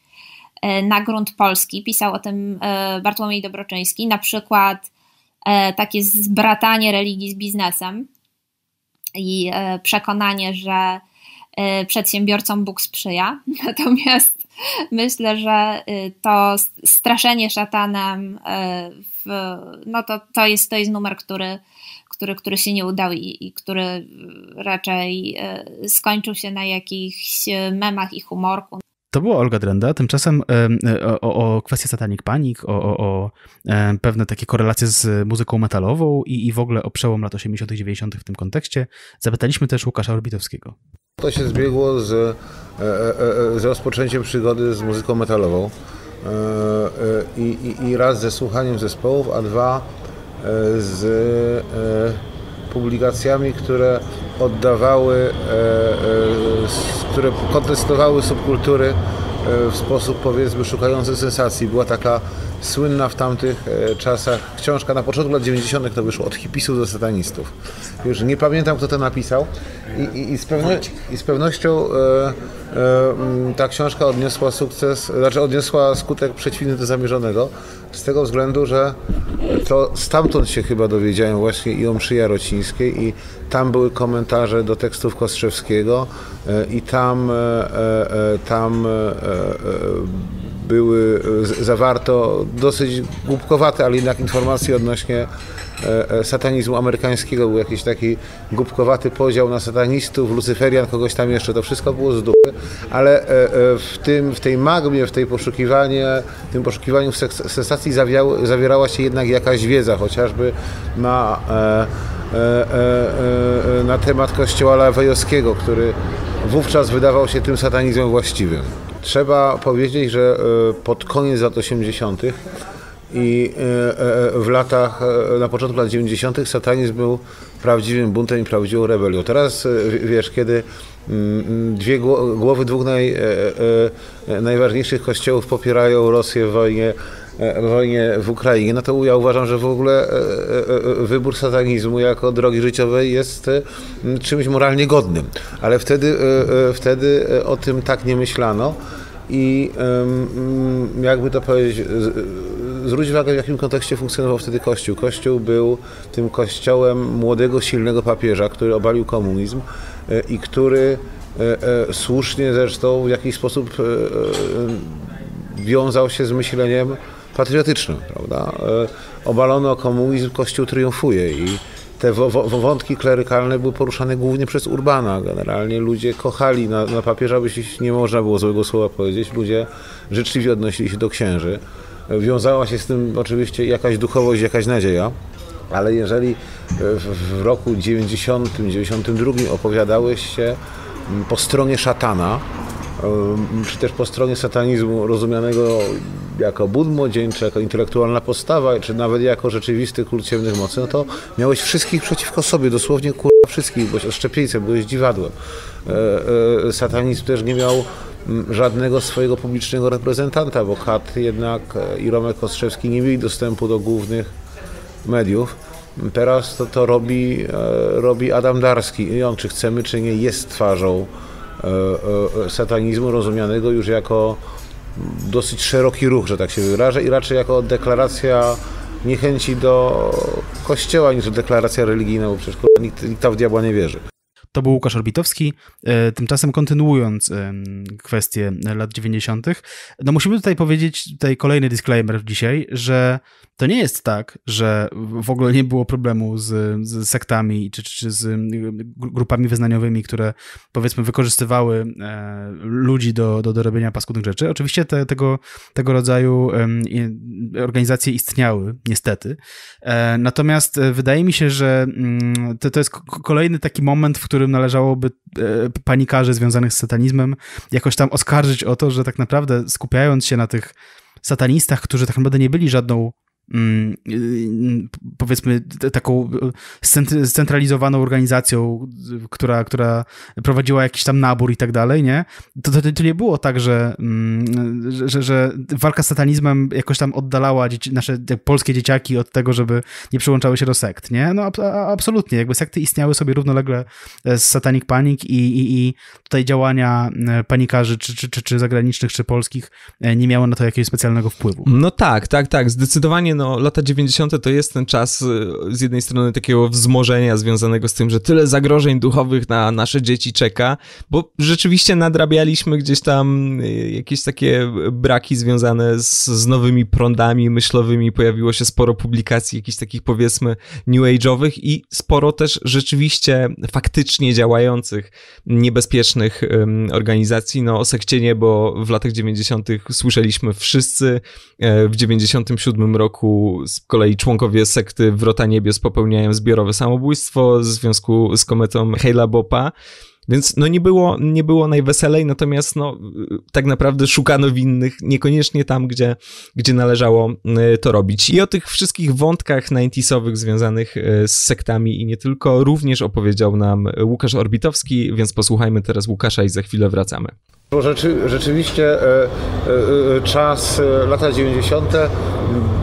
e, na grunt polski. Pisał o tym e, Bartłomiej Dobroczyński, na przykład e, takie zbratanie religii z biznesem i przekonanie, że przedsiębiorcom Bóg sprzyja. Natomiast myślę, że to straszenie szatanem, w, no to, to, jest, to jest numer, który który, który się nie udał i, i który e, raczej e, skończył się na jakichś e, memach i humorku. To była Olga Drenda, tymczasem o, o kwestię Satanic Panic, o, o, o, pewne takie korelacje z muzyką metalową i, i w ogóle o przełom lat 80 90 w tym kontekście zapytaliśmy też Łukasza Orbitowskiego. To się zbiegło z, z rozpoczęciem przygody z muzyką metalową i, i, i raz ze słuchaniem zespołów, a dwa z e, publikacjami, które oddawały, e, e, które kontestowały subkultury w sposób powiedzmy szukający sensacji. Była taka słynna w tamtych czasach książka, na początku lat 90. to wyszło, od hipisów do satanistów. Już nie pamiętam, kto to napisał i, i, i, z, pewno, i z, pewnością e, E, ta książka odniosła sukces, znaczy odniosła skutek przeciwny do zamierzonego, z tego względu, że to stamtąd się chyba dowiedziałem właśnie i o mszy jarocińskiej i tam były komentarze do tekstów Kostrzewskiego e, i tam, e, tam były zawarto dosyć głupkowate, ale jednak informacje odnośnie E, e, satanizmu amerykańskiego, był jakiś taki głupkowaty podział na satanistów, lucyferian, kogoś tam jeszcze, to wszystko było z dupy, ale e, w, tym, w tej magmie, w tej poszukiwaniu, w tym poszukiwaniu sensacji zawierała się jednak jakaś wiedza, chociażby na, na temat kościoła lawejowskiego, który wówczas wydawał się tym satanizmem właściwym. Trzeba powiedzieć, że pod koniec lat 80 i e, e, w latach, e, na początku lat 90. satanizm był prawdziwym buntem i prawdziwą rebelią. Teraz wiesz, kiedy mm, mm, dwie głowy dwóch naj, najważniejszych kościołów popierają Rosję w wojnie, wojnie w Ukrainie, no to ja uważam, że w ogóle wybór satanizmu jako drogi życiowej jest czymś moralnie godnym. Ale wtedy, wtedy o tym tak nie myślano i mm, jakby to powiedzieć, zwróć uwagę, w jakim kontekście funkcjonował wtedy Kościół. Kościół był tym kościołem młodego, silnego papieża, który obalił komunizm e, i który e, e, słusznie zresztą w jakiś sposób wiązał się z myśleniem patriotycznym, prawda? Obalono komunizm, Kościół triumfuje i te wątki klerykalne były poruszane głównie przez Urbana. Generalnie ludzie kochali na, na papieża, by się nie można było złego słowa powiedzieć. Ludzie życzliwie odnosili się do księży. Wiązała się z tym oczywiście jakaś duchowość, jakaś nadzieja. Ale jeżeli w roku 90-92 opowiadałeś się mm, po stronie szatana, mm, czy też po stronie satanizmu rozumianego jako bud młodzieńczy, jako intelektualna postawa, czy nawet jako rzeczywisty kult ciemnych mocy, no to miałeś wszystkich przeciwko sobie, dosłownie kurwa wszystkich, byłeś odszczepieńcem, byłeś dziwadłem. E, e, satanizm też nie miał mm, żadnego swojego publicznego reprezentanta, bo Kat jednak e, i Romek Ostrzewski nie mieli dostępu do głównych mediów. Teraz to, to robi, e, robi Adam Darski i on, czy chcemy, czy nie, jest twarzą e, satanizmu rozumianego już jako dosyć szeroki ruch, że tak się wyrażę, i raczej jako deklaracja niechęci do kościoła niż deklaracja religijna, bo przecież nikt, nikt w diabła nie wierzy. To był Łukasz Orbitowski. E, tymczasem kontynuując e, kwestię lat 90., no musimy tutaj powiedzieć, tutaj kolejny disclaimer dzisiaj, że to nie jest tak, że w ogóle nie było problemu z, z sektami czy, czy, czy z grupami wyznaniowymi, które powiedzmy wykorzystywały e, ludzi do, do, do robienia paskudnych rzeczy. Oczywiście te, tego, tego rodzaju organizacje istniały, niestety. Natomiast wydaje mi się, że mm, to, to jest kolejny taki moment, w którym którym należałoby e, panikarzy związanych z satanizmem jakoś tam oskarżyć o to, że tak naprawdę skupiając się na tych satanistach, którzy tak naprawdę nie byli żadną Y, y, powiedzmy taką y, scentralizowaną organizacją, która, która prowadziła jakiś tam nabór i tak dalej, nie? To, to, to nie było tak, że, mm, że, że walka z satanizmem jakoś tam oddalała dzieci, nasze polskie dzieciaki od tego, żeby nie przyłączały się do sekt, nie? No absolutnie, jakby sekty istniały sobie równolegle e, z Satanic Panic i, i, i tutaj działania e, panikarzy, czy, czy, czy, czy zagranicznych, czy polskich e, nie miały na to jakiegoś specjalnego wpływu. No tak, tak, tak, zdecydowanie no, no, lata 90. to jest ten czas y, z jednej strony takiego wzmożenia związanego z tym, że tyle zagrożeń duchowych na nasze dzieci czeka, bo rzeczywiście nadrabialiśmy gdzieś tam y, jakieś takie braki związane z, z nowymi prądami myślowymi. Pojawiło się sporo publikacji jakichś takich powiedzmy new age'owych i sporo też rzeczywiście faktycznie działających niebezpiecznych um, organizacji. No o sekcie nie, bo w latach 90. słyszeliśmy wszyscy, e, w 97 roku roku z kolei członkowie sekty Wrota Niebios popełniają zbiorowe samobójstwo w związku z kometą Heila bopa Więc no nie było, nie było najweselej, natomiast no, tak naprawdę szukano winnych niekoniecznie tam, gdzie, gdzie należało y, to robić. I o tych wszystkich wątkach 90 związanych y, z sektami i nie tylko również opowiedział nam Łukasz Orbitowski, więc posłuchajmy teraz Łukasza i za chwilę wracamy. Bo rzeczy, rzeczywiście e, e, e, czas, lata 90.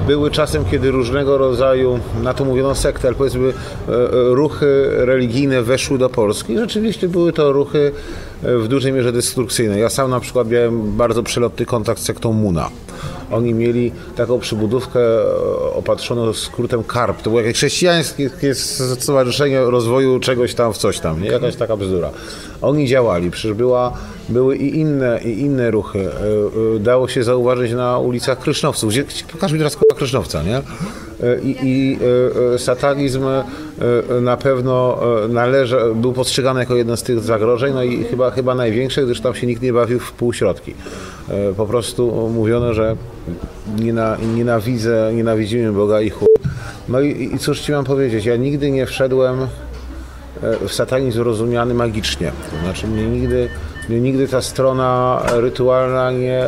były czasem, kiedy różnego rodzaju, na to mówiono sekty, ale powiedzmy ruchy religijne weszły do Polski. Rzeczywiście były to ruchy w dużej mierze destrukcyjne. Ja sam na przykład miałem bardzo przelotny kontakt z sektą Muna. Oni mieli taką przybudówkę e, opatrzoną skrótem KARP. To było jakieś chrześcijańskie stowarzyszenie rozwoju czegoś tam w coś tam, nie? Jakaś taka bzdura. Oni działali, przecież była, były i inne, i inne ruchy. E, e, dało się zauważyć na ulicach Krysznowców. Gdzie, pokaż mi teraz koła Krysznowca, nie? E, i, i e, e, satanizm na pewno należy, był postrzegany jako jeden z tych zagrożeń, no i chyba, chyba największe, gdyż tam się nikt nie bawił w półśrodki. Po prostu mówiono, że nienawidzę, nienawidzimy Boga i chłop. No i, i cóż ci mam powiedzieć, ja nigdy nie wszedłem w satanizm rozumiany magicznie. To znaczy mnie nigdy nigdy ta strona rytualna nie,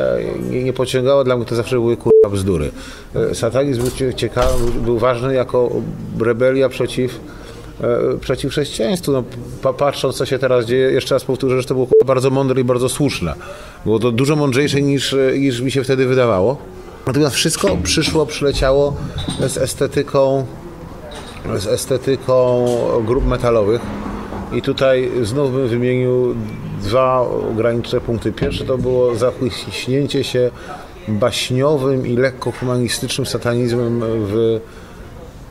nie, nie pociągała dla mnie, to zawsze były kurwa bzdury. E, satanizm był ciekawy, był ważny jako rebelia przeciw e, przeciw chrześcijaństwu. No, patrząc, co się teraz dzieje, jeszcze raz powtórzę, że to było bardzo mądre i bardzo słuszne. Było to dużo mądrzejsze niż, e, niż mi się wtedy wydawało. Natomiast wszystko przyszło, przyleciało z estetyką, z estetyką grup metalowych. I tutaj znów bym wymienił dwa ograniczone punkty. Pierwszy to było zachłyśnięcie się baśniowym i lekko humanistycznym satanizmem w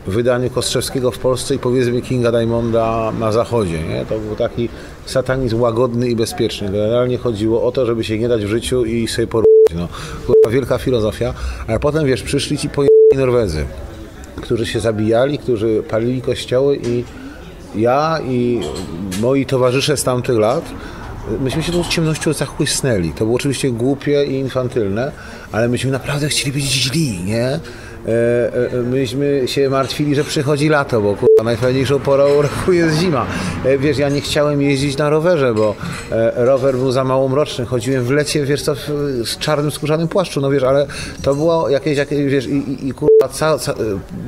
wydaniu Kostrzewskiego w Polsce i powiedzmy Kinga Diamonda na zachodzie. Nie? To był taki satanizm łagodny i bezpieczny. Generalnie chodziło o to, żeby się nie dać w życiu i sobie porównać. No. Była wielka filozofia, ale potem wiesz, przyszli ci pojęci Norwezy, którzy się zabijali, którzy palili kościoły i ja i moi towarzysze z tamtych lat myśmy się tą ciemnością zachłysnęli. To było oczywiście głupie i infantylne, ale myśmy naprawdę chcieli być źli, nie? E, e, e, myśmy się martwili, że przychodzi lato, bo kurwa, najfajniejszą porą roku jest zima. Wiesz, ja nie chciałem jeździć na rowerze, bo rower był za mało mroczny. Chodziłem w lecie, wiesz co, z czarnym skórzanym płaszczu, no wiesz, ale to było jakieś, jakieś wiesz, i, i, i kurwa, ca, ca,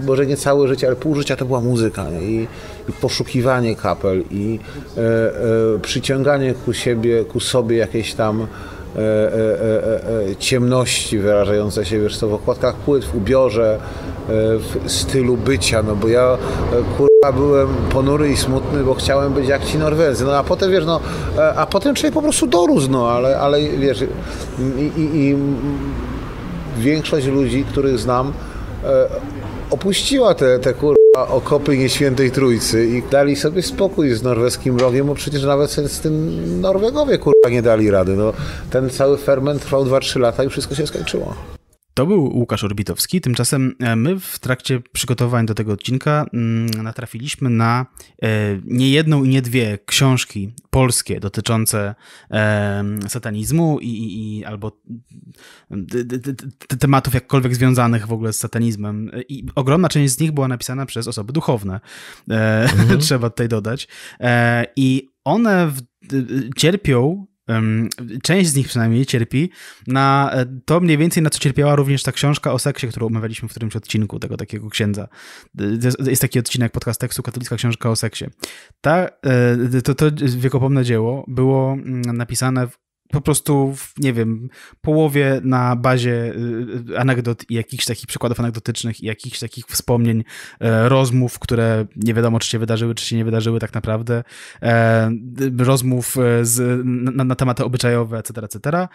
może nie całe życie, ale pół życia to była muzyka, nie? I, poszukiwanie kapel i e, e, przyciąganie ku, siebie, ku sobie jakieś tam e, e, e, e ciemności wyrażające się wiesz co, w okładkach płyt, w ubiorze, w stylu bycia, no bo ja kurwa byłem ponury i smutny, bo chciałem być jak ci Norwezy, no a potem wiesz, no a potem człowiek po prostu dorósł, no ale, ale wiesz i, i, i większość ludzi, których znam opuściła te, te kur okopy nieświętej Trójcy i dali sobie spokój z norweskim rogiem, bo przecież nawet z tym Norwegowie kurwa nie dali rady. No, ten cały ferment trwał 2-3 lata i wszystko się skończyło. To był Łukasz Orbitowski. Tymczasem e, my w trakcie przygotowań do tego odcinka mm, natrafiliśmy na e, nie jedną i nie dwie książki polskie dotyczące satanizmu i, i, i albo tematów jakkolwiek związanych w ogóle z satanizmem. I ogromna część z nich była napisana przez osoby duchowne. E, mhm. Trzeba tutaj dodać. I one w cierpią część z nich przynajmniej cierpi na e, to mniej więcej, na co cierpiała również ta książka o seksie, którą omawialiśmy w którymś odcinku tego takiego księdza. Jest taki odcinek podcast tekstu Katolicka Książka o Seksie. Ta, e, to, to wiekopomne dzieło było mm, napisane w po prostu, nie wiem, połowie na bazie y, y, anegdot i jakichś takich przykładów anegdotycznych i jakichś takich wspomnień, e, rozmów, które nie wiadomo, czy się wydarzyły, czy się nie wydarzyły tak naprawdę, e, rozmów e, z, na, na tematy obyczajowe, etc., etc.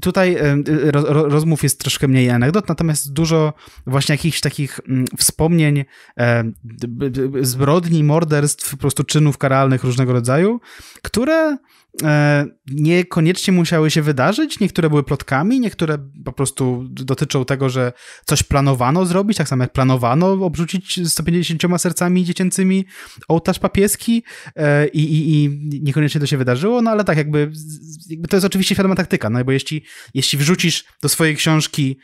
Tutaj ro, rozmów jest troszkę mniej anegdot, natomiast dużo właśnie jakichś takich wspomnień, zbrodni, morderstw, po prostu czynów karalnych różnego rodzaju, które nie niekoniecznie musiały się wydarzyć. Niektóre były plotkami, niektóre po prostu dotyczą tego, że coś planowano zrobić, tak samo jak planowano obrzucić 150 sercami dziecięcymi ołtarz papieski e, i, i, i niekoniecznie to się wydarzyło, no ale tak jakby, jakby to jest oczywiście świadoma taktyka, no bo jeśli, jeśli wrzucisz do swojej książki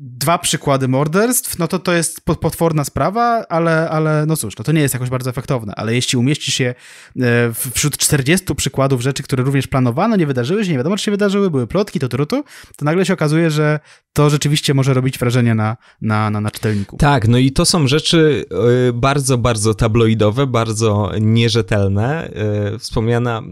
dwa przykłady morderstw, no to to jest potworna sprawa, ale, ale no cóż, no to nie jest jakoś bardzo efektowne, ale jeśli umieścisz się e, wśród 40 przykładów rzeczy, które również planowano, nie wydarzyły się, nie wiadomo czy się wydarzyły, były plotki, to trutu, to nagle się okazuje, że to rzeczywiście może robić wrażenie na, na, na, na czytelniku. Tak, no i to są rzeczy e, bardzo, bardzo tabloidowe, bardzo nierzetelne. E, wspomniana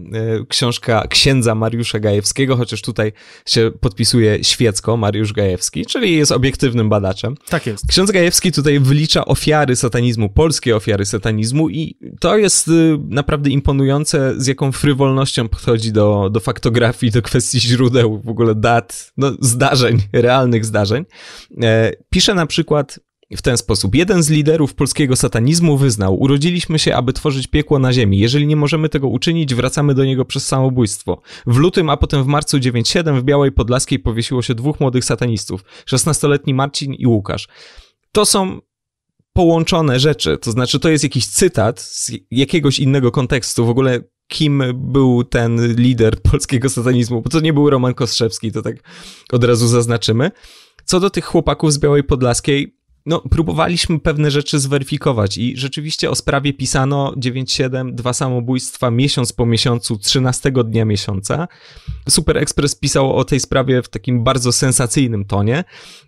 książka księdza Mariusza Gajewskiego, chociaż tutaj się podpisuje świecko Mariusz Gajewski, czyli jest obiektywnym badaczem. Tak jest. Ksiądz Gajewski tutaj wylicza ofiary satanizmu, polskie ofiary satanizmu i to jest y, naprawdę imponujące, z jaką frywolnością podchodzi do, do faktografii, do kwestii źródeł, w ogóle dat, no, zdarzeń, realnych zdarzeń. E, pisze na przykład w ten sposób jeden z liderów polskiego satanizmu wyznał: Urodziliśmy się, aby tworzyć piekło na ziemi. Jeżeli nie możemy tego uczynić, wracamy do niego przez samobójstwo. W lutym, a potem w marcu 97 w Białej Podlaskiej powiesiło się dwóch młodych satanistów: 16-letni Marcin i Łukasz. To są połączone rzeczy, to znaczy to jest jakiś cytat z jakiegoś innego kontekstu. W ogóle kim był ten lider polskiego satanizmu, bo to nie był Roman Kostrzewski, to tak od razu zaznaczymy. Co do tych chłopaków z Białej Podlaskiej, no, próbowaliśmy pewne rzeczy zweryfikować i rzeczywiście o sprawie pisano 9-7, dwa samobójstwa miesiąc po miesiącu, 13 dnia miesiąca. Super Express pisał o tej sprawie w takim bardzo sensacyjnym tonie.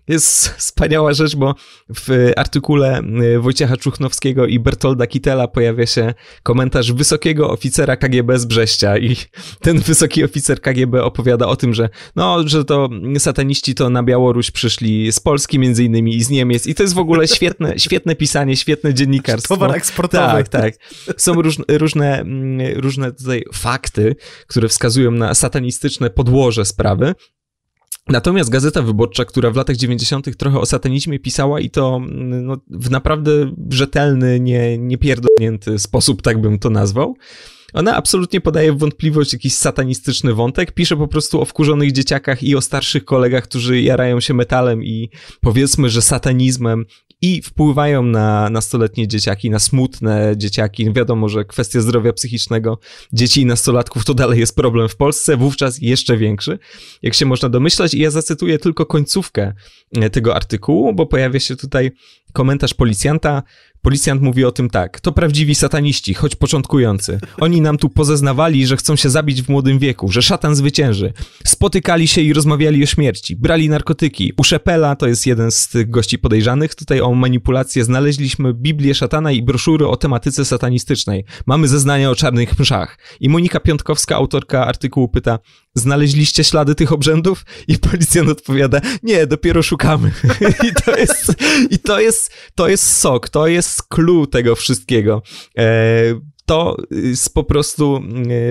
Jest wspaniała rzecz, bo w artykule y, Wojciecha Czuchnowskiego i Bertolda Kittela pojawia się komentarz wysokiego oficera KGB z Brześcia i ten wysoki oficer KGB opowiada o tym, że no, że to sataniści to na Białoruś przyszli z Polski między innymi i z Niemiec i to jest w ogóle świetne, świetne pisanie, świetne dziennikarstwo. Towar eksportowy. Tak, tak. Są róż, różne, mm, różne tutaj fakty, które wskazują na satanistyczne podłoże sprawy. Natomiast Gazeta Wyborcza, która w latach 90. trochę o satanizmie pisała i to mm, no, w naprawdę rzetelny, nie, niepierdolnięty sposób, tak bym to nazwał, ona absolutnie podaje w wątpliwość jakiś satanistyczny wątek, pisze po prostu o wkurzonych dzieciakach i o starszych kolegach, którzy jarają się metalem i powiedzmy, że satanizmem i wpływają na nastoletnie dzieciaki, na smutne dzieciaki. Wiadomo, że kwestia zdrowia psychicznego dzieci i nastolatków to dalej jest problem w Polsce, wówczas jeszcze większy, jak się można domyślać. I ja zacytuję tylko końcówkę e, tego artykułu, bo pojawia się tutaj komentarz policjanta. Policjant mówi o tym tak. To prawdziwi sataniści, choć początkujący. Oni nam tu pozeznawali, że chcą się zabić w młodym wieku, że szatan zwycięży. Spotykali się i rozmawiali o śmierci. Brali narkotyki. U Szepela, to jest jeden z tych gości podejrzanych, tutaj o manipulację znaleźliśmy Biblię szatana i broszury o tematyce satanistycznej. Mamy zeznania o czarnych mszach. I Monika Piątkowska, autorka artykułu, pyta, znaleźliście ślady tych obrzędów? I policjant odpowiada, nie, dopiero szukamy. I to jest, i to jest, to jest sok, to jest clue tego wszystkiego. E, to jest y, po prostu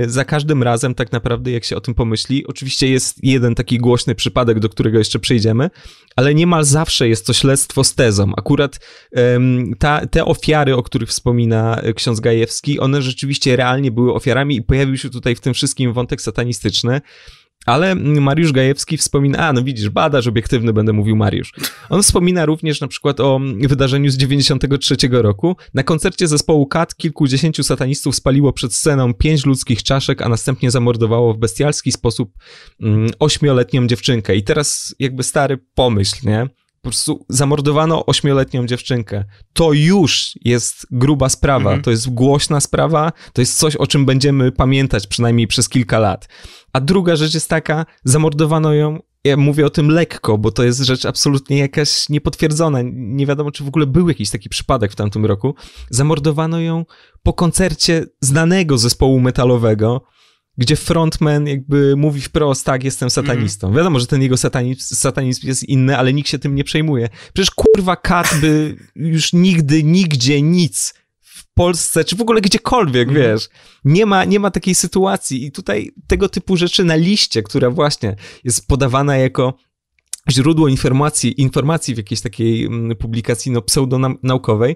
y, za każdym razem, tak naprawdę, jak się o tym pomyśli, oczywiście jest jeden taki głośny przypadek, do którego jeszcze przejdziemy, ale niemal zawsze jest to śledztwo z tezą. Akurat ta, te ofiary, o których wspomina y, ksiądz Gajewski, one rzeczywiście realnie były ofiarami i pojawił się tutaj w tym wszystkim wątek satanistyczny. Ale Mariusz Gajewski wspomina, a no widzisz, badasz obiektywny, będę mówił Mariusz. On wspomina również na przykład o wydarzeniu z 93 roku. Na koncercie zespołu Kat kilkudziesięciu satanistów spaliło przed sceną pięć ludzkich czaszek, a następnie zamordowało w bestialski sposób mm, ośmioletnią dziewczynkę. I teraz jakby stary pomyśl, nie? po prostu zamordowano ośmioletnią dziewczynkę. To już jest gruba sprawa, mhm. to jest głośna sprawa, to jest coś, o czym będziemy pamiętać przynajmniej przez kilka lat. A druga rzecz jest taka, zamordowano ją ja mówię o tym lekko, bo to jest rzecz absolutnie jakaś niepotwierdzona. Nie wiadomo, czy w ogóle był jakiś taki przypadek w tamtym roku. Zamordowano ją po koncercie znanego zespołu metalowego, gdzie frontman jakby mówi wprost, tak, jestem satanistą. Mm. Wiadomo, że ten jego satanizm, satanizm jest inny, ale nikt się tym nie przejmuje. Przecież kurwa Kat by już nigdy, nigdzie nic w Polsce, czy w ogóle gdziekolwiek, mm. wiesz, nie ma, nie ma takiej sytuacji i tutaj tego typu rzeczy na liście, która właśnie jest podawana jako źródło informacji, informacji w jakiejś takiej mm, publikacji no, pseudonaukowej,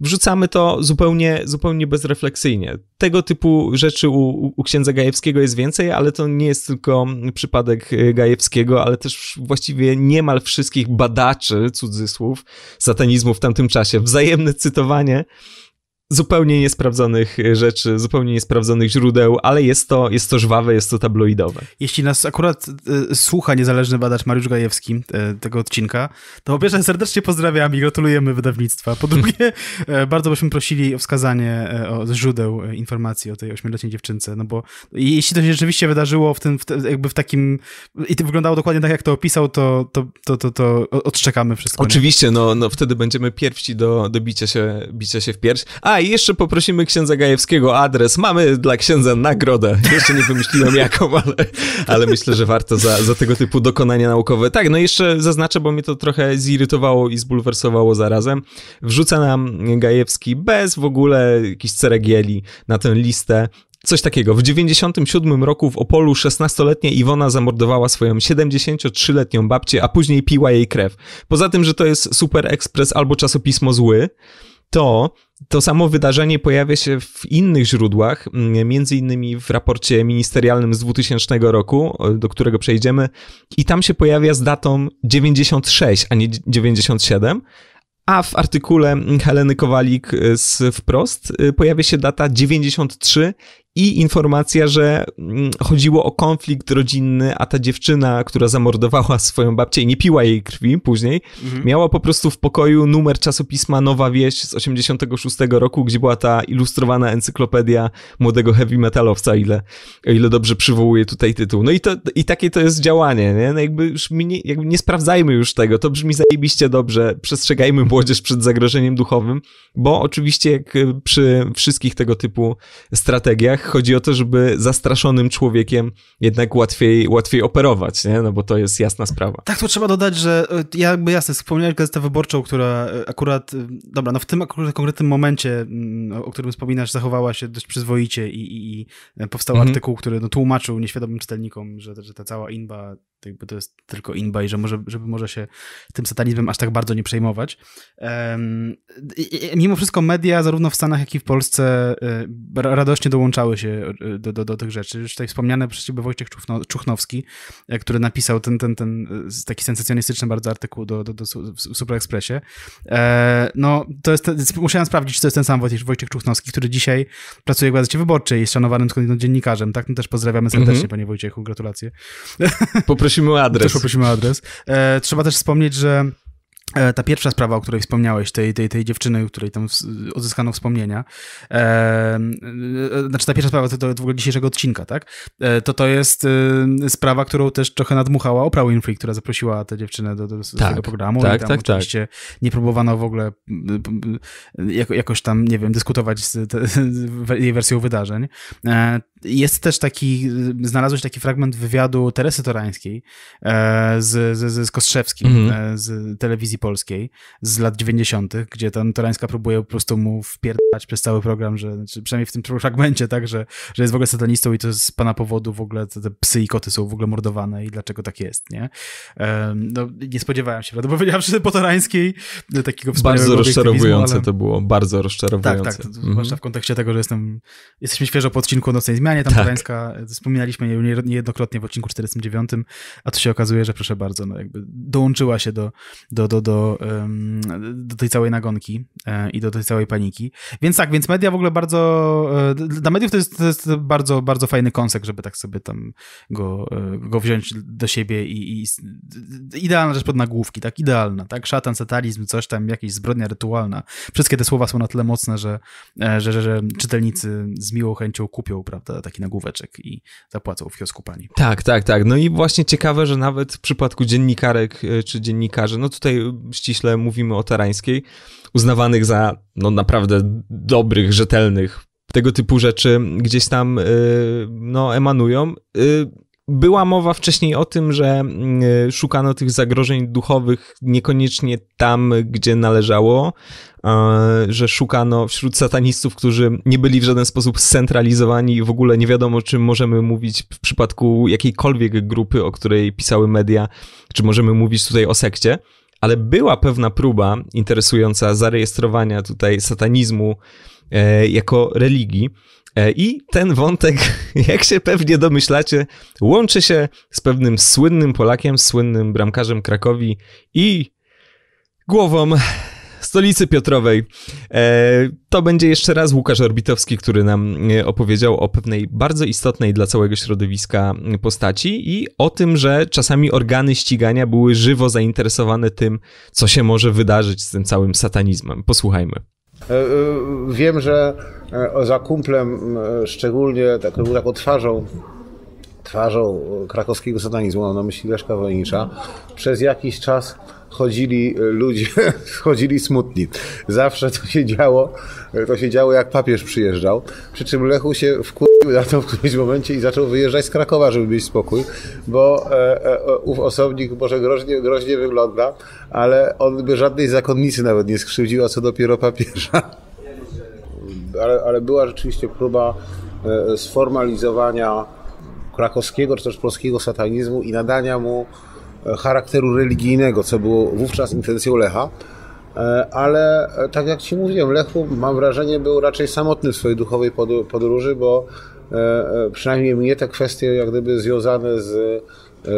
wrzucamy to zupełnie, zupełnie bezrefleksyjnie. Tego typu rzeczy u, u księdza Gajewskiego jest więcej, ale to nie jest tylko przypadek e, Gajewskiego, ale też właściwie niemal wszystkich badaczy, cudzysłów, satanizmu w tamtym czasie. Wzajemne cytowanie zupełnie niesprawdzonych e, rzeczy, zupełnie niesprawdzonych źródeł, ale jest to, jest to żwawe, jest to tabloidowe. Jeśli nas akurat y, słucha niezależny badacz Mariusz Gajewski y, tego odcinka, to po pierwsze serdecznie pozdrawiamy, i gratulujemy wydawnictwa. Po drugie, bardzo byśmy prosili o wskazanie o źródeł informacji o tej ośmioletniej dziewczynce, no bo jeśli to się rzeczywiście wydarzyło w tym, w jakby w takim, i to wyglądało dokładnie tak, jak to opisał, to, to, to, to, to odczekamy wszystko. Oczywiście, no, no wtedy będziemy pierwsi do, do bicia, się, bicia się w pierś. A, i jeszcze poprosimy księdza Gajewskiego adres. Mamy dla księdza nagrodę. Jeszcze nie wymyśliłem jaką, ale, ale myślę, że warto za, za tego typu dokonania naukowe. Tak, no jeszcze zaznaczę, bo mnie to trochę zirytowało i zbulwersowało zarazem. Wrzuca nam Gajewski bez w ogóle jakichś ceregieli na tę listę Coś takiego. W 97 roku w Opolu 16-letnia Iwona zamordowała swoją 73-letnią babcię, a później piła jej krew. Poza tym, że to jest Super Express albo czasopismo zły, to to samo wydarzenie pojawia się w innych źródłach, mm, między innymi w raporcie ministerialnym z 2000 roku, do którego przejdziemy, i tam się pojawia z datą 96, a nie 97. A w artykule Heleny Kowalik y, z Wprost y, pojawia się data 93 i informacja, że mm, chodziło o konflikt rodzinny, a ta dziewczyna, która zamordowała swoją babcię i nie piła jej krwi później, mhm. miała po prostu w pokoju numer czasopisma Nowa Wieś z 86 roku, gdzie była ta ilustrowana encyklopedia młodego heavy metalowca, ile, o ile dobrze przywołuje tutaj tytuł. No i, to, i takie to jest działanie, nie? No jakby już nie, jakby nie sprawdzajmy już tego, to brzmi zajebiście dobrze, przestrzegajmy młodzież przed zagrożeniem duchowym, bo oczywiście jak przy wszystkich tego typu strategiach, Chodzi o to, żeby zastraszonym człowiekiem jednak łatwiej, łatwiej operować, nie? no bo to jest jasna sprawa. Tak, to trzeba dodać, że e, jakby jasne, wspomniałeś Gazetę Wyborczą, która e, akurat, e, dobra, no w tym akurat konkretnym momencie, mm, o którym wspominasz, zachowała się dość przyzwoicie i, i, i powstał mhm. artykuł, który no, tłumaczył nieświadomym czytelnikom, że, że ta cała inba to, jakby to jest tylko inba i że może, żeby może się tym satanizmem aż tak bardzo nie przejmować. Mimo wszystko media zarówno w Stanach, jak i w Polsce y, radośnie dołączały się y, do, do, do tych rzeczy. Już tutaj wspomniane przez ciebie Wojciech Czuchnowski, e, który napisał ten, ten, ten taki sensacjonistyczny bardzo artykuł do, do, do Super Expressie. E, no, to jest, ten, musiałem sprawdzić, czy to jest ten sam Wojciech, Wojciech Czuchnowski, który dzisiaj pracuje w Gazecie Wyborczej, jest szanowanym skądinąd dziennikarzem, tak? No też pozdrawiamy serdecznie, mm -hmm. panie Wojciechu, gratulacje. Poprosi poprosimy o adres. Też poprosimy o adres. E, trzeba też wspomnieć, że e, ta pierwsza sprawa, o której wspomniałeś, tej, tej, tej dziewczyny, której tam odzyskano wspomnienia, e, e, e, znaczy ta pierwsza sprawa to, to w ogóle dzisiejszego odcinka, tak? E, to to jest e, sprawa, którą też trochę nadmuchała Oprah Winfrey, która zaprosiła tę dziewczynę do, do tak, swojego programu tak, i tam tak, tak. oczywiście tak. nie próbowano w ogóle jako, jakoś tam, nie wiem, dyskutować z te, jej wersją wydarzeń jest też taki, znalazłeś taki fragment wywiadu Teresy Torańskiej e, z, z, z Kostrzewskim mhm. e, z telewizji polskiej z lat 90., gdzie tam Torańska próbuje po prostu mu wpierdać przez cały program, że przynajmniej w tym fragmencie, tak, że, że jest w ogóle satanistą i to z pana powodu w ogóle te, te psy i koty są w ogóle mordowane i dlaczego tak jest, nie? E, no, nie spodziewałem się, prawda? Bo powiedziawszy po Torańskiej no, takiego wspaniałego Bardzo rozczarowujące ale... to było, bardzo rozczarowujące. Tak, tak, mhm. zwłaszcza w kontekście tego, że jestem, jesteśmy świeżo po odcinku Nocnej Zmiany, Marianie, tam tak. Polańska, e, wspominaliśmy ją niejednokrotnie w odcinku 49, a tu się okazuje, że proszę bardzo, no jakby dołączyła się do, do, do, do, um, do tej całej nagonki e, i do tej całej paniki. Więc tak, więc media w ogóle bardzo, e, dla mediów to jest, to jest bardzo, bardzo fajny konsek, żeby tak sobie tam go, go wziąć do siebie i, i idealna rzecz pod nagłówki, tak, idealna, tak, szatan, satalizm, coś tam, jakieś zbrodnia rytualna. Wszystkie te słowa są na tyle mocne, że, że, że, że czytelnicy z miłą chęcią kupią, prawda? taki nagłóweczek i zapłacą w kiosku pani. Tak, tak, tak. No i właśnie ciekawe, że nawet w przypadku dziennikarek e, czy dziennikarzy, no tutaj ściśle mówimy o Tarańskiej, uznawanych za no naprawdę dobrych, rzetelnych tego typu rzeczy gdzieś tam e, no, emanują. E, była mowa wcześniej o tym, że mm, e, szukano tych zagrożeń duchowych niekoniecznie tam, gdzie należało, że szukano wśród satanistów, którzy nie byli w żaden sposób scentralizowani i w ogóle nie wiadomo, czy możemy mówić w przypadku jakiejkolwiek grupy, o której pisały media, czy możemy mówić tutaj o sekcie ale była pewna próba interesująca zarejestrowania tutaj satanizmu e, jako religii. E, I ten wątek, jak się pewnie domyślacie, łączy się z pewnym słynnym Polakiem, słynnym bramkarzem Krakowi i głową stolicy Piotrowej. E, to będzie jeszcze raz Łukasz Orbitowski, który nam e, opowiedział o pewnej bardzo istotnej dla całego środowiska postaci i o tym, że czasami organy ścigania były żywo zainteresowane tym, co się może wydarzyć z tym całym satanizmem. Posłuchajmy. E, e, wiem, że e, za kumplem, szczególnie tak, był taką twarzą, twarzą krakowskiego satanizmu, mam na myśli Leszka Wojnicza, przez jakiś czas chodzili ludzie, chodzili smutni. Zawsze to się działo, to się działo jak papież przyjeżdżał, przy czym Lechu się wkurzył to w którymś momencie i zaczął wyjeżdżać z Krakowa, żeby mieć spokój, bo e, e, e, ów osobnik może groźnie, groźnie wygląda, ale on by żadnej zakonnicy nawet nie skrzywdził, a co dopiero papieża. Ale, ale była rzeczywiście próba e, sformalizowania krakowskiego czy też polskiego satanizmu i nadania mu e, charakteru religijnego, co było wówczas intencją Lecha. Ale tak jak Ci mówiłem, Lechu mam wrażenie był raczej samotny w swojej duchowej podróży, bo E, e, przynajmniej mnie te kwestie jak gdyby związane z e,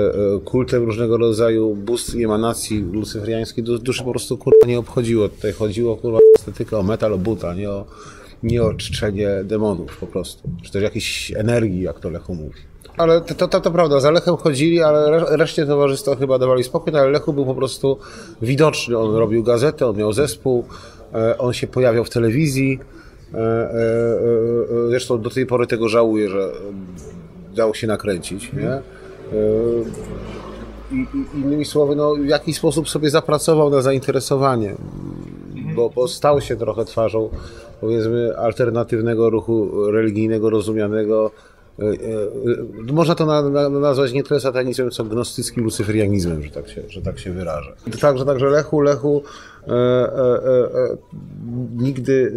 kultem różnego rodzaju bóstw i emanacji lucyferiańskiej dużo po prostu kurwa nie obchodziło. Tutaj chodziło kurwa estetykę o metal, o buta, nie o, nie o czczenie demonów po prostu. Czy też jakiejś energii, jak to Lechu mówi. Ale to, to, to prawda, za Lechem chodzili, ale reszcie towarzystwa chyba dawali spokój, no ale Lechu był po prostu widoczny. On robił gazetę, on miał zespół, on się pojawiał w telewizji E, e, e, zresztą do tej pory tego żałuję, że dało się nakręcić. Nie? Mhm. innymi słowy, no, w jaki sposób sobie zapracował na zainteresowanie, mhm. bo, bo stał się trochę twarzą powiedzmy alternatywnego ruchu religijnego rozumianego. Można to nazwać nie tyle satanizmem, co gnostyckim lucyferianizmem, że tak się, że tak się wyrażę. Także, także Lechu, Lechu E, e, e, nigdy,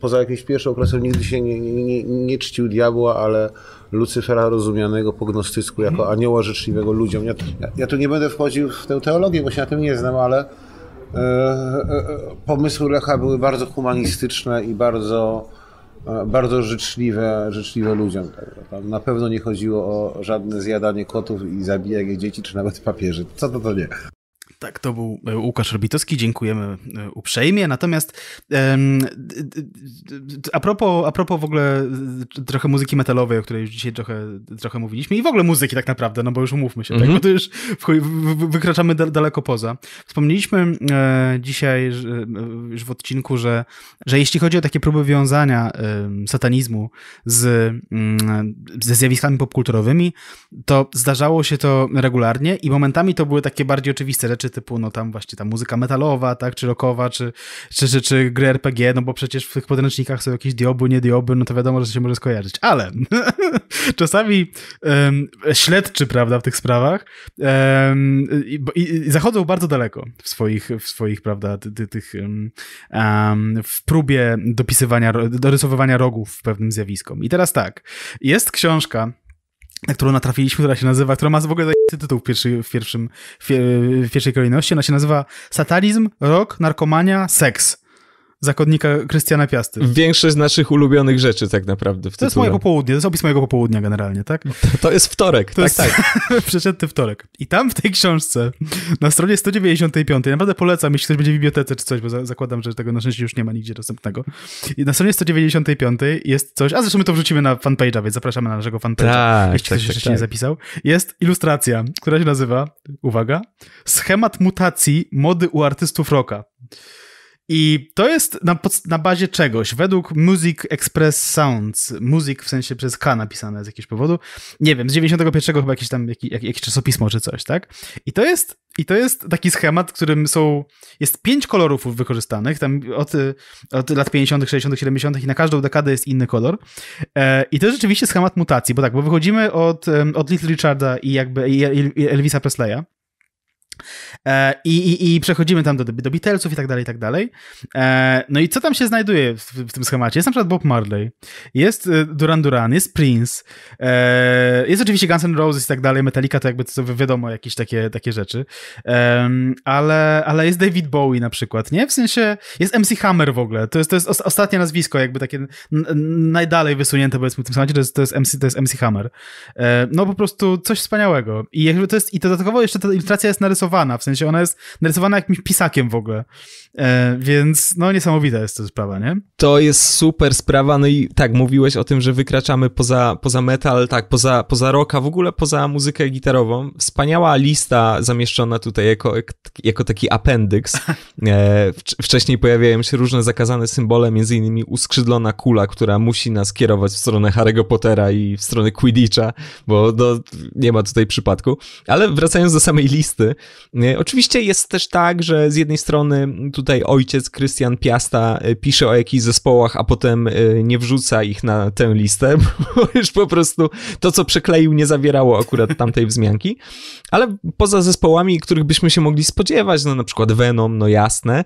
poza jakimś pierwszym okresem, nigdy się nie, nie, nie czcił diabła, ale Lucyfera rozumianego po gnostycku jako mhm. anioła życzliwego ludziom. Ja, ja tu nie będę wchodził w tę teologię, bo się na tym nie znam, ale pomysły Lecha były bardzo humanistyczne i bardzo, bardzo życzliwe, życzliwe ludziom. Tam na pewno nie chodziło o żadne zjadanie kotów i zabijanie dzieci, czy nawet papieży. Co to to nie? Tak, to był e, Łukasz Robitowski. dziękujemy e, uprzejmie. Natomiast a propos, a propos w ogóle e, trochę muzyki metalowej, o której już dzisiaj trochę, trochę mówiliśmy i w ogóle muzyki tak naprawdę, no bo już umówmy się, mm -hmm. tak, mhm. bo to już wykraczamy daleko poza. Wspomnieliśmy dzisiaj już w odcinku, że, że jeśli chodzi o takie próby wiązania satanizmu z, mm, ze zjawiskami popkulturowymi, to zdarzało się to regularnie i momentami to były takie bardziej oczywiste rzeczy, typu no tam właśnie ta muzyka metalowa, tak, czy rockowa, czy, czy, czy, czy gry RPG, no bo przecież w tych podręcznikach są jakieś dioby nie dioby no to wiadomo, że się może skojarzyć, ale czasami um, śledczy, prawda, w tych sprawach um, i, i, zachodzą bardzo daleko w swoich, w swoich prawda, ty, ty, tych um, w próbie dopisywania, dorysowywania rogów pewnym zjawiskom. I teraz tak, jest książka, na którą natrafiliśmy, która się nazywa, która ma w ogóle tytuł w, pierwszy, w, pierwszym, w pierwszej kolejności. Ona się nazywa Satanizm, Rok, Narkomania, Seks zakodnika Krystiana Piasty. Większość z naszych ulubionych rzeczy tak naprawdę w To jest moje popołudnie, to jest opis mojego popołudnia generalnie, tak? To jest wtorek, to tak, jest... tak. Przeczęty wtorek. I tam w tej książce, na stronie 195, naprawdę polecam, jeśli ktoś będzie w bibliotece czy coś, bo zakładam, że tego na szczęście już nie ma nigdzie dostępnego. I na stronie 195 jest coś, a zresztą my to wrzucimy na fanpage'a, więc zapraszamy na naszego fanpage'a, tak, jeśli tak, ktoś tak, jeszcze tak. nie zapisał. Jest ilustracja, która się nazywa, uwaga, Schemat mutacji mody u artystów rocka. I to jest na, na bazie czegoś. Według Music Express Sounds, music w sensie przez K napisane z jakiegoś powodu, nie wiem, z 91 chyba jakieś tam jakieś, jakieś czasopismo czy coś, tak? I to jest i to jest taki schemat, w którym są, jest pięć kolorów wykorzystanych, tam od, od lat 50., 60., 70. i na każdą dekadę jest inny kolor. E, I to jest rzeczywiście schemat mutacji, bo tak, bo wychodzimy od, od Little Richarda i jakby i Elvisa Presleya, E, I, i, i przechodzimy tam do, do Beatlesów i tak dalej, i tak dalej. E, no i co tam się znajduje w, w tym schemacie? Jest na przykład Bob Marley, jest e, Duran Duran, jest Prince, jest oczywiście Guns N' Roses i tak dalej, Metallica to jakby to wiadomo, jakieś takie, takie rzeczy, ale, ale jest David Bowie na przykład, nie? W sensie jest MC Hammer w ogóle, to jest, to jest ostatnie nazwisko, jakby takie najdalej wysunięte powiedzmy w tym schemacie, to jest, to jest, MC, to jest MC Hammer. No po prostu coś wspaniałego. I jakby to jest, i to dodatkowo jeszcze ta ilustracja jest narysowana narysowana, w sensie ona jest narysowana jakimś pisakiem w ogóle. E, więc no niesamowita jest to sprawa, nie? To jest super sprawa, no i tak, mówiłeś o tym, że wykraczamy poza, poza metal, tak, poza, poza rocka, w ogóle poza muzykę gitarową. Wspaniała lista zamieszczona tutaj jako, jako taki apendyks. E, wcześniej pojawiają się różne zakazane symbole, między innymi uskrzydlona kula, która musi nas kierować w stronę Harry'ego Pottera i w stronę Quidditcha, bo no, nie ma tutaj przypadku. Ale wracając do samej listy, e, oczywiście jest też tak, że z jednej strony tu tutaj ojciec Krystian Piasta e, pisze o jakichś zespołach, a potem e, nie wrzuca ich na tę listę, bo już po prostu to, co przekleił, nie zawierało akurat tamtej wzmianki. Ale poza zespołami, których byśmy się mogli spodziewać, no na przykład Venom, no jasne,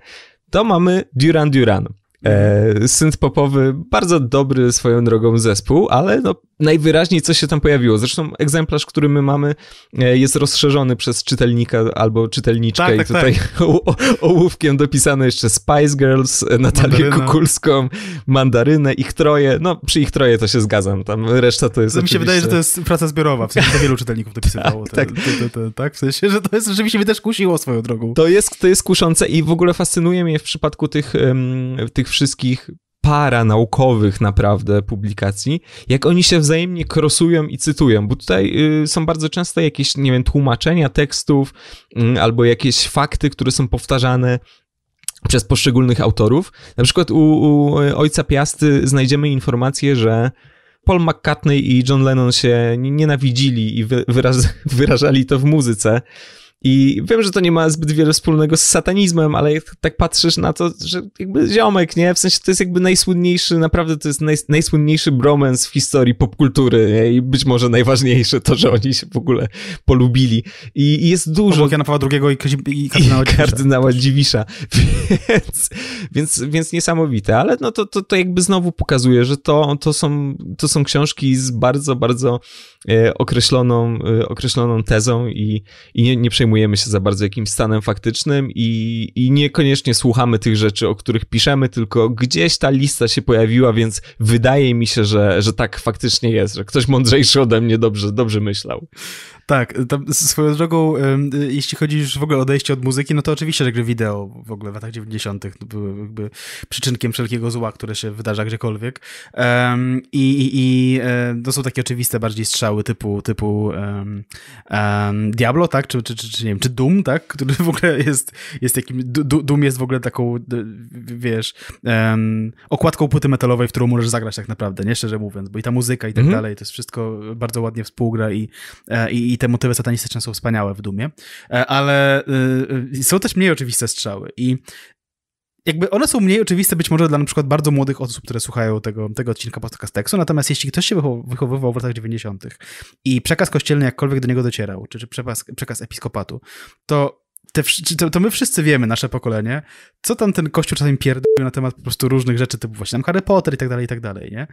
to mamy Duran Duran. E, mhm. synth popowy, bardzo dobry swoją drogą zespół, ale no, najwyraźniej coś się tam pojawiło. Zresztą egzemplarz, który my mamy, e, jest rozszerzony przez czytelnika albo czytelniczkę tak, i tak, tutaj tak. ołówkiem dopisano jeszcze Spice Girls, e, Natalię Mandaryna. Kukulską, Mandarynę, ich troje. No, przy ich troje to się zgadzam, tam reszta to jest to no, oczywiście... Mi się wydaje, że to jest praca zbiorowa, w sensie to wielu czytelników dopisywało. Tak, tak, te, te, te, tak, w sensie, że to jest rzeczywiście mnie też kusiło swoją drogą. To jest, to jest kuszące i w ogóle fascynuje mnie w przypadku tych, tych wszystkich para naukowych naprawdę publikacji, jak oni się wzajemnie krosują i cytują, bo tutaj y, są bardzo często jakieś, nie wiem, tłumaczenia tekstów y, albo jakieś fakty, które są powtarzane przez poszczególnych autorów. Na przykład u, u y, Ojca Piasty znajdziemy informację, że Paul McCartney i John Lennon się nienawidzili i wyrażali to w muzyce. I wiem, że to nie ma zbyt wiele wspólnego z satanizmem, ale jak tak patrzysz na to, że jakby ziomek, nie? W sensie to jest jakby najsłynniejszy, naprawdę to jest naj, najsłynniejszy bromens w historii popkultury nie? i być może najważniejsze to, że oni się w ogóle polubili. I, i jest dużo... Obok Jana Pawła II i, Kazim, i kardynała, i kardynała Dziwisza. Więc, więc, więc niesamowite, ale no to, to, to jakby znowu pokazuje, że to, to, są, to są książki z bardzo, bardzo E, określoną, e, określoną tezą i, i nie, nie, przejmujemy się za bardzo jakimś stanem faktycznym i, i niekoniecznie słuchamy tych rzeczy, o których piszemy, tylko gdzieś ta lista się pojawiła, więc wydaje mi się, że, że tak faktycznie jest, że ktoś mądrzejszy ode mnie dobrze, dobrze myślał. Tak, tam swoją drogą, jeśli chodzi już w ogóle o odejście od muzyki, no to oczywiście, że gry wideo w ogóle w latach 90. No, były jakby przyczynkiem wszelkiego zła, które się wydarza gdziekolwiek. Um, I i, to e, no są takie oczywiste bardziej strzały typu, typu um, um, Diablo, tak? Czy, czy, czy, czy, nie wiem, czy Doom, tak? Który w ogóle jest, jest takim. Doom jest w ogóle taką, wiesz, okładką płyty metalowej, w którą możesz zagrać tak naprawdę, nie szczerze mówiąc, bo i ta muzyka i tak mhm. dalej, to jest wszystko bardzo ładnie współgra i, e, i, i te motywy satanistyczne są wspaniałe w Dumie, e, ale y, y, są też mniej oczywiste strzały i jakby one są mniej oczywiste być może dla na przykład bardzo młodych osób, które słuchają tego, tego odcinka podcastu, natomiast jeśli ktoś się wychowywał w latach 90. i przekaz kościelny jakkolwiek do niego docierał, czy, czy przekaz, przekaz episkopatu, to te, to, to, my wszyscy wiemy, nasze pokolenie, co tam ten kościół czasami pierdolił na temat po prostu różnych rzeczy, typu właśnie tam Harry Potter i tak dalej, i tak dalej, nie?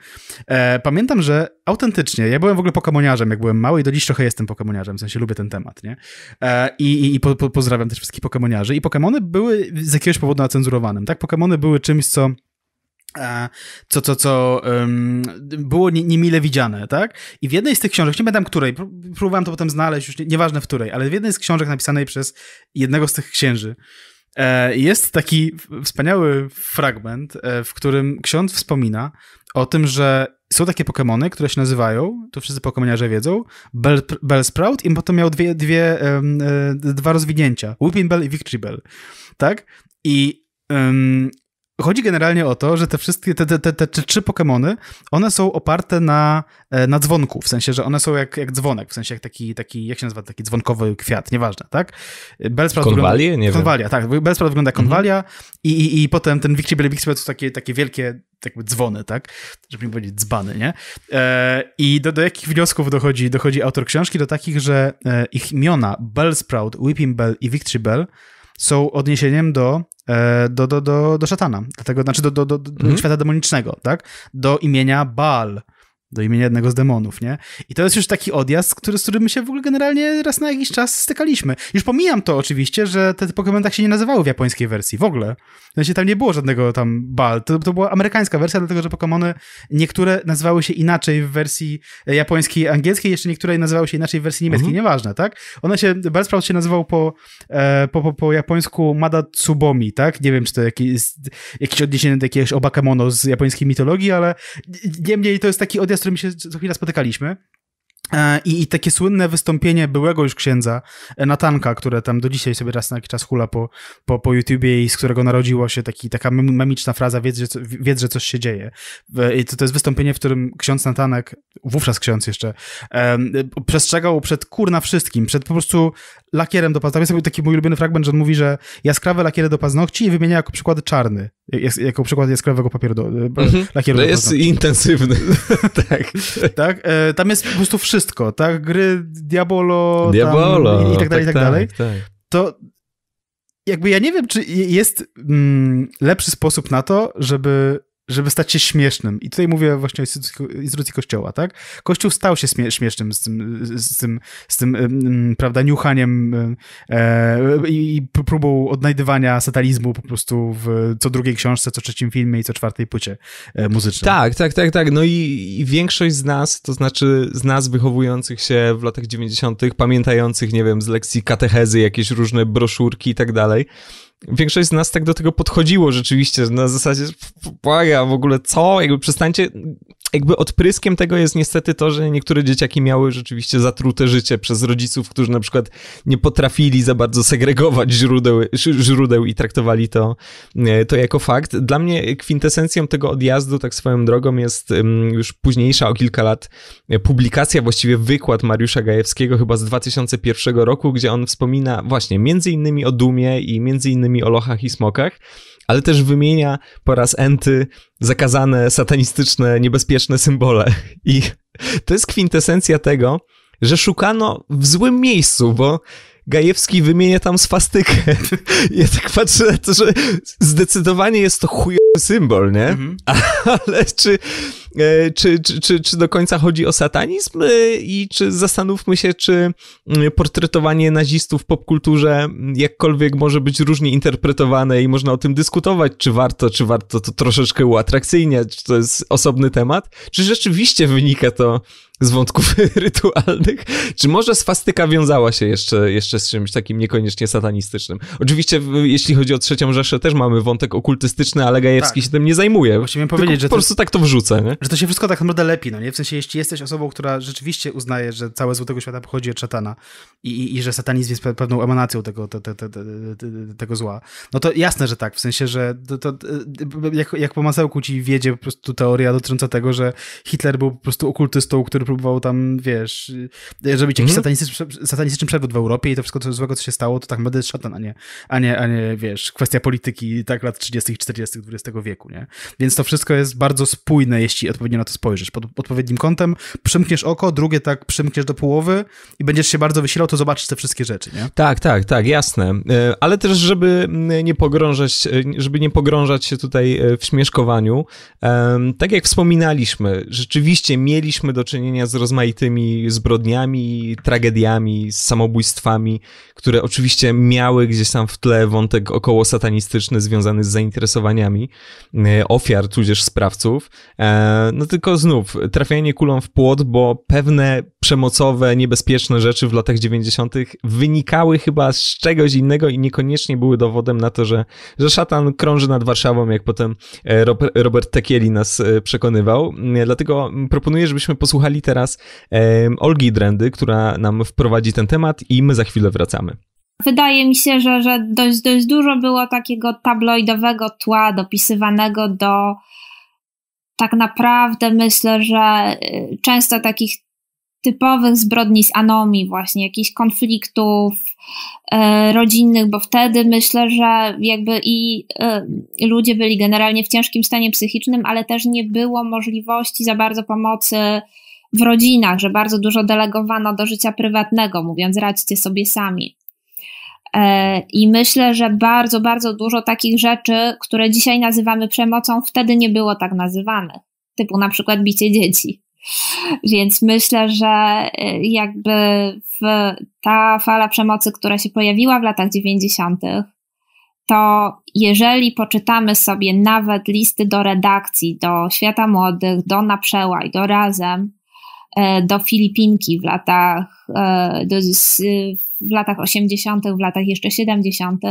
E, pamiętam, że autentycznie, ja byłem w ogóle pokamoniarzem, jak byłem mały i do dziś trochę jestem pokamoniarzem, w sensie lubię ten temat, nie? E, I i, po, po, pozdrawiam też wszystkich pokamoniarzy. I Pokémony były z jakiegoś powodu nacenzurowanym, tak? Pokémony były czymś, co E, co, co, co um, było niemile widziane, tak? I w jednej z tych książek, nie pamiętam której, próbowałem to potem znaleźć, już nie, nieważne w której, ale w jednej z książek napisanej przez jednego z tych księży e, jest taki wspaniały fragment, e, w którym ksiądz wspomina o tym, że są takie Pokémony, które się nazywają, to wszyscy Pokemoniarze wiedzą, Bell, Bellsprout i potem miał dwie, dwie, e, dwa rozwinięcia, Whipping Bell i Victory Bell, tak? I Chodzi generalnie o to, że te wszystkie, te, te, te, te trzy Pokémony, one są oparte na, e, na dzwonku, w sensie, że one są jak, jak dzwonek, w sensie jak taki, taki, jak się nazywa, taki dzwonkowy kwiat, nieważne, tak? Belsprat konwalie? Wygląda, nie konwalia, wiem. tak. Belsprat wygląda jak mhm. konwalia mhm. i, i, i potem ten Victreebel Victreebel to takie, takie wielkie tak jakby dzwony, tak? Żeby nie powiedzieć dzbany, nie? E, I do, do jakich wniosków dochodzi, dochodzi autor książki? Do takich, że e, ich imiona Bellsprout, Whipping Bell i Victreebel są odniesieniem do E, do, do, do, do szatana, dlatego, znaczy do, do, do, do mm świata demonicznego, tak? Do imienia Baal do imienia jednego z demonów, nie? I to jest już taki odjazd, który, z którym my się w ogóle generalnie raz na jakiś czas stykaliśmy. Już pomijam to oczywiście, że te Pokémon tak się nie nazywały w japońskiej wersji, w ogóle. W sensie tam nie było żadnego tam bal, to, to była amerykańska wersja, dlatego że Pokémony niektóre nazywały się inaczej w wersji e, japońskiej, angielskiej, jeszcze niektóre nazywały się inaczej w wersji niemieckiej, mhm. nieważne, tak? One się, Bellsprout się nazywał po, e, po, po, po japońsku Mada Tsubomi, tak? Nie wiem, czy to jakieś, jakieś odniesienie do jakiegoś Obakemono z japońskiej mitologii, ale niemniej to jest taki odjazd którym się co chwila spotykaliśmy. E, I, I, takie słynne wystąpienie byłego już księdza e, Natanka, które tam do dzisiaj sobie raz na jakiś czas hula po, po, po YouTubie i z którego narodziło się taki, taka memiczna fraza wiedz że, wiedz, że coś się dzieje. I to, to jest wystąpienie, w którym ksiądz Natanek, wówczas ksiądz jeszcze, um, przestrzegał przed kurna wszystkim, przed po prostu lakierem do paznokci. Tam jest taki mój ulubiony fragment, że on mówi, że jaskrawe lakiery do paznokci i wymienia jako przykład czarny. jako przykład jaskrawego papieru do, e, mhm. lakieru to no do jest paznokci. intensywny. tak. tak? E, tam jest po prostu wszystko, tak? Gry Diabolo, Diabolo tam, i, i, tak dalej, tak, i tak, tak dalej. Tak, tak. To jakby ja nie wiem, czy jest mm, lepszy sposób na to, żeby żeby stać się śmiesznym. I tutaj mówię właśnie o instytucji, instytucji kościoła, tak? Kościół stał się śmie śmiesznym z tym, z tym, z tym um, prawda, niuchaniem e, i próbą odnajdywania satanizmu po prostu w co drugiej książce, co trzecim filmie i co czwartej płycie e, muzycznej. Tak, tak, tak, tak. No i, i większość z nas, to znaczy z nas wychowujących się w latach 90., pamiętających, nie wiem, z lekcji katechezy jakieś różne broszurki i tak dalej, większość z nas tak do tego podchodziło rzeczywiście, na zasadzie błaga, w ogóle co, jakby przestańcie, jakby odpryskiem tego jest niestety to, że niektóre dzieciaki miały rzeczywiście zatrute życie przez rodziców, którzy na przykład nie potrafili za bardzo segregować źródeł, źródeł i traktowali to, e, to jako fakt. Dla mnie kwintesencją tego odjazdu, tak swoją drogą, jest już późniejsza o kilka lat publikacja, właściwie wykład Mariusza Gajewskiego chyba z 2001 roku, gdzie on wspomina właśnie między innymi o dumie i między innymi innymi o lochach i smokach, ale też wymienia po raz enty zakazane, satanistyczne, niebezpieczne symbole. I to jest kwintesencja tego, że szukano w złym miejscu, bo Gajewski wymienia tam swastykę. ja tak patrzę na to, że zdecydowanie jest to chujowy symbol, nie? Mhm. Ale czy, e, czy, czy, czy, czy do końca chodzi o satanizm e, i czy zastanówmy się, czy portretowanie nazistów w popkulturze jakkolwiek może być różnie interpretowane i można o tym dyskutować, czy warto, czy warto to troszeczkę uatrakcyjniać, czy to jest osobny temat, czy rzeczywiście wynika to z wątków rytualnych. Czy może swastyka wiązała się jeszcze, jeszcze z czymś takim niekoniecznie satanistycznym? Oczywiście, jeśli chodzi o trzecią Rzeszę, też mamy wątek okultystyczny, ale Gajewski tak. się tym nie zajmuje. Chciałem powiedzieć, że po prostu to, tak to wrzucę, nie? Że to się wszystko tak naprawdę lepi, no nie? W sensie, jeśli jesteś osobą, która rzeczywiście uznaje, że całe złotego świata pochodzi od szatana i, i, i że satanizm jest pewną emanacją tego, te, te, te, tego zła, no to jasne, że tak. W sensie, że to, to, e, e, jak, jak po masełku ci wiedzie po prostu teoria dotycząca tego, że Hitler był po prostu okultystą, który próbował tam, wiesz, y, zrobić jakiś mm. satanistyczny, satanistyczny w Europie i to wszystko, co złego, co się stało, to tak naprawdę jest szatan, a nie, a nie, a nie, wiesz, kwestia polityki tak lat 30., 40. XX wieku, nie? Więc to wszystko jest bardzo spójne, jeśli odpowiednio na to spojrzysz. Pod odpowiednim kątem przymkniesz oko, drugie tak przymkniesz do połowy i będziesz się bardzo wysilał, to zobaczysz te wszystkie rzeczy, nie? Tak, tak, tak, jasne. E, ale też, żeby nie pogrążać, e, żeby nie pogrążać się tutaj e, w śmieszkowaniu, tak jak wspominaliśmy, rzeczywiście mieliśmy do czynienia z rozmaitymi zbrodniami, tragediami, samobójstwami, które oczywiście miały gdzieś tam w tle wątek około satanistyczny związany z zainteresowaniami e, ofiar, tudzież sprawców. E, no tylko znów, trafianie kulą w płot, bo pewne przemocowe, niebezpieczne rzeczy w latach 90. wynikały chyba z czegoś innego i niekoniecznie były dowodem na to, że, że szatan krąży nad Warszawą, jak potem e, Robert Tekieli nas przekonywał. Dlatego proponuję, żebyśmy posłuchali teraz um, Olgi Drendy, która nam wprowadzi ten temat i my za chwilę wracamy. Wydaje mi się, że, że dość, dość dużo było takiego tabloidowego tła dopisywanego do tak naprawdę myślę, że y, często takich typowych zbrodni z anomii, właśnie jakichś konfliktów e, rodzinnych, bo wtedy myślę, że jakby i y, ludzie byli generalnie w ciężkim stanie psychicznym, ale też nie było możliwości za bardzo pomocy w rodzinach, że bardzo dużo delegowano do życia prywatnego, mówiąc radźcie sobie sami. E, I myślę, że bardzo, bardzo dużo takich rzeczy, które dzisiaj nazywamy przemocą, wtedy nie było tak nazywanych, typu na przykład bicie dzieci. Więc myślę, że e, jakby ta fala przemocy, która się pojawiła w latach 90., to jeżeli poczytamy sobie nawet listy do redakcji, do Świata Młodych, do naprzełaj, do Razem, E, do Filipinki w latach, e, do, y, w latach 80., w latach jeszcze 70.,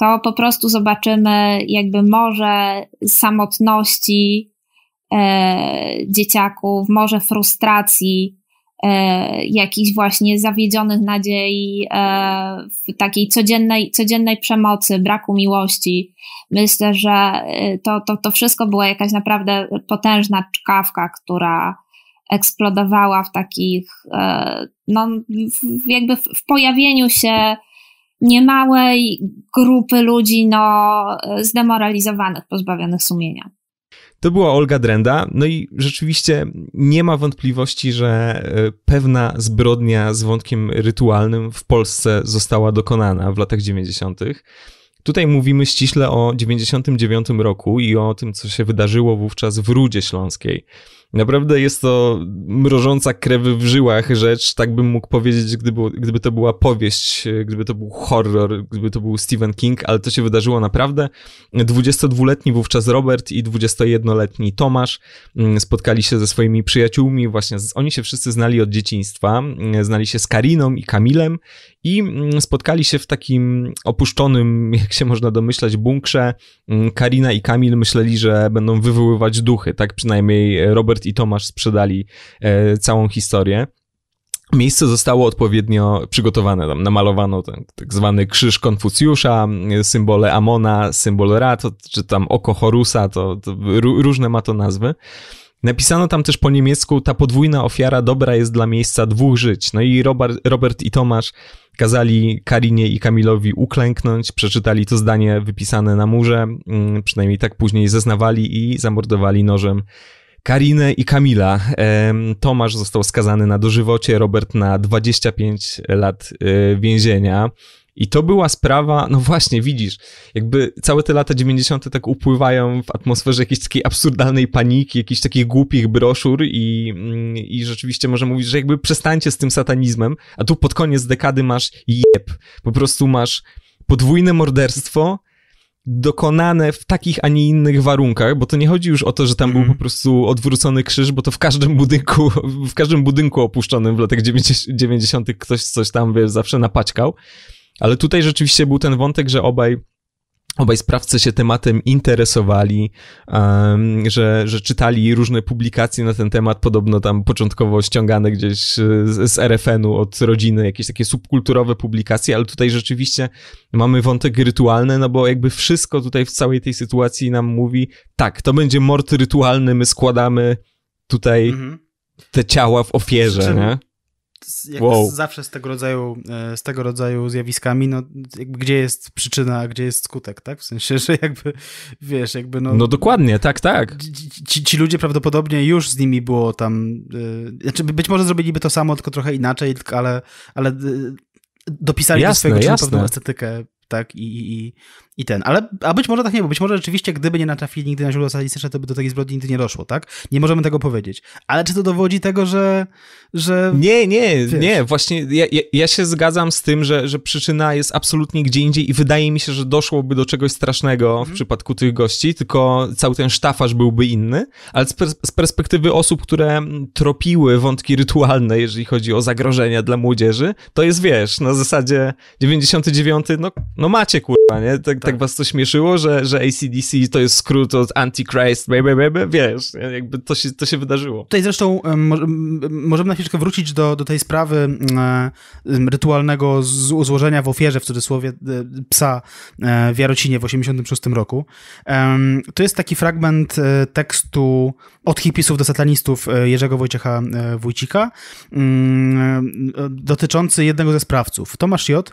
to po prostu zobaczymy jakby morze samotności e, dzieciaków, morze frustracji, e, jakichś właśnie zawiedzionych nadziei, e, w takiej codziennej, codziennej przemocy, braku miłości. Myślę, że e, to, to, to wszystko była jakaś naprawdę potężna czkawka, która eksplodowała w takich, e, no, jakby w pojawieniu się niemałej grupy ludzi no, zdemoralizowanych, pozbawionych sumienia. To była Olga Drenda. No i rzeczywiście nie ma wątpliwości, że e, pewna zbrodnia z wątkiem rytualnym w Polsce została dokonana w latach 90. Tutaj mówimy ściśle o 99 roku i o tym, co się wydarzyło wówczas w Rudzie Śląskiej. Naprawdę jest to mrożąca krew w żyłach rzecz, tak bym mógł powiedzieć, gdyby, gdyby to była powieść, gdyby to był horror, gdyby to był Stephen King, ale to się wydarzyło naprawdę. 22-letni wówczas Robert i 21-letni Tomasz mm, spotkali się ze swoimi przyjaciółmi, właśnie oni się wszyscy znali od dzieciństwa, mm, znali się z Kariną i Kamilem i mm, spotkali się w takim opuszczonym, jak się można domyślać, bunkrze. Karina i Kamil myśleli, że będą wywoływać duchy, tak przynajmniej Robert Robert i Tomasz sprzedali e, całą historię. Miejsce zostało odpowiednio przygotowane. Tam namalowano ten tak zwany krzyż Konfucjusza, e, symbole Amona, symbol Ra, to, czy tam oko Horusa, to, to różne ma to nazwy. Napisano tam też po niemiecku, ta podwójna ofiara dobra jest dla miejsca dwóch żyć. No i Robert, Robert, i Tomasz kazali Karinie i Kamilowi uklęknąć, przeczytali to zdanie wypisane na murze, mm, przynajmniej tak później zeznawali i zamordowali nożem Karinę i Kamila. Tomasz został skazany na dożywocie, Robert na 25 lat e, więzienia. I to była sprawa, no właśnie, widzisz, jakby całe te lata 90. tak upływają w atmosferze jakiejś takiej absurdalnej paniki, jakichś takich głupich broszur i, mm, i rzeczywiście może mówić, że jakby przestańcie z tym satanizmem, a tu pod koniec dekady masz jeb, po prostu masz podwójne morderstwo, dokonane w takich, a nie innych warunkach, bo to nie chodzi już o to, że tam mm. był mhm. po prostu odwrócony krzyż, bo to w każdym budynku, w każdym budynku opuszczonym w latach 90. ktoś coś tam, wiesz, zawsze napaćkał. Ale tutaj rzeczywiście był ten wątek, że obaj obaj sprawcy się tematem interesowali, że, że czytali różne publikacje na ten temat, podobno tam początkowo ściągane gdzieś e, z, z RFN-u od rodziny, jakieś takie subkulturowe publikacje, ale tutaj rzeczywiście mamy wątek rytualny, no bo jakby wszystko tutaj w całej tej sytuacji nam mówi, tak, to będzie mord rytualny, my składamy tutaj mhm. te ciała w ofierze, nie? wow. zawsze z tego rodzaju, e, z tego rodzaju zjawiskami, no, gdzie jest przyczyna, a gdzie jest skutek, tak? W sensie, że jakby, wiesz, jakby no... No dokładnie, tak, tak. Ci, ci ludzie prawdopodobnie już z nimi było tam, e, znaczy być może zrobiliby to samo, tylko trochę inaczej, ale, ale e, dopisali jasne, do swojego czynu pewną estetykę, tak, i, i, i i ten. Ale, a być może tak nie było. Być może rzeczywiście, gdyby nie natrafili nigdy na źródła statystyczne, to by do takiej zbrodni nigdy nie doszło, tak? Nie możemy tego powiedzieć. Ale czy to dowodzi tego, że... że nie, nie, wiesz? nie. Właśnie ja, ja, ja, się zgadzam z tym, że, że przyczyna jest absolutnie gdzie indziej i wydaje mi się, że doszłoby do czegoś strasznego mhm. w przypadku tych gości, tylko cały ten sztafaż byłby inny. Ale z, z perspektywy osób, które mm, tropiły wątki rytualne, jeżeli chodzi o zagrożenia dla młodzieży, to jest, wiesz, na zasadzie 99, no, no macie, kur nie? Tak, tak. tak was to śmieszyło, że, że ACDC to jest skrót od Antichrist, be, be, wiesz, jakby to się, to się wydarzyło. Tutaj zresztą um, możemy na chwilkę wrócić do, do tej sprawy um, rytualnego złożenia w ofierze, w cudzysłowie, e, psa e, w Jarocinie w 86 roku. Um, to jest taki fragment e, tekstu od hipisów do satanistów Jerzego Wojciecha Wójcika mm, dotyczący jednego ze sprawców. Tomasz J.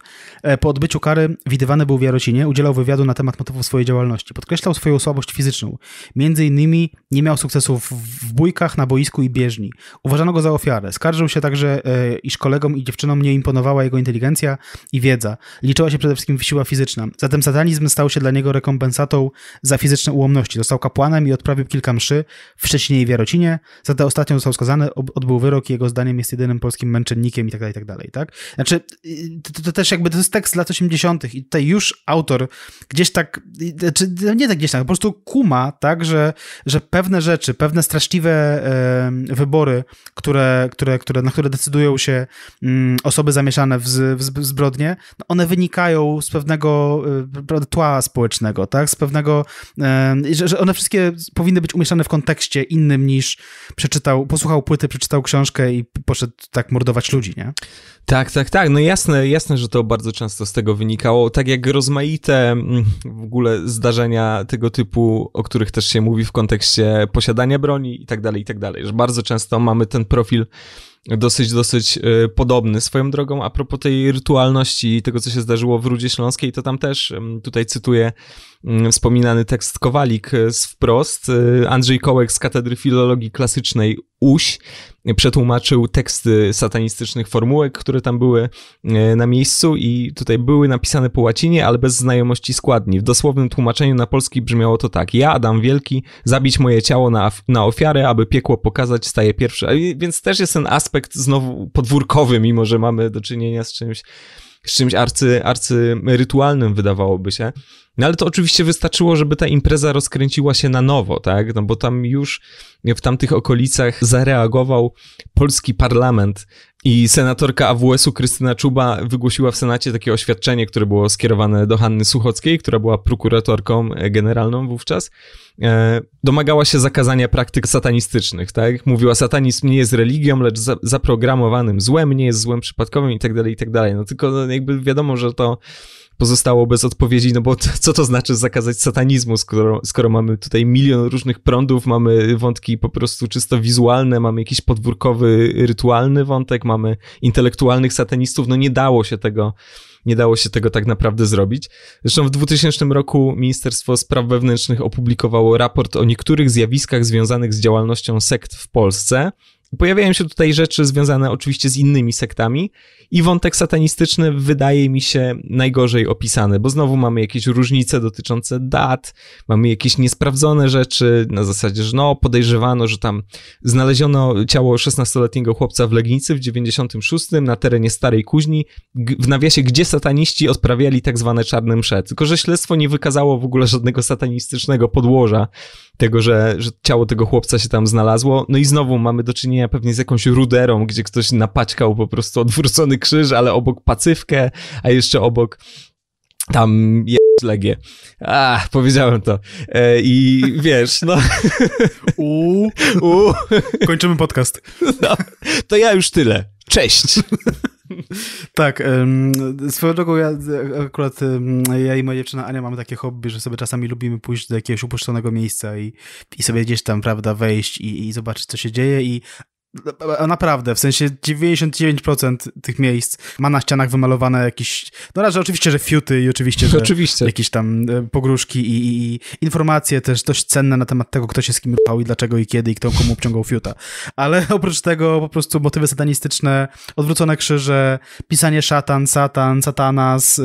po odbyciu kary widywany był w Jarocinie Szczecinie udzielał wywiadu na temat motywów swojej działalności. Podkreślał swoją słabość fizyczną. Między innymi nie miał sukcesów w bójkach, na boisku i bieżni. Uważano go za ofiarę. Skarżył się także, e, iż kolegom i dziewczynom nie imponowała jego inteligencja i wiedza. Liczyła się przede wszystkim siła fizyczna. Zatem satanizm stał się dla niego rekompensatą za fizyczne ułomności. Został kapłanem i odprawił kilka mszy w Szczecinie i Wiarocinie. Za tę ostatnią został skazany, odbył wyrok i jego zdaniem jest jedynym polskim męczennikiem i tak dalej, tak dalej, tak? Znaczy, y, to, to też jakby to jest tekst z lat 80. i tutaj już autor gdzieś tak, czy znaczy, no nie tak gdzieś tak, po prostu kuma, tak, że, że pewne rzeczy, pewne straszliwe wybory, które, które, które, na które decydują się mm, osoby zamieszane w, w zbrodnie, no one wynikają z pewnego e, tła społecznego, tak, z pewnego, że, że one wszystkie powinny być umieszczane w kontekście innym niż przeczytał, posłuchał płyty, przeczytał książkę i poszedł tak mordować ludzi, nie? Tak, tak, tak. No jasne, jasne, że to bardzo często z tego wynikało. Tak jak rozmaite mm, w ogóle zdarzenia tego typu, o których też się mówi w kontekście posiadania broni i tak dalej, i tak dalej. Że bardzo często mamy ten profil dosyć, dosyć y, podobny. Swoją drogą, a propos tej rytualności i tego, co się zdarzyło w Rudzie Śląskiej, to tam też, mm, tutaj cytuję mm, wspominany tekst Kowalik y, z Wprost, y, Andrzej Kołek z Katedry Filologii Klasycznej Uś przetłumaczył teksty satanistycznych formułek, które tam były e, na miejscu i tutaj były napisane po łacinie, ale bez znajomości składni. W dosłownym tłumaczeniu na polski brzmiało to tak. Ja, Adam Wielki, zabić moje ciało na, na ofiarę, aby piekło pokazać, staje pierwszy. Więc też jest ten aspekt znowu podwórkowy, mimo że mamy do czynienia z czymś czymś arcy, arcy rytualnym wydawałoby się. No ale to oczywiście wystarczyło, żeby ta impreza rozkręciła się na nowo, tak? No bo tam już w tamtych okolicach zareagował polski parlament i senatorka AWS-u Krystyna Czuba wygłosiła w Senacie takie oświadczenie, które było skierowane do Hanny Suchockiej, która była prokuratorką e, generalną wówczas. E, domagała się zakazania praktyk satanistycznych, tak? Mówiła, satanizm nie jest religią, lecz za zaprogramowanym złem, nie jest złem przypadkowym i tak dalej, i tak dalej. No tylko no jakby wiadomo, że to pozostało bez odpowiedzi, no bo co to znaczy zakazać satanizmu, skoro, skoro mamy tutaj milion różnych prądów, mamy wątki po prostu czysto wizualne, mamy jakiś podwórkowy, rytualny wątek, mamy intelektualnych satanistów, no nie dało się tego nie dało się tego tak naprawdę zrobić. Zresztą w 2000 roku Ministerstwo Spraw Wewnętrznych opublikowało raport o niektórych zjawiskach związanych z działalnością sekt w Polsce. Pojawiają się tutaj rzeczy związane oczywiście z innymi sektami i wątek satanistyczny wydaje mi się najgorzej opisany, bo znowu mamy jakieś różnice dotyczące dat, mamy jakieś niesprawdzone rzeczy na zasadzie, że no podejrzewano, że tam znaleziono ciało 16-letniego chłopca w Legnicy w 96 na terenie Starej Kuźni, w nawiasie gdzie sataniści odprawiali tak zwane czarne msze, tylko że śledztwo nie wykazało w ogóle żadnego satanistycznego podłoża tego, że, że ciało tego chłopca się tam znalazło, no i znowu mamy do czynienia spotkanie pewnie z jakąś ruderą, gdzie ktoś napaćkał po prostu odwrócony krzyż, ale obok pacywkę, a jeszcze obok tam jest legię. A, powiedziałem to. E, I wiesz, no. U. U. Kończymy podcast. No, to ja już tyle. Cześć. Tak, swoją drogą ja akurat, ja i moja dziewczyna Ania mamy takie hobby, że sobie czasami lubimy pójść do jakiegoś upuszczonego miejsca i, i sobie gdzieś tam, prawda, wejść i, i zobaczyć, co się dzieje i Naprawdę, w sensie 99% tych miejsc ma na ścianach wymalowane jakieś, no raczej oczywiście, że fiuty i oczywiście, że oczywiście. jakieś tam e, pogróżki i, i, i, informacje też dość cenne na temat tego, kto się z kim rupał i dlaczego i kiedy i kto komu obciągał fiuta. Ale oprócz tego po prostu motywy satanistyczne, odwrócone krzyże, pisanie szatan, satan, satanas,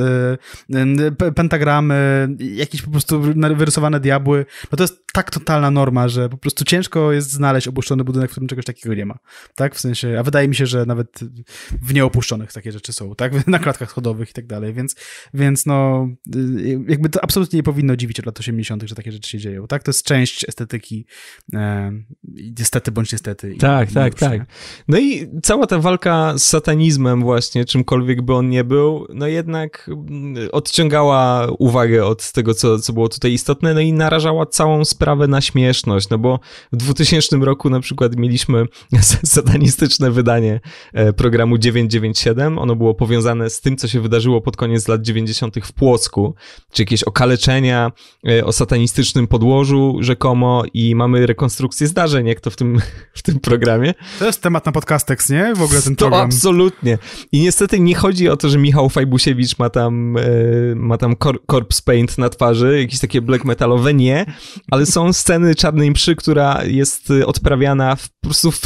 e, pentagramy, jakieś po prostu wyrysowane diabły. No to jest tak totalna norma, że po prostu ciężko jest znaleźć opuszczony budynek, w którym czegoś takiego nie ma tak? W sensie, a wydaje mi się, że nawet w nieopuszczonych takie rzeczy są, tak? Na klatkach schodowych i tak dalej, więc, więc no, y, jakby to absolutnie nie powinno dziwić od lat 80., że takie rzeczy się dzieją, tak? To jest część estetyki, e, niestety bądź niestety. Tak, i, tak, tak, tak. No i cała ta walka z satanizmem właśnie, czymkolwiek by on nie był, no jednak mm, odciągała uwagę od tego, co, co było tutaj istotne, no i narażała całą sprawę na śmieszność, no bo w 2000 roku na przykład mieliśmy satanistyczne wydanie e, programu 997. Ono było powiązane z tym, co się wydarzyło pod koniec lat 90. w Płocku, czy jakieś okaleczenia e, o satanistycznym podłożu rzekomo i mamy rekonstrukcję zdarzeń, jak to w tym, w tym programie. To jest temat na podcastex, nie? W ogóle ten to absolutnie. I niestety nie chodzi o to, że Michał Fajbusiewicz ma tam, e, ma tam cor corpse paint na twarzy, jakieś takie black metalowe, nie, ale są sceny Czarnej Mszy, która jest odprawiana w, po prostu w,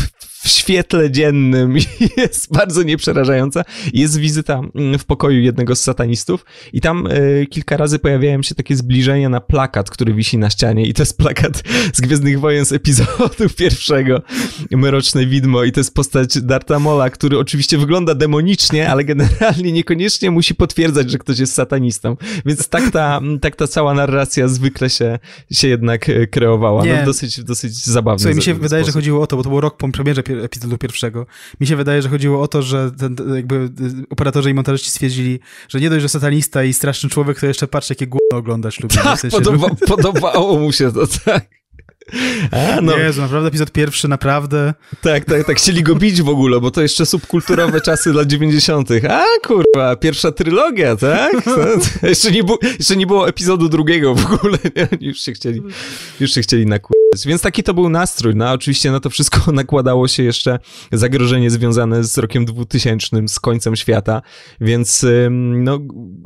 w świetle dziennym jest bardzo nieprzerażająca. Jest wizyta mm, w pokoju jednego z satanistów i tam e, kilka razy pojawiają się takie zbliżenia na plakat, który wisi na ścianie i to jest plakat z Gwiezdnych Wojen z epizodu pierwszego Mroczne Widmo i to jest postać Darta Mola, który oczywiście wygląda demonicznie, ale generalnie niekoniecznie musi potwierdzać, że ktoś jest satanistą. Więc tak ta, mm, tak ta cała narracja zwykle się, się jednak e, kreowała. No, dosyć, dosyć zabawne. Słuchaj, mi się wydaje, że chodziło o to, bo to był rok po premierze epizodu pierwszego. Mi się wydaje, że chodziło o to, że ten, jakby operatorzy i montażyści stwierdzili, że nie dość, że satanista i straszny człowiek, to jeszcze patrz, jakie gówno oglądać lubi. Tak, w sensie, podoba, podobało mu się to, tak. A, no. Jezu, naprawdę epizod pierwszy, naprawdę. Tak, tak, tak, chcieli go bić w ogóle, bo to jeszcze subkulturowe czasy lat 90. A kurwa, pierwsza trylogia, tak? jeszcze, nie jeszcze nie było epizodu drugiego w ogóle, nie? już się chcieli, już się chcieli nakładać. Więc taki to był nastrój, no a oczywiście na to wszystko nakładało się jeszcze zagrożenie związane z rokiem 2000, z końcem świata, więc no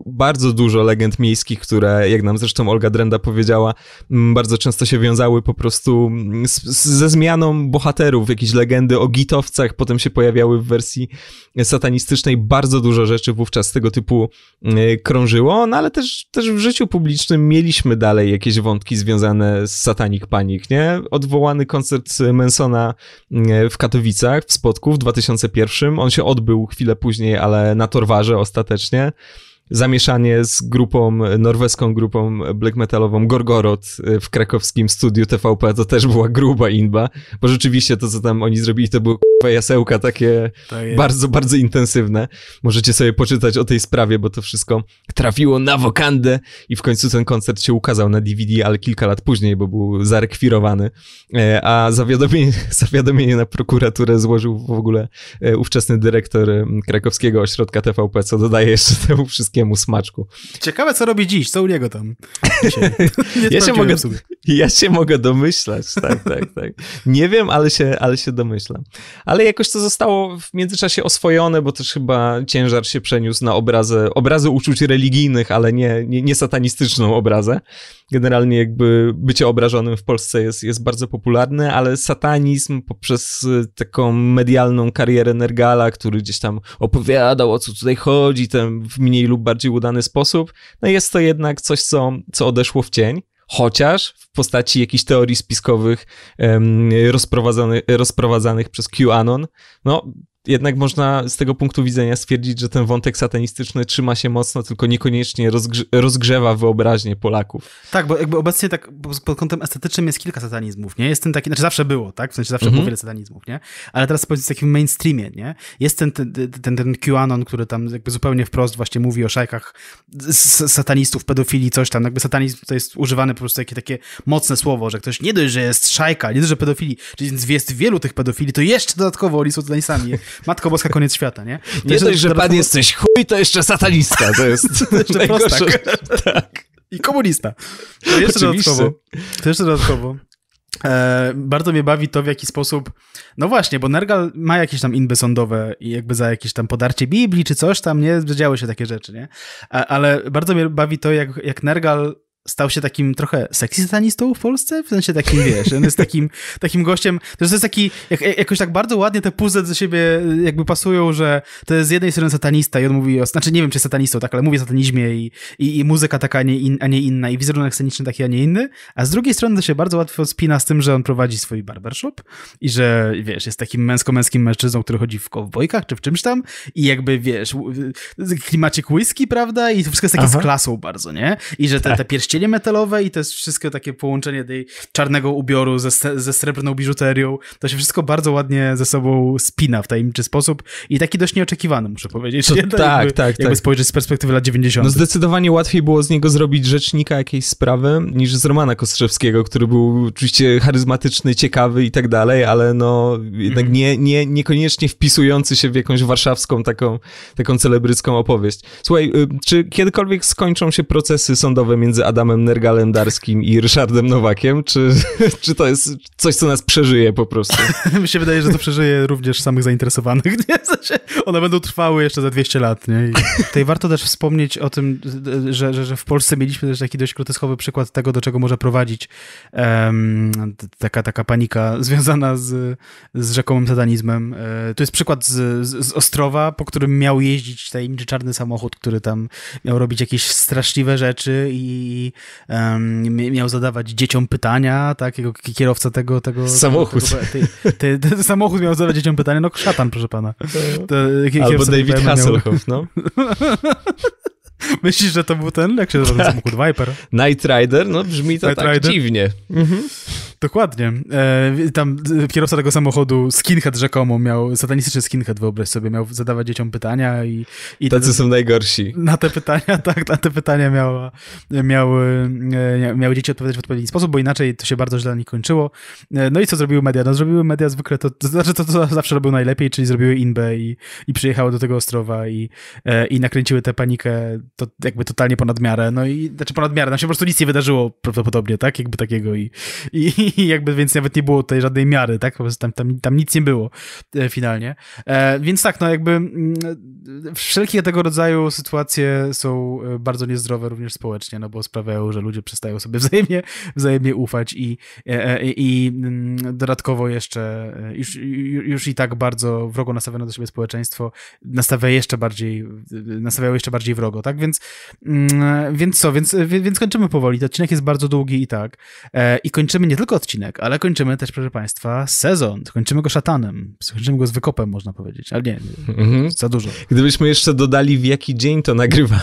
bardzo dużo legend miejskich, które, jak nam zresztą Olga Drenda powiedziała, mm, bardzo często się wiązały po prostu prostu mm, z, z, ze zmianą bohaterów, jakieś legendy o gitowcach, potem się pojawiały w wersji satanistycznej. Bardzo dużo rzeczy wówczas tego typu mm, krążyło, no ale też, też w życiu publicznym mieliśmy dalej jakieś wątki związane z satanik Panik, nie? Odwołany koncert Mansona mm, w Katowicach, w Spodku w 2001. On się odbył chwilę później, ale na Torwarze ostatecznie zamieszanie z grupą, norweską grupą black metalową Gorgorod w krakowskim studiu TVP, to też była gruba inba, bo rzeczywiście to, co tam oni zrobili, to były jasełka takie tak bardzo, bardzo intensywne. Możecie sobie poczytać o tej sprawie, bo to wszystko trafiło na wokandę i w końcu ten koncert się ukazał na DVD, ale kilka lat później, bo był zarekwirowany, e, a zawiadomienie, zawiadomienie na prokuraturę złożył w ogóle e, ówczesny dyrektor mm, krakowskiego ośrodka TVP, co dodaje jeszcze temu wszystkim polskiemu smaczku. Ciekawe, co robi dziś, co u niego tam. ja, się mogę, ja się mogę domyślać, tak, tak, tak. Nie wiem, ale się, ale się domyślam. Ale jakoś to zostało w międzyczasie oswojone, bo też chyba ciężar się przeniósł na obrazy, obrazy uczuć religijnych, ale nie, nie, nie satanistyczną obrazę. Generalnie jakby bycie obrażonym w Polsce jest, jest bardzo popularne, ale satanizm poprzez y, taką medialną karierę Nergala, który gdzieś tam opowiadał, o co tutaj chodzi, ten w mniej lub bardziej udany sposób. No jest to jednak coś, co, co odeszło w cień chociaż w postaci jakichś teorii spiskowych um, rozprowadzanych, rozprowadzanych przez QAnon. No, jednak można z tego punktu widzenia stwierdzić, że ten wątek satanistyczny trzyma się mocno, tylko niekoniecznie rozgrze rozgrzewa wyobraźnię Polaków. Tak, bo jakby obecnie tak pod kątem estetycznym jest kilka satanizmów, nie? Jest ten taki, znaczy zawsze było, tak? W sensie zawsze było mhm. wiele satanizmów, nie? Ale teraz powiedzmy w takim mainstreamie, nie? Jest ten, ten, ten, ten QAnon, który tam jakby zupełnie wprost właśnie mówi o szajkach satanistów, pedofilii, coś tam. Jakby satanizm to jest używane po prostu jakie takie mocne słowo, że ktoś nie dość, że jest szajka, nie dość, że pedofili, czyli jest wielu tych pedofili, to jeszcze dodatkowo oni są sami. Matko Boska, koniec świata, nie? To nie jest, dość, tak, że pan jest jesteś chuj, to jeszcze satanista. To jest to jeszcze prostak. tak. I komunista. To jeszcze Oczywiście. dodatkowo. To jeszcze dodatkowo. E, bardzo mnie bawi to, w jaki sposób. No właśnie, bo Nergal ma jakieś tam inby sądowe i jakby za jakieś tam podarcie Biblii czy coś tam, nie? Działy się takie rzeczy, nie? ale bardzo mnie bawi to, jak, jak Nergal stał się takim trochę seksy satanistą w Polsce? W sensie takim, wiesz, on jest takim, takim gościem, to jest taki, jak, jakoś tak bardzo ładnie te puzzle ze siebie y, jakby pasują, że to jest z jednej strony satanista i on mówi, o, znaczy nie wiem, czy satanistą, tak, ale mówi o satanizmie i, i, i muzyka taka, a nie, in, a nie inna i wizerunek sceniczny taki, a nie inny, a z drugiej strony to się bardzo łatwo spina z tym, że on prowadzi swój barbershop i że, wiesz, jest takim męsko-męskim mężczyzną, który chodzi w kowbojkach czy w czymś tam i jakby, wiesz, klimacik whisky, prawda, i to wszystko jest takie Aha. z klasą bardzo, nie? I że te, te tak. pierścienie cienie metalowe i to jest wszystko takie połączenie tej czarnego ubioru ze, ze srebrną biżuterią. To się wszystko bardzo ładnie ze sobą spina w tajemniczy sposób i taki dość nieoczekiwany, muszę powiedzieć. To, tak, jakby, tak. Jakby tak. spojrzeć z perspektywy lat 90. No zdecydowanie łatwiej było z niego zrobić rzecznika jakiejś sprawy niż z Romana Kostrzewskiego, który był oczywiście charyzmatyczny, ciekawy i tak dalej, ale no jednak mm. nie, nie, niekoniecznie wpisujący się w jakąś warszawską taką, taką celebrycką opowieść. Słuchaj, y, czy kiedykolwiek skończą się procesy sądowe między Adamem Adamem Nergalendarskim i Ryszardem Nowakiem, czy, czy to jest coś, co nas przeżyje po prostu? Mi się wydaje, że to przeżyje również samych zainteresowanych. Nie? W sensie one będą trwały jeszcze za 200 lat. Nie? I tutaj warto też wspomnieć o tym, że, że, że, w Polsce mieliśmy też taki dość groteskowy przykład tego, do czego może prowadzić um, taka, taka panika związana z, z rzekomym satanizmem. E, to jest przykład z, z Ostrowa, po którym miał jeździć tajemniczy czarny samochód, który tam miał robić jakieś straszliwe rzeczy i um, miał zadawać dzieciom pytania, tak, kierowca tego... tego samochód. Tego, tego, ty, ty, ty, samochód miał zadawać dzieciom pytania, no szatan, proszę pana. To, Albo David Hasselhoff, miał... no. Myślisz, że to był ten, jak się nazywa tak. samochód, Viper? Night Rider? No brzmi to Night tak Rider. dziwnie. Mhm. Dokładnie. E, tam e, kierowca tego samochodu, skinhead rzekomo, miał satanistyczny skinhead, wyobraź sobie, miał zadawać dzieciom pytania i... i Tacy te, są najgorsi. Na te pytania, tak, na te pytania miała, miały, e, miały dzieci odpowiadać w odpowiedni sposób, bo inaczej to się bardzo źle nie kończyło. E, no i co zrobiły media? No zrobiły media zwykle to, to znaczy to, co zawsze robią najlepiej, czyli zrobiły inbę i, i przyjechały do tego Ostrowa i, i nakręciły tę panikę to jakby totalnie ponad miarę, no i, znaczy ponad miarę, nam się po prostu nic nie wydarzyło prawdopodobnie, tak, jakby takiego i, i, i jakby więc nawet nie było tutaj żadnej miary, tak? Po prostu tam, tam, tam nic nie było e, finalnie. E, więc tak, no jakby mm, wszelkie tego rodzaju sytuacje są e, bardzo niezdrowe również społecznie, no bo sprawiają, że ludzie przestają sobie wzajemnie, wzajemnie ufać i, i, i mm, dodatkowo jeszcze już, już i tak bardzo wrogo nastawione do siebie społeczeństwo nastawia jeszcze bardziej, nastawiają jeszcze bardziej wrogo, tak? Więc, mm, więc co, więc, więc kończymy powoli. Ten odcinek jest bardzo długi i tak. I kończymy nie tylko odcinek, ale kończymy też, proszę Państwa, sezon. Kończymy go szatanem. Kończymy go z wykopem, można powiedzieć. Ale nie, mhm. za dużo. Gdybyśmy jeszcze dodali, w jaki dzień to nagrywamy.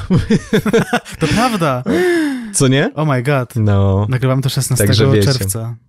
to prawda. Co nie? Oh my god. No. Nagrywamy to 16 Także czerwca. Wiecie.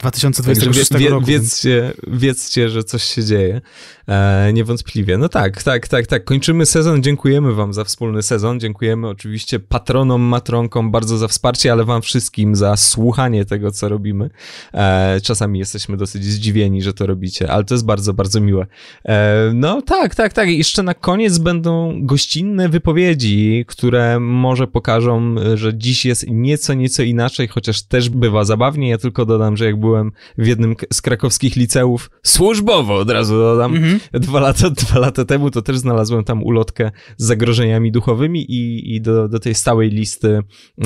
2026 wie, roku. wiedzcie, wiedzcie, że coś się dzieje. E, niewątpliwie. No tak, tak, tak, tak. Kończymy sezon. Dziękujemy wam za wspólny sezon. Dziękujemy oczywiście patronom, matronkom bardzo za wsparcie, ale wam wszystkim za słuchanie tego, co robimy. E, czasami jesteśmy dosyć zdziwieni, że to robicie, ale to jest bardzo, bardzo miłe. E, no tak, tak, tak. I jeszcze na koniec będą gościnne wypowiedzi, które może pokażą, że dziś jest nieco, nieco inaczej, chociaż też bywa zabawnie. Ja tylko dodam, że jak było byłem w jednym z krakowskich liceów, służbowo od razu dodam, mhm. dwa, lata, dwa lata temu, to też znalazłem tam ulotkę z zagrożeniami duchowymi i, i do, do tej stałej listy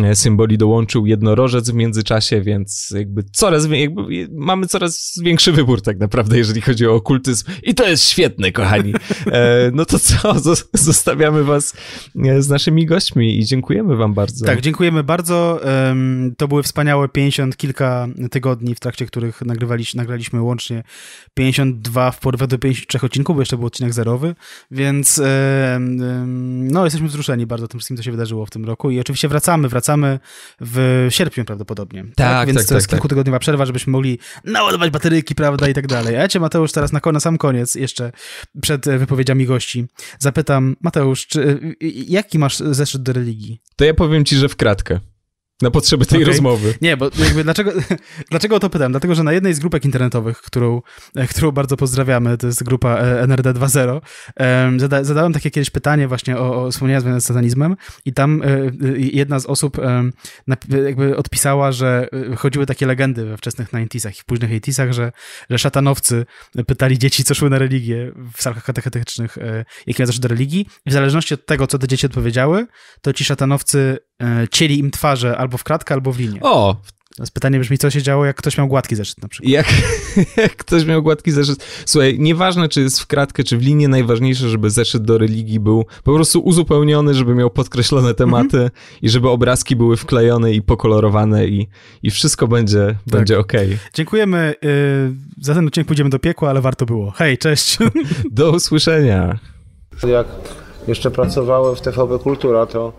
e, symboli dołączył jednorożec w międzyczasie, więc jakby coraz, jakby mamy coraz większy wybór tak naprawdę, jeżeli chodzi o okultyzm i to jest świetne, kochani. E, no to co, zostawiamy was e, z naszymi gośćmi i dziękujemy wam bardzo. Tak, dziękujemy bardzo. To były wspaniałe 50 kilka tygodni w trakcie trakcie których nagrywaliśmy, nagraliśmy łącznie 52 w porywach do 53 odcinków, bo jeszcze był odcinek zerowy, więc yy, yy, no, jesteśmy wzruszeni bardzo tym wszystkim, co się wydarzyło w tym roku i oczywiście wracamy, wracamy w sierpniu prawdopodobnie. Tak, tak Więc tak, to jest tak, tak. kilkutygodniowa przerwa, żebyśmy mogli naładować bateryki, prawda, i tak dalej. A ja cię, Mateusz, teraz na, na sam koniec, jeszcze przed e, wypowiedziami gości, zapytam, Mateusz, czy, e, jaki masz zeszyt do religii? To ja powiem ci, że w kratkę na potrzeby tej okay. rozmowy. Nie, bo jakby dlaczego, dlaczego o to pytam? Dlatego, że na jednej z grupek internetowych, którą, e, którą bardzo pozdrawiamy, to jest grupa e, NRD 2.0, zada, zadałem takie kiedyś pytanie właśnie o, o wspomnienia związane z satanizmem i tam e, jedna z osób jakby odpisała, że chodziły takie legendy we wczesnych 90sach i w późnych 80sach, że, że szatanowcy pytali dzieci, co szły na religię w salach katechetycznych, jakie mają do religii i w zależności od tego, co te dzieci odpowiedziały, to ci szatanowcy E, cieli im twarze albo w kratkę, albo w linię. O! Z pytanie brzmi, co się działo, jak ktoś miał gładki zeszyt na przykład. Jak, jak ktoś miał gładki zeszyt. Słuchaj, nieważne, czy jest w kratkę, czy w linię, najważniejsze, żeby zeszyt do religii był po prostu uzupełniony, żeby miał podkreślone tematy mm -hmm. i żeby obrazki były wklejone i pokolorowane i, i wszystko będzie, tak. będzie okej. Okay. Dziękujemy. Yy, za ten odcinek pójdziemy do piekła, ale warto było. Hej, cześć. do usłyszenia. Jak jeszcze pracowałem w TVB Kultura, to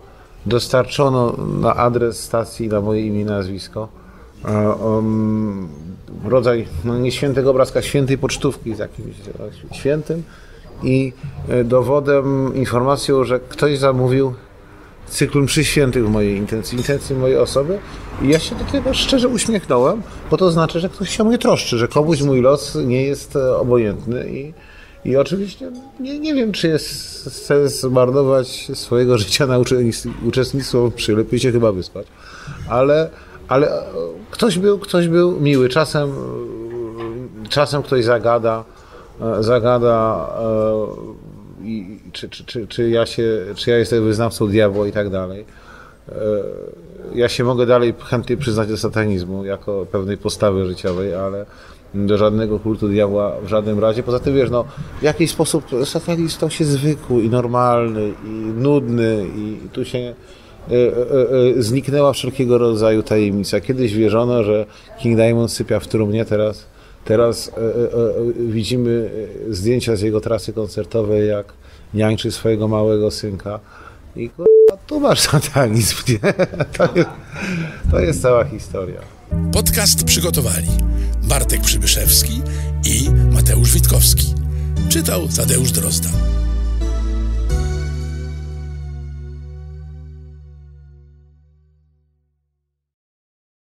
dostarczono na adres stacji, na moje imię i nazwisko, um, rodzaj no, nie świętego obrazka, świętej pocztówki z jakimś świętym i e, dowodem, informacją, że ktoś zamówił cykl mszy świętych w mojej intencji, intencji mojej osoby i ja się do tego szczerze uśmiechnąłem, bo to znaczy, że ktoś się o mnie troszczy, że komuś mój los nie jest e, obojętny i i oczywiście nie, nie wiem, czy jest sens marnować swojego życia na uczestnictwo przy, lepiej się chyba wyspać, ale, ale ktoś, był, ktoś był miły, czasem, czasem ktoś zagada, zagada e, i, czy, czy, czy, czy, ja się, czy ja jestem wyznawcą diabła i tak dalej. E, ja się mogę dalej chętnie przyznać do satanizmu jako pewnej postawy życiowej, ale, do żadnego kultu diabła w żadnym razie. Poza tym, wiesz, no, w jakiś sposób satanik stał się zwykły i normalny i nudny i, tu się e, e, e, zniknęła wszelkiego rodzaju tajemnica. Kiedyś wierzono, że King Diamond sypia w trumnie, teraz, teraz widzimy zdjęcia z jego trasy koncertowej, jak niańczy swojego małego synka. I kurwa, tu masz satanizm, nie? To jest, to jest cała historia. Podcast przygotowali Bartek Przybyszewski i Mateusz Witkowski. Czytał Tadeusz Drozda.